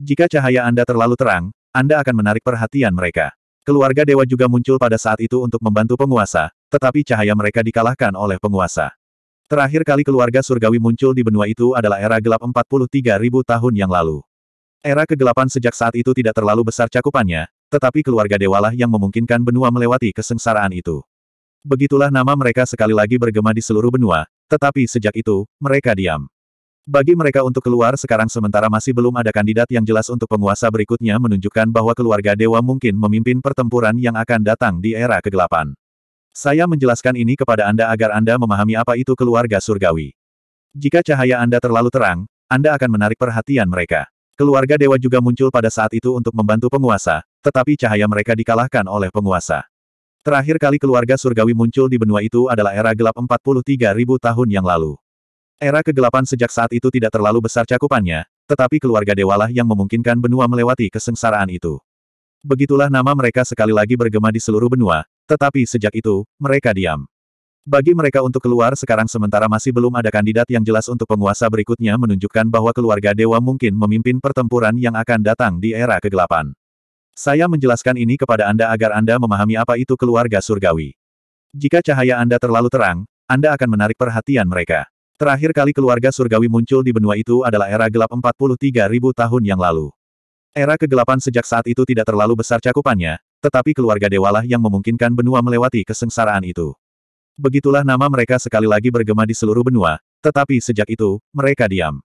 Jika cahaya Anda terlalu terang, Anda akan menarik perhatian mereka. Keluarga dewa juga muncul pada saat itu untuk membantu penguasa, tetapi cahaya mereka dikalahkan oleh penguasa. Terakhir kali keluarga surgawi muncul di benua itu adalah era gelap 43.000 tahun yang lalu. Era kegelapan sejak saat itu tidak terlalu besar cakupannya, tetapi keluarga dewalah yang memungkinkan benua melewati kesengsaraan itu. Begitulah nama mereka sekali lagi bergema di seluruh benua, tetapi sejak itu, mereka diam. Bagi mereka untuk keluar sekarang sementara masih belum ada kandidat yang jelas untuk penguasa berikutnya menunjukkan bahwa keluarga dewa mungkin memimpin pertempuran yang akan datang di era kegelapan. Saya menjelaskan ini kepada Anda agar Anda memahami apa itu keluarga surgawi. Jika cahaya Anda terlalu terang, Anda akan menarik perhatian mereka. Keluarga dewa juga muncul pada saat itu untuk membantu penguasa, tetapi cahaya mereka dikalahkan oleh penguasa. Terakhir kali keluarga surgawi muncul di benua itu adalah era gelap 43.000 tahun yang lalu. Era kegelapan sejak saat itu tidak terlalu besar cakupannya, tetapi keluarga dewalah yang memungkinkan benua melewati kesengsaraan itu. Begitulah nama mereka sekali lagi bergema di seluruh benua, tetapi sejak itu, mereka diam. Bagi mereka untuk keluar sekarang sementara masih belum ada kandidat yang jelas untuk penguasa berikutnya menunjukkan bahwa keluarga dewa mungkin memimpin pertempuran yang akan datang di era kegelapan. Saya menjelaskan ini kepada Anda agar Anda memahami apa itu keluarga surgawi. Jika cahaya Anda terlalu terang, Anda akan menarik perhatian mereka. Terakhir kali keluarga surgawi muncul di benua itu adalah era gelap 43.000 tahun yang lalu. Era kegelapan sejak saat itu tidak terlalu besar cakupannya, tetapi keluarga dewalah yang memungkinkan benua melewati kesengsaraan itu. Begitulah nama mereka sekali lagi bergema di seluruh benua, tetapi sejak itu, mereka diam.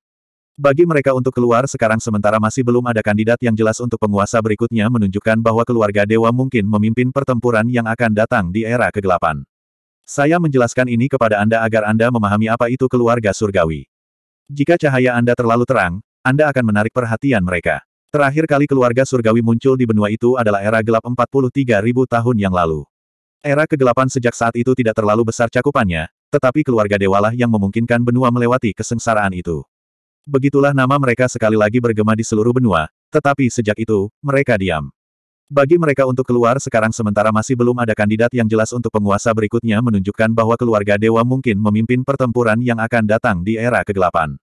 Bagi mereka untuk keluar sekarang sementara masih belum ada kandidat yang jelas untuk penguasa berikutnya menunjukkan bahwa keluarga dewa mungkin memimpin pertempuran yang akan datang di era kegelapan. Saya menjelaskan ini kepada Anda agar Anda memahami apa itu keluarga surgawi. Jika cahaya Anda terlalu terang, Anda akan menarik perhatian mereka. Terakhir kali keluarga surgawi muncul di benua itu adalah era gelap 43.000 tahun yang lalu. Era kegelapan sejak saat itu tidak terlalu besar cakupannya, tetapi keluarga dewalah yang memungkinkan benua melewati kesengsaraan itu. Begitulah nama mereka sekali lagi bergema di seluruh benua, tetapi sejak itu, mereka diam. Bagi mereka untuk keluar sekarang sementara masih belum ada kandidat yang jelas untuk penguasa berikutnya menunjukkan bahwa keluarga dewa mungkin memimpin pertempuran yang akan datang di era kegelapan.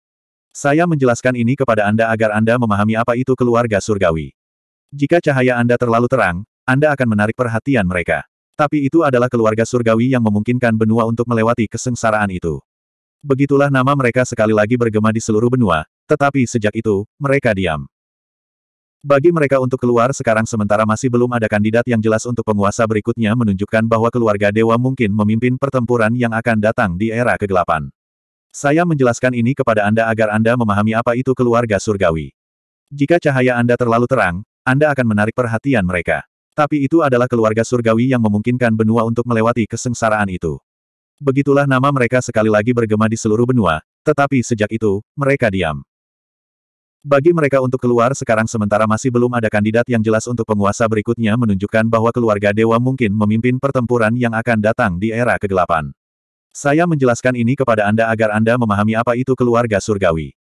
Saya menjelaskan ini kepada Anda agar Anda memahami apa itu keluarga surgawi. Jika cahaya Anda terlalu terang, Anda akan menarik perhatian mereka. Tapi itu adalah keluarga surgawi yang memungkinkan benua untuk melewati kesengsaraan itu. Begitulah nama mereka sekali lagi bergema di seluruh benua, tetapi sejak itu, mereka diam. Bagi mereka untuk keluar sekarang sementara masih belum ada kandidat yang jelas untuk penguasa berikutnya menunjukkan bahwa keluarga dewa mungkin memimpin pertempuran yang akan datang di era kegelapan. Saya menjelaskan ini kepada Anda agar Anda memahami apa itu keluarga surgawi. Jika cahaya Anda terlalu terang, Anda akan menarik perhatian mereka. Tapi itu adalah keluarga surgawi yang memungkinkan benua untuk melewati kesengsaraan itu. Begitulah nama mereka sekali lagi bergema di seluruh benua, tetapi sejak itu, mereka diam. Bagi mereka untuk keluar sekarang sementara masih belum ada kandidat yang jelas untuk penguasa berikutnya menunjukkan bahwa keluarga dewa mungkin memimpin pertempuran yang akan datang di era kegelapan. Saya menjelaskan ini kepada Anda agar Anda memahami apa itu keluarga surgawi.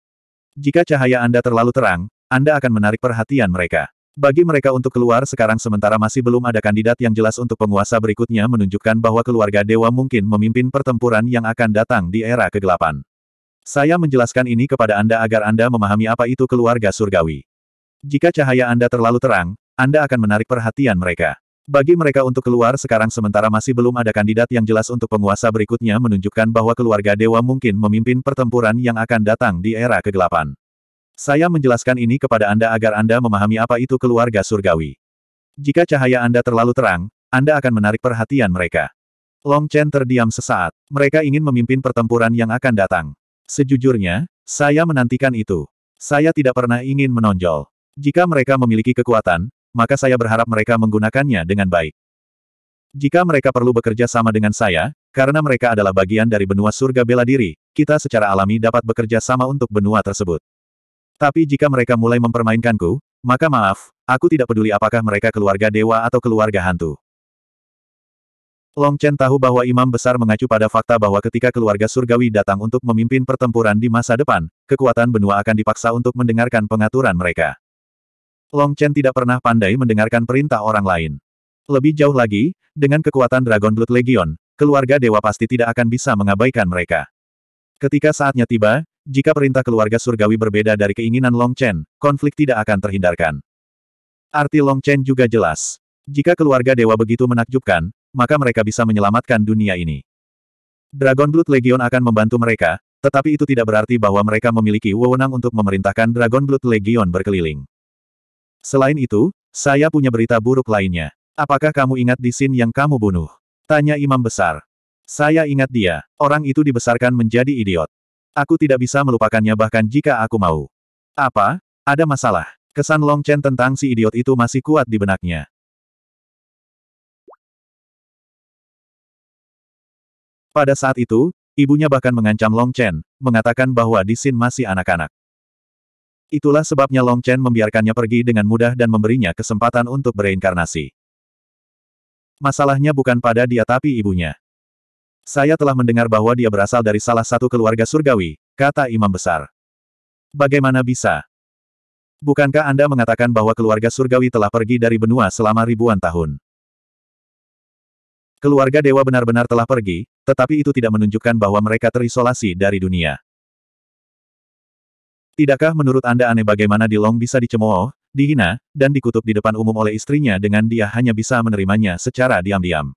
Jika cahaya Anda terlalu terang, Anda akan menarik perhatian mereka. Bagi mereka untuk keluar sekarang sementara masih belum ada kandidat yang jelas untuk penguasa berikutnya menunjukkan bahwa keluarga dewa mungkin memimpin pertempuran yang akan datang di era kegelapan. Saya menjelaskan ini kepada Anda agar Anda memahami apa itu keluarga surgawi. Jika cahaya Anda terlalu terang, Anda akan menarik perhatian mereka. Bagi mereka untuk keluar sekarang sementara masih belum ada kandidat yang jelas untuk penguasa berikutnya menunjukkan bahwa keluarga dewa mungkin memimpin pertempuran yang akan datang di era kegelapan. Saya menjelaskan ini kepada Anda agar Anda memahami apa itu keluarga surgawi. Jika cahaya Anda terlalu terang, Anda akan menarik perhatian mereka. Long Chen terdiam sesaat. Mereka ingin memimpin pertempuran yang akan datang. Sejujurnya, saya menantikan itu. Saya tidak pernah ingin menonjol. Jika mereka memiliki kekuatan, maka saya berharap mereka menggunakannya dengan baik. Jika mereka perlu bekerja sama dengan saya, karena mereka adalah bagian dari benua surga bela diri, kita secara alami dapat bekerja sama untuk benua tersebut. Tapi jika mereka mulai mempermainkanku, maka maaf, aku tidak peduli apakah mereka keluarga dewa atau keluarga hantu. Long Chen tahu bahwa Imam Besar mengacu pada fakta bahwa ketika keluarga surgawi datang untuk memimpin pertempuran di masa depan, kekuatan benua akan dipaksa untuk mendengarkan pengaturan mereka. Long Chen tidak pernah pandai mendengarkan perintah orang lain. Lebih jauh lagi, dengan kekuatan Dragon Blood Legion, keluarga dewa pasti tidak akan bisa mengabaikan mereka. Ketika saatnya tiba, jika perintah keluarga surgawi berbeda dari keinginan Long Chen, konflik tidak akan terhindarkan. Arti Long Chen juga jelas. Jika keluarga dewa begitu menakjubkan, maka mereka bisa menyelamatkan dunia ini. Dragon Blood Legion akan membantu mereka, tetapi itu tidak berarti bahwa mereka memiliki wewenang untuk memerintahkan Dragon Blood Legion berkeliling. Selain itu, saya punya berita buruk lainnya. Apakah kamu ingat Disin yang kamu bunuh? Tanya Imam Besar. Saya ingat dia, orang itu dibesarkan menjadi idiot. Aku tidak bisa melupakannya bahkan jika aku mau. Apa? Ada masalah. Kesan Long Chen tentang si idiot itu masih kuat di benaknya. Pada saat itu, ibunya bahkan mengancam Long Chen, mengatakan bahwa Disin masih anak-anak. Itulah sebabnya Long Chen membiarkannya pergi dengan mudah dan memberinya kesempatan untuk bereinkarnasi. Masalahnya bukan pada dia tapi ibunya. Saya telah mendengar bahwa dia berasal dari salah satu keluarga surgawi, kata Imam Besar. Bagaimana bisa? Bukankah Anda mengatakan bahwa keluarga surgawi telah pergi dari benua selama ribuan tahun? Keluarga dewa benar-benar telah pergi, tetapi itu tidak menunjukkan bahwa mereka terisolasi dari dunia. Tidakkah menurut Anda aneh bagaimana di Long bisa dicemooh, dihina, dan dikutuk di depan umum oleh istrinya dengan dia hanya bisa menerimanya secara diam-diam?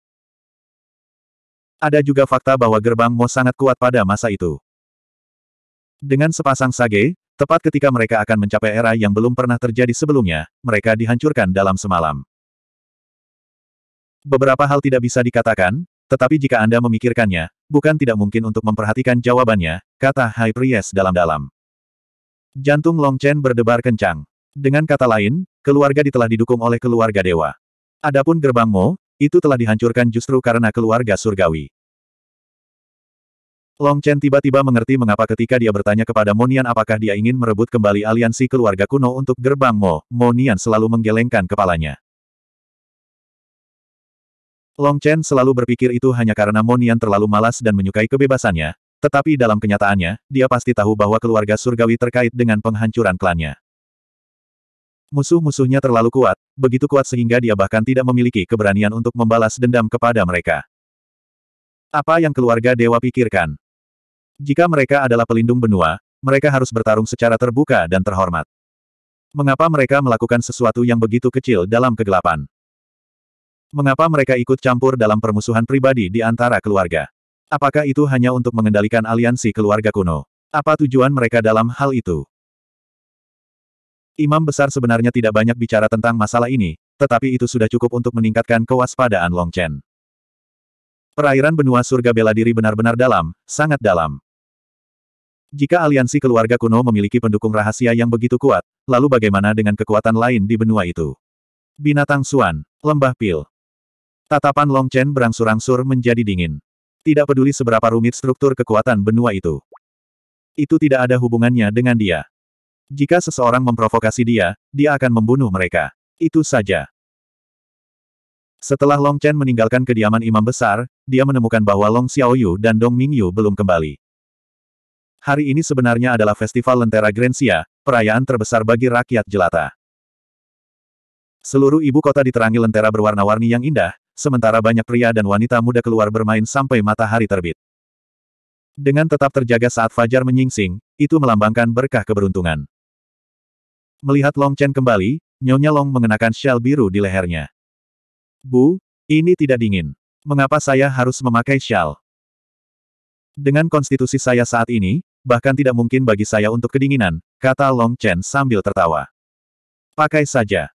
Ada juga fakta bahwa gerbang Mo sangat kuat pada masa itu. Dengan sepasang sage, tepat ketika mereka akan mencapai era yang belum pernah terjadi sebelumnya, mereka dihancurkan dalam semalam. Beberapa hal tidak bisa dikatakan, tetapi jika Anda memikirkannya, bukan tidak mungkin untuk memperhatikan jawabannya, kata High Priest dalam-dalam. Jantung Long Chen berdebar kencang. Dengan kata lain, keluarga di telah didukung oleh keluarga dewa. Adapun gerbang Mo, itu telah dihancurkan justru karena keluarga surgawi. Long Chen tiba-tiba mengerti mengapa ketika dia bertanya kepada Monian apakah dia ingin merebut kembali aliansi keluarga kuno untuk gerbang Mo, Monian selalu menggelengkan kepalanya. Long Chen selalu berpikir itu hanya karena Monian terlalu malas dan menyukai kebebasannya, tetapi dalam kenyataannya, dia pasti tahu bahwa keluarga surgawi terkait dengan penghancuran klannya. Musuh-musuhnya terlalu kuat, begitu kuat sehingga dia bahkan tidak memiliki keberanian untuk membalas dendam kepada mereka. Apa yang keluarga dewa pikirkan? Jika mereka adalah pelindung benua, mereka harus bertarung secara terbuka dan terhormat. Mengapa mereka melakukan sesuatu yang begitu kecil dalam kegelapan? Mengapa mereka ikut campur dalam permusuhan pribadi di antara keluarga? Apakah itu hanya untuk mengendalikan aliansi keluarga kuno? Apa tujuan mereka dalam hal itu? Imam besar sebenarnya tidak banyak bicara tentang masalah ini, tetapi itu sudah cukup untuk meningkatkan kewaspadaan Long Chen. Perairan benua surga bela diri benar-benar dalam, sangat dalam. Jika aliansi keluarga kuno memiliki pendukung rahasia yang begitu kuat, lalu bagaimana dengan kekuatan lain di benua itu? Binatang Suan, Lembah Pil. Tatapan Long Chen berangsur-angsur menjadi dingin. Tidak peduli seberapa rumit struktur kekuatan benua itu. Itu tidak ada hubungannya dengan dia. Jika seseorang memprovokasi dia, dia akan membunuh mereka. Itu saja. Setelah Long Chen meninggalkan kediaman Imam Besar, dia menemukan bahwa Long Xiaoyu dan Dong Mingyu belum kembali. Hari ini sebenarnya adalah Festival Lentera Grensia, perayaan terbesar bagi rakyat jelata. Seluruh ibu kota diterangi lentera berwarna-warni yang indah, sementara banyak pria dan wanita muda keluar bermain sampai matahari terbit. Dengan tetap terjaga saat fajar menyingsing, itu melambangkan berkah keberuntungan. Melihat Long Chen kembali, Nyonya Long mengenakan shell biru di lehernya. Bu, ini tidak dingin. Mengapa saya harus memakai shell? Dengan konstitusi saya saat ini, bahkan tidak mungkin bagi saya untuk kedinginan, kata Long Chen sambil tertawa. Pakai saja.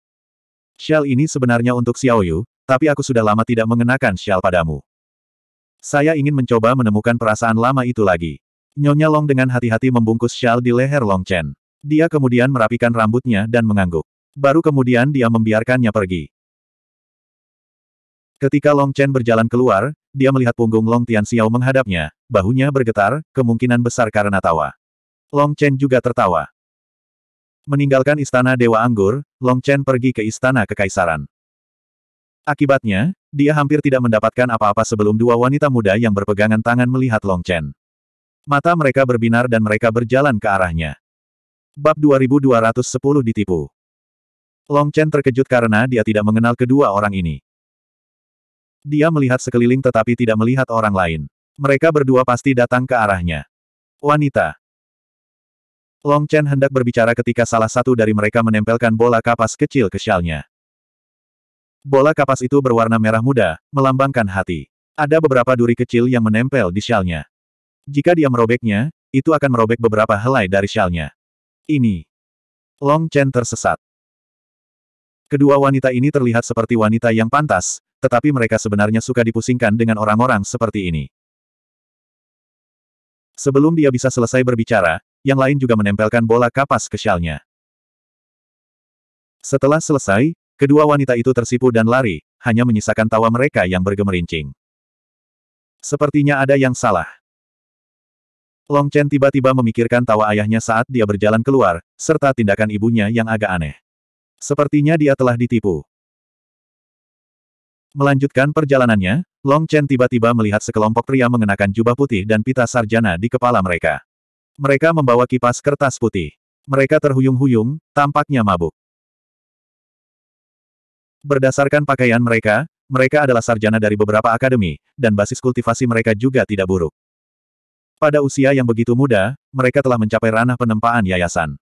Shell ini sebenarnya untuk Xiaoyu, tapi aku sudah lama tidak mengenakan syal padamu. Saya ingin mencoba menemukan perasaan lama itu lagi. Nyonya Long dengan hati-hati membungkus syal di leher Long Chen. Dia kemudian merapikan rambutnya dan mengangguk. Baru kemudian dia membiarkannya pergi. Ketika Long Chen berjalan keluar, dia melihat punggung Long Tian Xiao menghadapnya, bahunya bergetar, kemungkinan besar karena tawa. Long Chen juga tertawa. Meninggalkan istana Dewa Anggur, Long Chen pergi ke istana kekaisaran. Akibatnya, dia hampir tidak mendapatkan apa-apa sebelum dua wanita muda yang berpegangan tangan melihat Long Chen. Mata mereka berbinar dan mereka berjalan ke arahnya. Bab 2210 ditipu. Long Chen terkejut karena dia tidak mengenal kedua orang ini. Dia melihat sekeliling tetapi tidak melihat orang lain. Mereka berdua pasti datang ke arahnya. Wanita. Long Chen hendak berbicara ketika salah satu dari mereka menempelkan bola kapas kecil ke shalnya. Bola kapas itu berwarna merah muda, melambangkan hati. Ada beberapa duri kecil yang menempel di shalnya. Jika dia merobeknya, itu akan merobek beberapa helai dari shalnya. Ini. Long Chen tersesat. Kedua wanita ini terlihat seperti wanita yang pantas, tetapi mereka sebenarnya suka dipusingkan dengan orang-orang seperti ini. Sebelum dia bisa selesai berbicara, yang lain juga menempelkan bola kapas ke shalnya. Setelah selesai, Kedua wanita itu tersipu dan lari, hanya menyisakan tawa mereka yang bergemerincing. Sepertinya ada yang salah. Long Chen tiba-tiba memikirkan tawa ayahnya saat dia berjalan keluar, serta tindakan ibunya yang agak aneh. Sepertinya dia telah ditipu. Melanjutkan perjalanannya, Long Chen tiba-tiba melihat sekelompok pria mengenakan jubah putih dan pita sarjana di kepala mereka. Mereka membawa kipas kertas putih. Mereka terhuyung-huyung, tampaknya mabuk. Berdasarkan pakaian mereka, mereka adalah sarjana dari beberapa akademi, dan basis kultivasi mereka juga tidak buruk. Pada usia yang begitu muda, mereka telah mencapai ranah penempaan yayasan.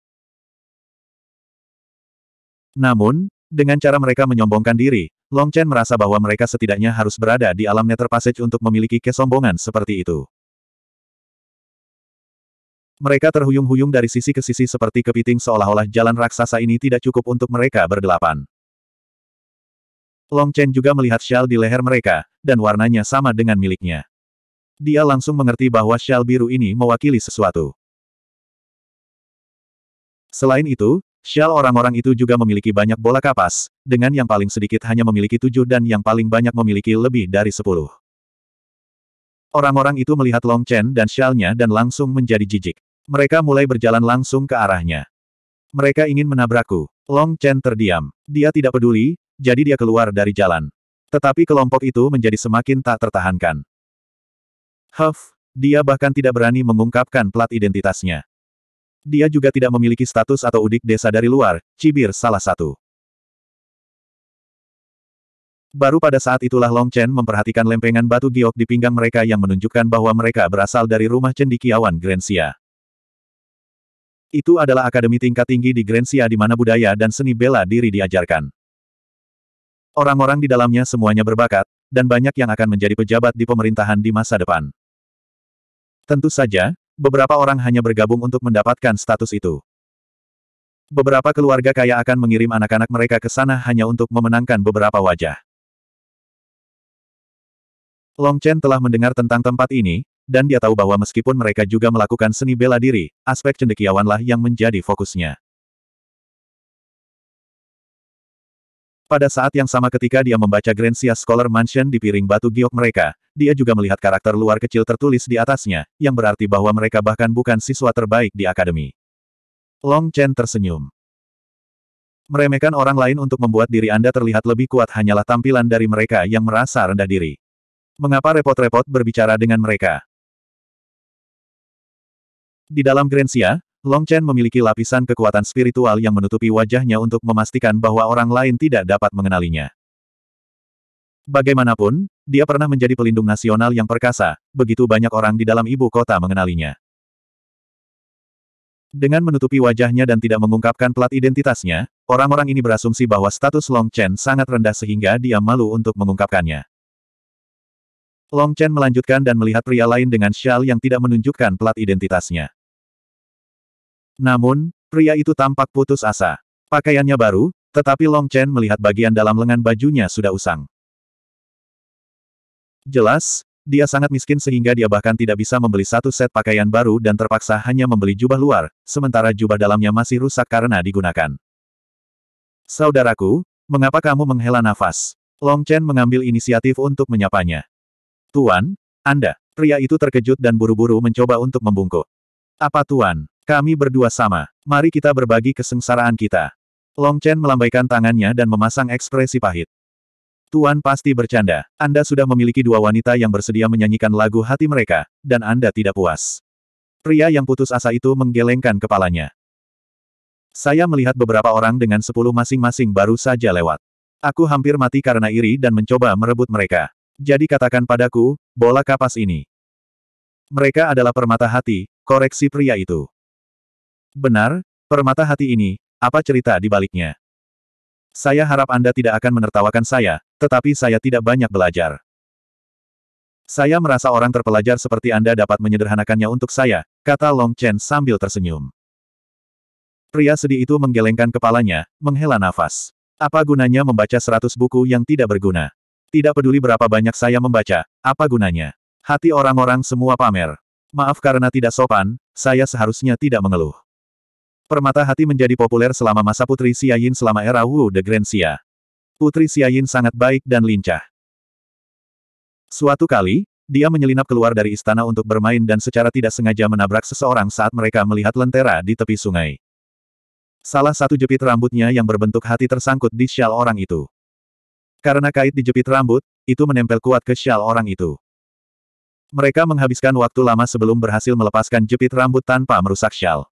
Namun, dengan cara mereka menyombongkan diri, Long Chen merasa bahwa mereka setidaknya harus berada di alam Nether Passage untuk memiliki kesombongan seperti itu. Mereka terhuyung-huyung dari sisi ke sisi seperti kepiting seolah-olah jalan raksasa ini tidak cukup untuk mereka berdelapan. Long Chen juga melihat shawl di leher mereka, dan warnanya sama dengan miliknya. Dia langsung mengerti bahwa shawl biru ini mewakili sesuatu. Selain itu, Shawl orang-orang itu juga memiliki banyak bola kapas, dengan yang paling sedikit hanya memiliki tujuh dan yang paling banyak memiliki lebih dari sepuluh. Orang-orang itu melihat Long Chen dan shalnya dan langsung menjadi jijik. Mereka mulai berjalan langsung ke arahnya. Mereka ingin menabrakku. Long Chen terdiam. Dia tidak peduli, jadi dia keluar dari jalan. Tetapi kelompok itu menjadi semakin tak tertahankan. Huff, dia bahkan tidak berani mengungkapkan plat identitasnya. Dia juga tidak memiliki status atau udik desa dari luar, Cibir salah satu. Baru pada saat itulah Long Chen memperhatikan lempengan batu giok di pinggang mereka yang menunjukkan bahwa mereka berasal dari rumah cendikiawan Grensia. Itu adalah akademi tingkat tinggi di Grensia di mana budaya dan seni bela diri diajarkan. Orang-orang di dalamnya semuanya berbakat, dan banyak yang akan menjadi pejabat di pemerintahan di masa depan. Tentu saja, beberapa orang hanya bergabung untuk mendapatkan status itu. Beberapa keluarga kaya akan mengirim anak-anak mereka ke sana hanya untuk memenangkan beberapa wajah. Long Chen telah mendengar tentang tempat ini, dan dia tahu bahwa meskipun mereka juga melakukan seni bela diri, aspek cendekiawanlah yang menjadi fokusnya. Pada saat yang sama ketika dia membaca Grensia Scholar Mansion di piring batu giok mereka, dia juga melihat karakter luar kecil tertulis di atasnya, yang berarti bahwa mereka bahkan bukan siswa terbaik di akademi. Long Chen tersenyum. Meremehkan orang lain untuk membuat diri Anda terlihat lebih kuat hanyalah tampilan dari mereka yang merasa rendah diri. Mengapa repot-repot berbicara dengan mereka? Di dalam Grensia, Long Chen memiliki lapisan kekuatan spiritual yang menutupi wajahnya untuk memastikan bahwa orang lain tidak dapat mengenalinya. Bagaimanapun, dia pernah menjadi pelindung nasional yang perkasa, begitu banyak orang di dalam ibu kota mengenalinya. Dengan menutupi wajahnya dan tidak mengungkapkan plat identitasnya, orang-orang ini berasumsi bahwa status Long Chen sangat rendah sehingga dia malu untuk mengungkapkannya. Long Chen melanjutkan dan melihat pria lain dengan shawl yang tidak menunjukkan plat identitasnya. Namun, pria itu tampak putus asa. Pakaiannya baru, tetapi Long Chen melihat bagian dalam lengan bajunya sudah usang. Jelas, dia sangat miskin sehingga dia bahkan tidak bisa membeli satu set pakaian baru dan terpaksa hanya membeli jubah luar, sementara jubah dalamnya masih rusak karena digunakan. Saudaraku, mengapa kamu menghela nafas? Long Chen mengambil inisiatif untuk menyapanya. Tuan, Anda, pria itu terkejut dan buru-buru mencoba untuk membungkuk. Apa Tuan? Kami berdua sama. Mari kita berbagi kesengsaraan kita. Long Chen melambaikan tangannya dan memasang ekspresi pahit. Tuan pasti bercanda. Anda sudah memiliki dua wanita yang bersedia menyanyikan lagu hati mereka, dan Anda tidak puas. Pria yang putus asa itu menggelengkan kepalanya. Saya melihat beberapa orang dengan sepuluh masing-masing baru saja lewat. Aku hampir mati karena iri dan mencoba merebut mereka. Jadi katakan padaku, bola kapas ini. Mereka adalah permata hati, koreksi pria itu. Benar, permata hati ini, apa cerita di baliknya? Saya harap Anda tidak akan menertawakan saya, tetapi saya tidak banyak belajar. Saya merasa orang terpelajar seperti Anda dapat menyederhanakannya untuk saya, kata Long Chen sambil tersenyum. Pria sedih itu menggelengkan kepalanya, menghela nafas. Apa gunanya membaca seratus buku yang tidak berguna? Tidak peduli berapa banyak saya membaca, apa gunanya? Hati orang-orang semua pamer. Maaf karena tidak sopan, saya seharusnya tidak mengeluh. Permata hati menjadi populer selama masa Putri Siayin selama era Wu de Grand Putri Siayin sangat baik dan lincah. Suatu kali, dia menyelinap keluar dari istana untuk bermain dan secara tidak sengaja menabrak seseorang saat mereka melihat lentera di tepi sungai. Salah satu jepit rambutnya yang berbentuk hati tersangkut di syal orang itu. Karena kait di jepit rambut, itu menempel kuat ke syal orang itu. Mereka menghabiskan waktu lama sebelum berhasil melepaskan jepit rambut tanpa merusak syal.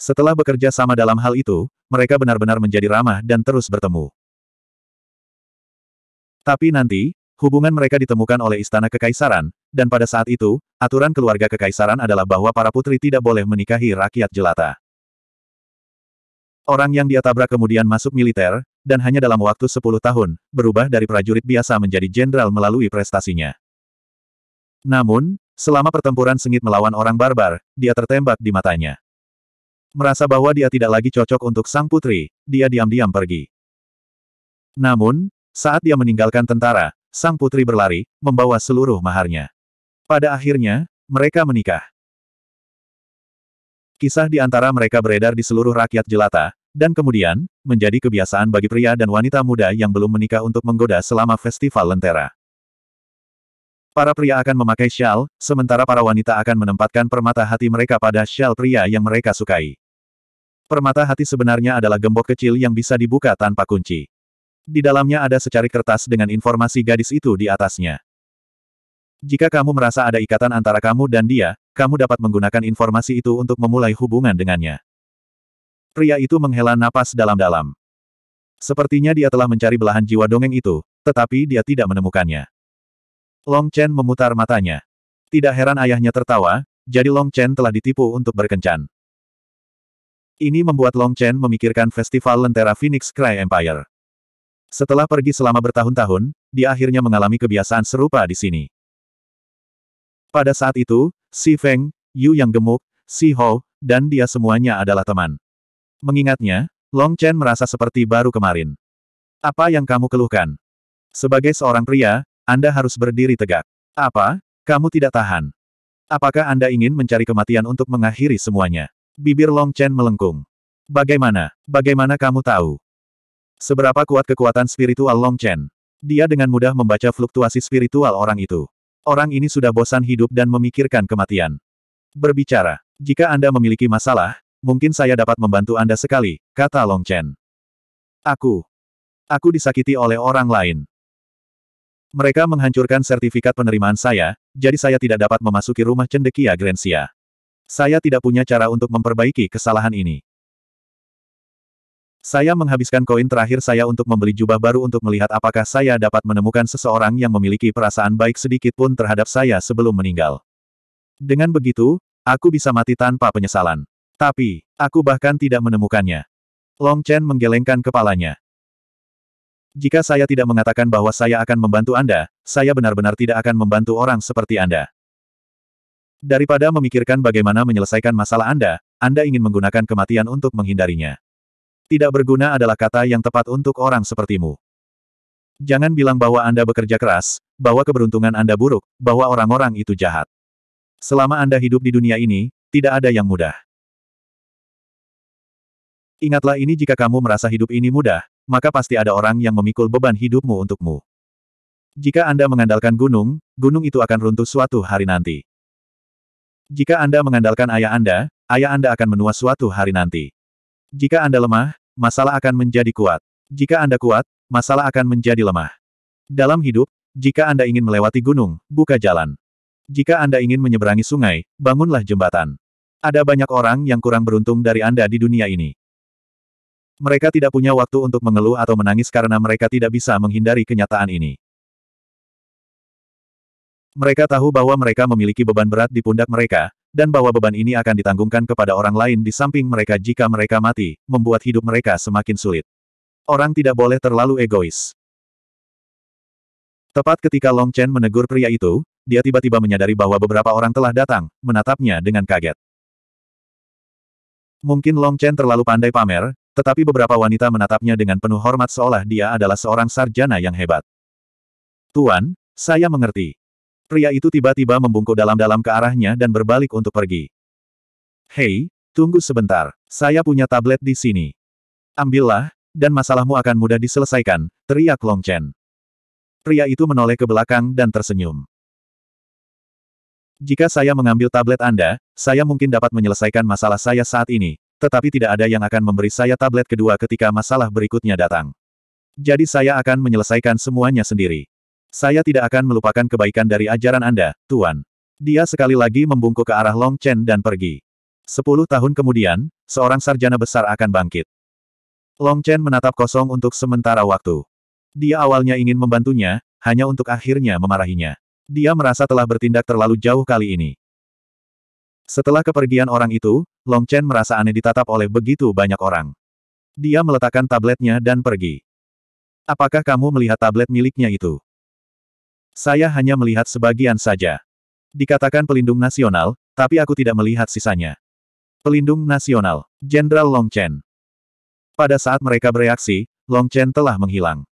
Setelah bekerja sama dalam hal itu, mereka benar-benar menjadi ramah dan terus bertemu. Tapi nanti, hubungan mereka ditemukan oleh Istana Kekaisaran, dan pada saat itu, aturan keluarga Kekaisaran adalah bahwa para putri tidak boleh menikahi rakyat jelata. Orang yang dia tabrak kemudian masuk militer, dan hanya dalam waktu 10 tahun, berubah dari prajurit biasa menjadi jenderal melalui prestasinya. Namun, selama pertempuran sengit melawan orang barbar, dia tertembak di matanya. Merasa bahwa dia tidak lagi cocok untuk sang putri, dia diam-diam pergi. Namun, saat dia meninggalkan tentara, sang putri berlari, membawa seluruh maharnya. Pada akhirnya, mereka menikah. Kisah di antara mereka beredar di seluruh rakyat jelata, dan kemudian, menjadi kebiasaan bagi pria dan wanita muda yang belum menikah untuk menggoda selama festival lentera. Para pria akan memakai shawl, sementara para wanita akan menempatkan permata hati mereka pada shawl pria yang mereka sukai. Permata hati sebenarnya adalah gembok kecil yang bisa dibuka tanpa kunci. Di dalamnya ada secari kertas dengan informasi gadis itu di atasnya. Jika kamu merasa ada ikatan antara kamu dan dia, kamu dapat menggunakan informasi itu untuk memulai hubungan dengannya. Pria itu menghela napas dalam-dalam. Sepertinya dia telah mencari belahan jiwa dongeng itu, tetapi dia tidak menemukannya. Long Chen memutar matanya. Tidak heran ayahnya tertawa, jadi Long Chen telah ditipu untuk berkencan. Ini membuat Long Chen memikirkan festival Lentera Phoenix Cry Empire. Setelah pergi selama bertahun-tahun, dia akhirnya mengalami kebiasaan serupa di sini. Pada saat itu, Si Feng, Yu yang gemuk, Si Ho, dan dia semuanya adalah teman. Mengingatnya, Long Chen merasa seperti baru kemarin. Apa yang kamu keluhkan? Sebagai seorang pria, anda harus berdiri tegak. Apa? Kamu tidak tahan. Apakah Anda ingin mencari kematian untuk mengakhiri semuanya? Bibir Long Chen melengkung. Bagaimana? Bagaimana kamu tahu? Seberapa kuat kekuatan spiritual Long Chen? Dia dengan mudah membaca fluktuasi spiritual orang itu. Orang ini sudah bosan hidup dan memikirkan kematian. Berbicara, jika Anda memiliki masalah, mungkin saya dapat membantu Anda sekali, kata Long Chen. Aku. Aku disakiti oleh orang lain. Mereka menghancurkan sertifikat penerimaan saya, jadi saya tidak dapat memasuki rumah cendekia Grensia. Saya tidak punya cara untuk memperbaiki kesalahan ini. Saya menghabiskan koin terakhir saya untuk membeli jubah baru untuk melihat apakah saya dapat menemukan seseorang yang memiliki perasaan baik sedikit pun terhadap saya sebelum meninggal. Dengan begitu, aku bisa mati tanpa penyesalan. Tapi, aku bahkan tidak menemukannya. Long Chen menggelengkan kepalanya. Jika saya tidak mengatakan bahwa saya akan membantu Anda, saya benar-benar tidak akan membantu orang seperti Anda. Daripada memikirkan bagaimana menyelesaikan masalah Anda, Anda ingin menggunakan kematian untuk menghindarinya. Tidak berguna adalah kata yang tepat untuk orang sepertimu. Jangan bilang bahwa Anda bekerja keras, bahwa keberuntungan Anda buruk, bahwa orang-orang itu jahat. Selama Anda hidup di dunia ini, tidak ada yang mudah. Ingatlah ini jika kamu merasa hidup ini mudah, maka pasti ada orang yang memikul beban hidupmu untukmu. Jika Anda mengandalkan gunung, gunung itu akan runtuh suatu hari nanti. Jika Anda mengandalkan ayah Anda, ayah Anda akan menua suatu hari nanti. Jika Anda lemah, masalah akan menjadi kuat. Jika Anda kuat, masalah akan menjadi lemah. Dalam hidup, jika Anda ingin melewati gunung, buka jalan. Jika Anda ingin menyeberangi sungai, bangunlah jembatan. Ada banyak orang yang kurang beruntung dari Anda di dunia ini. Mereka tidak punya waktu untuk mengeluh atau menangis karena mereka tidak bisa menghindari kenyataan ini. Mereka tahu bahwa mereka memiliki beban berat di pundak mereka, dan bahwa beban ini akan ditanggungkan kepada orang lain di samping mereka jika mereka mati, membuat hidup mereka semakin sulit. Orang tidak boleh terlalu egois. Tepat ketika Long Chen menegur pria itu, dia tiba-tiba menyadari bahwa beberapa orang telah datang, menatapnya dengan kaget. Mungkin Long Chen terlalu pandai pamer, tetapi beberapa wanita menatapnya dengan penuh hormat seolah dia adalah seorang sarjana yang hebat. Tuan, saya mengerti. Pria itu tiba-tiba membungkuk dalam-dalam ke arahnya dan berbalik untuk pergi. Hei, tunggu sebentar. Saya punya tablet di sini. Ambillah, dan masalahmu akan mudah diselesaikan, teriak Long Chen. Pria itu menoleh ke belakang dan tersenyum. Jika saya mengambil tablet Anda, saya mungkin dapat menyelesaikan masalah saya saat ini, tetapi tidak ada yang akan memberi saya tablet kedua ketika masalah berikutnya datang. Jadi saya akan menyelesaikan semuanya sendiri. Saya tidak akan melupakan kebaikan dari ajaran Anda, Tuan. Dia sekali lagi membungkuk ke arah Long Chen dan pergi. Sepuluh tahun kemudian, seorang sarjana besar akan bangkit. Long Chen menatap kosong untuk sementara waktu. Dia awalnya ingin membantunya, hanya untuk akhirnya memarahinya. Dia merasa telah bertindak terlalu jauh kali ini. Setelah kepergian orang itu, Long Chen merasa aneh ditatap oleh begitu banyak orang. Dia meletakkan tabletnya dan pergi. Apakah kamu melihat tablet miliknya itu? Saya hanya melihat sebagian saja. Dikatakan pelindung nasional, tapi aku tidak melihat sisanya. Pelindung nasional, Jenderal Long Chen. Pada saat mereka bereaksi, Long Chen telah menghilang.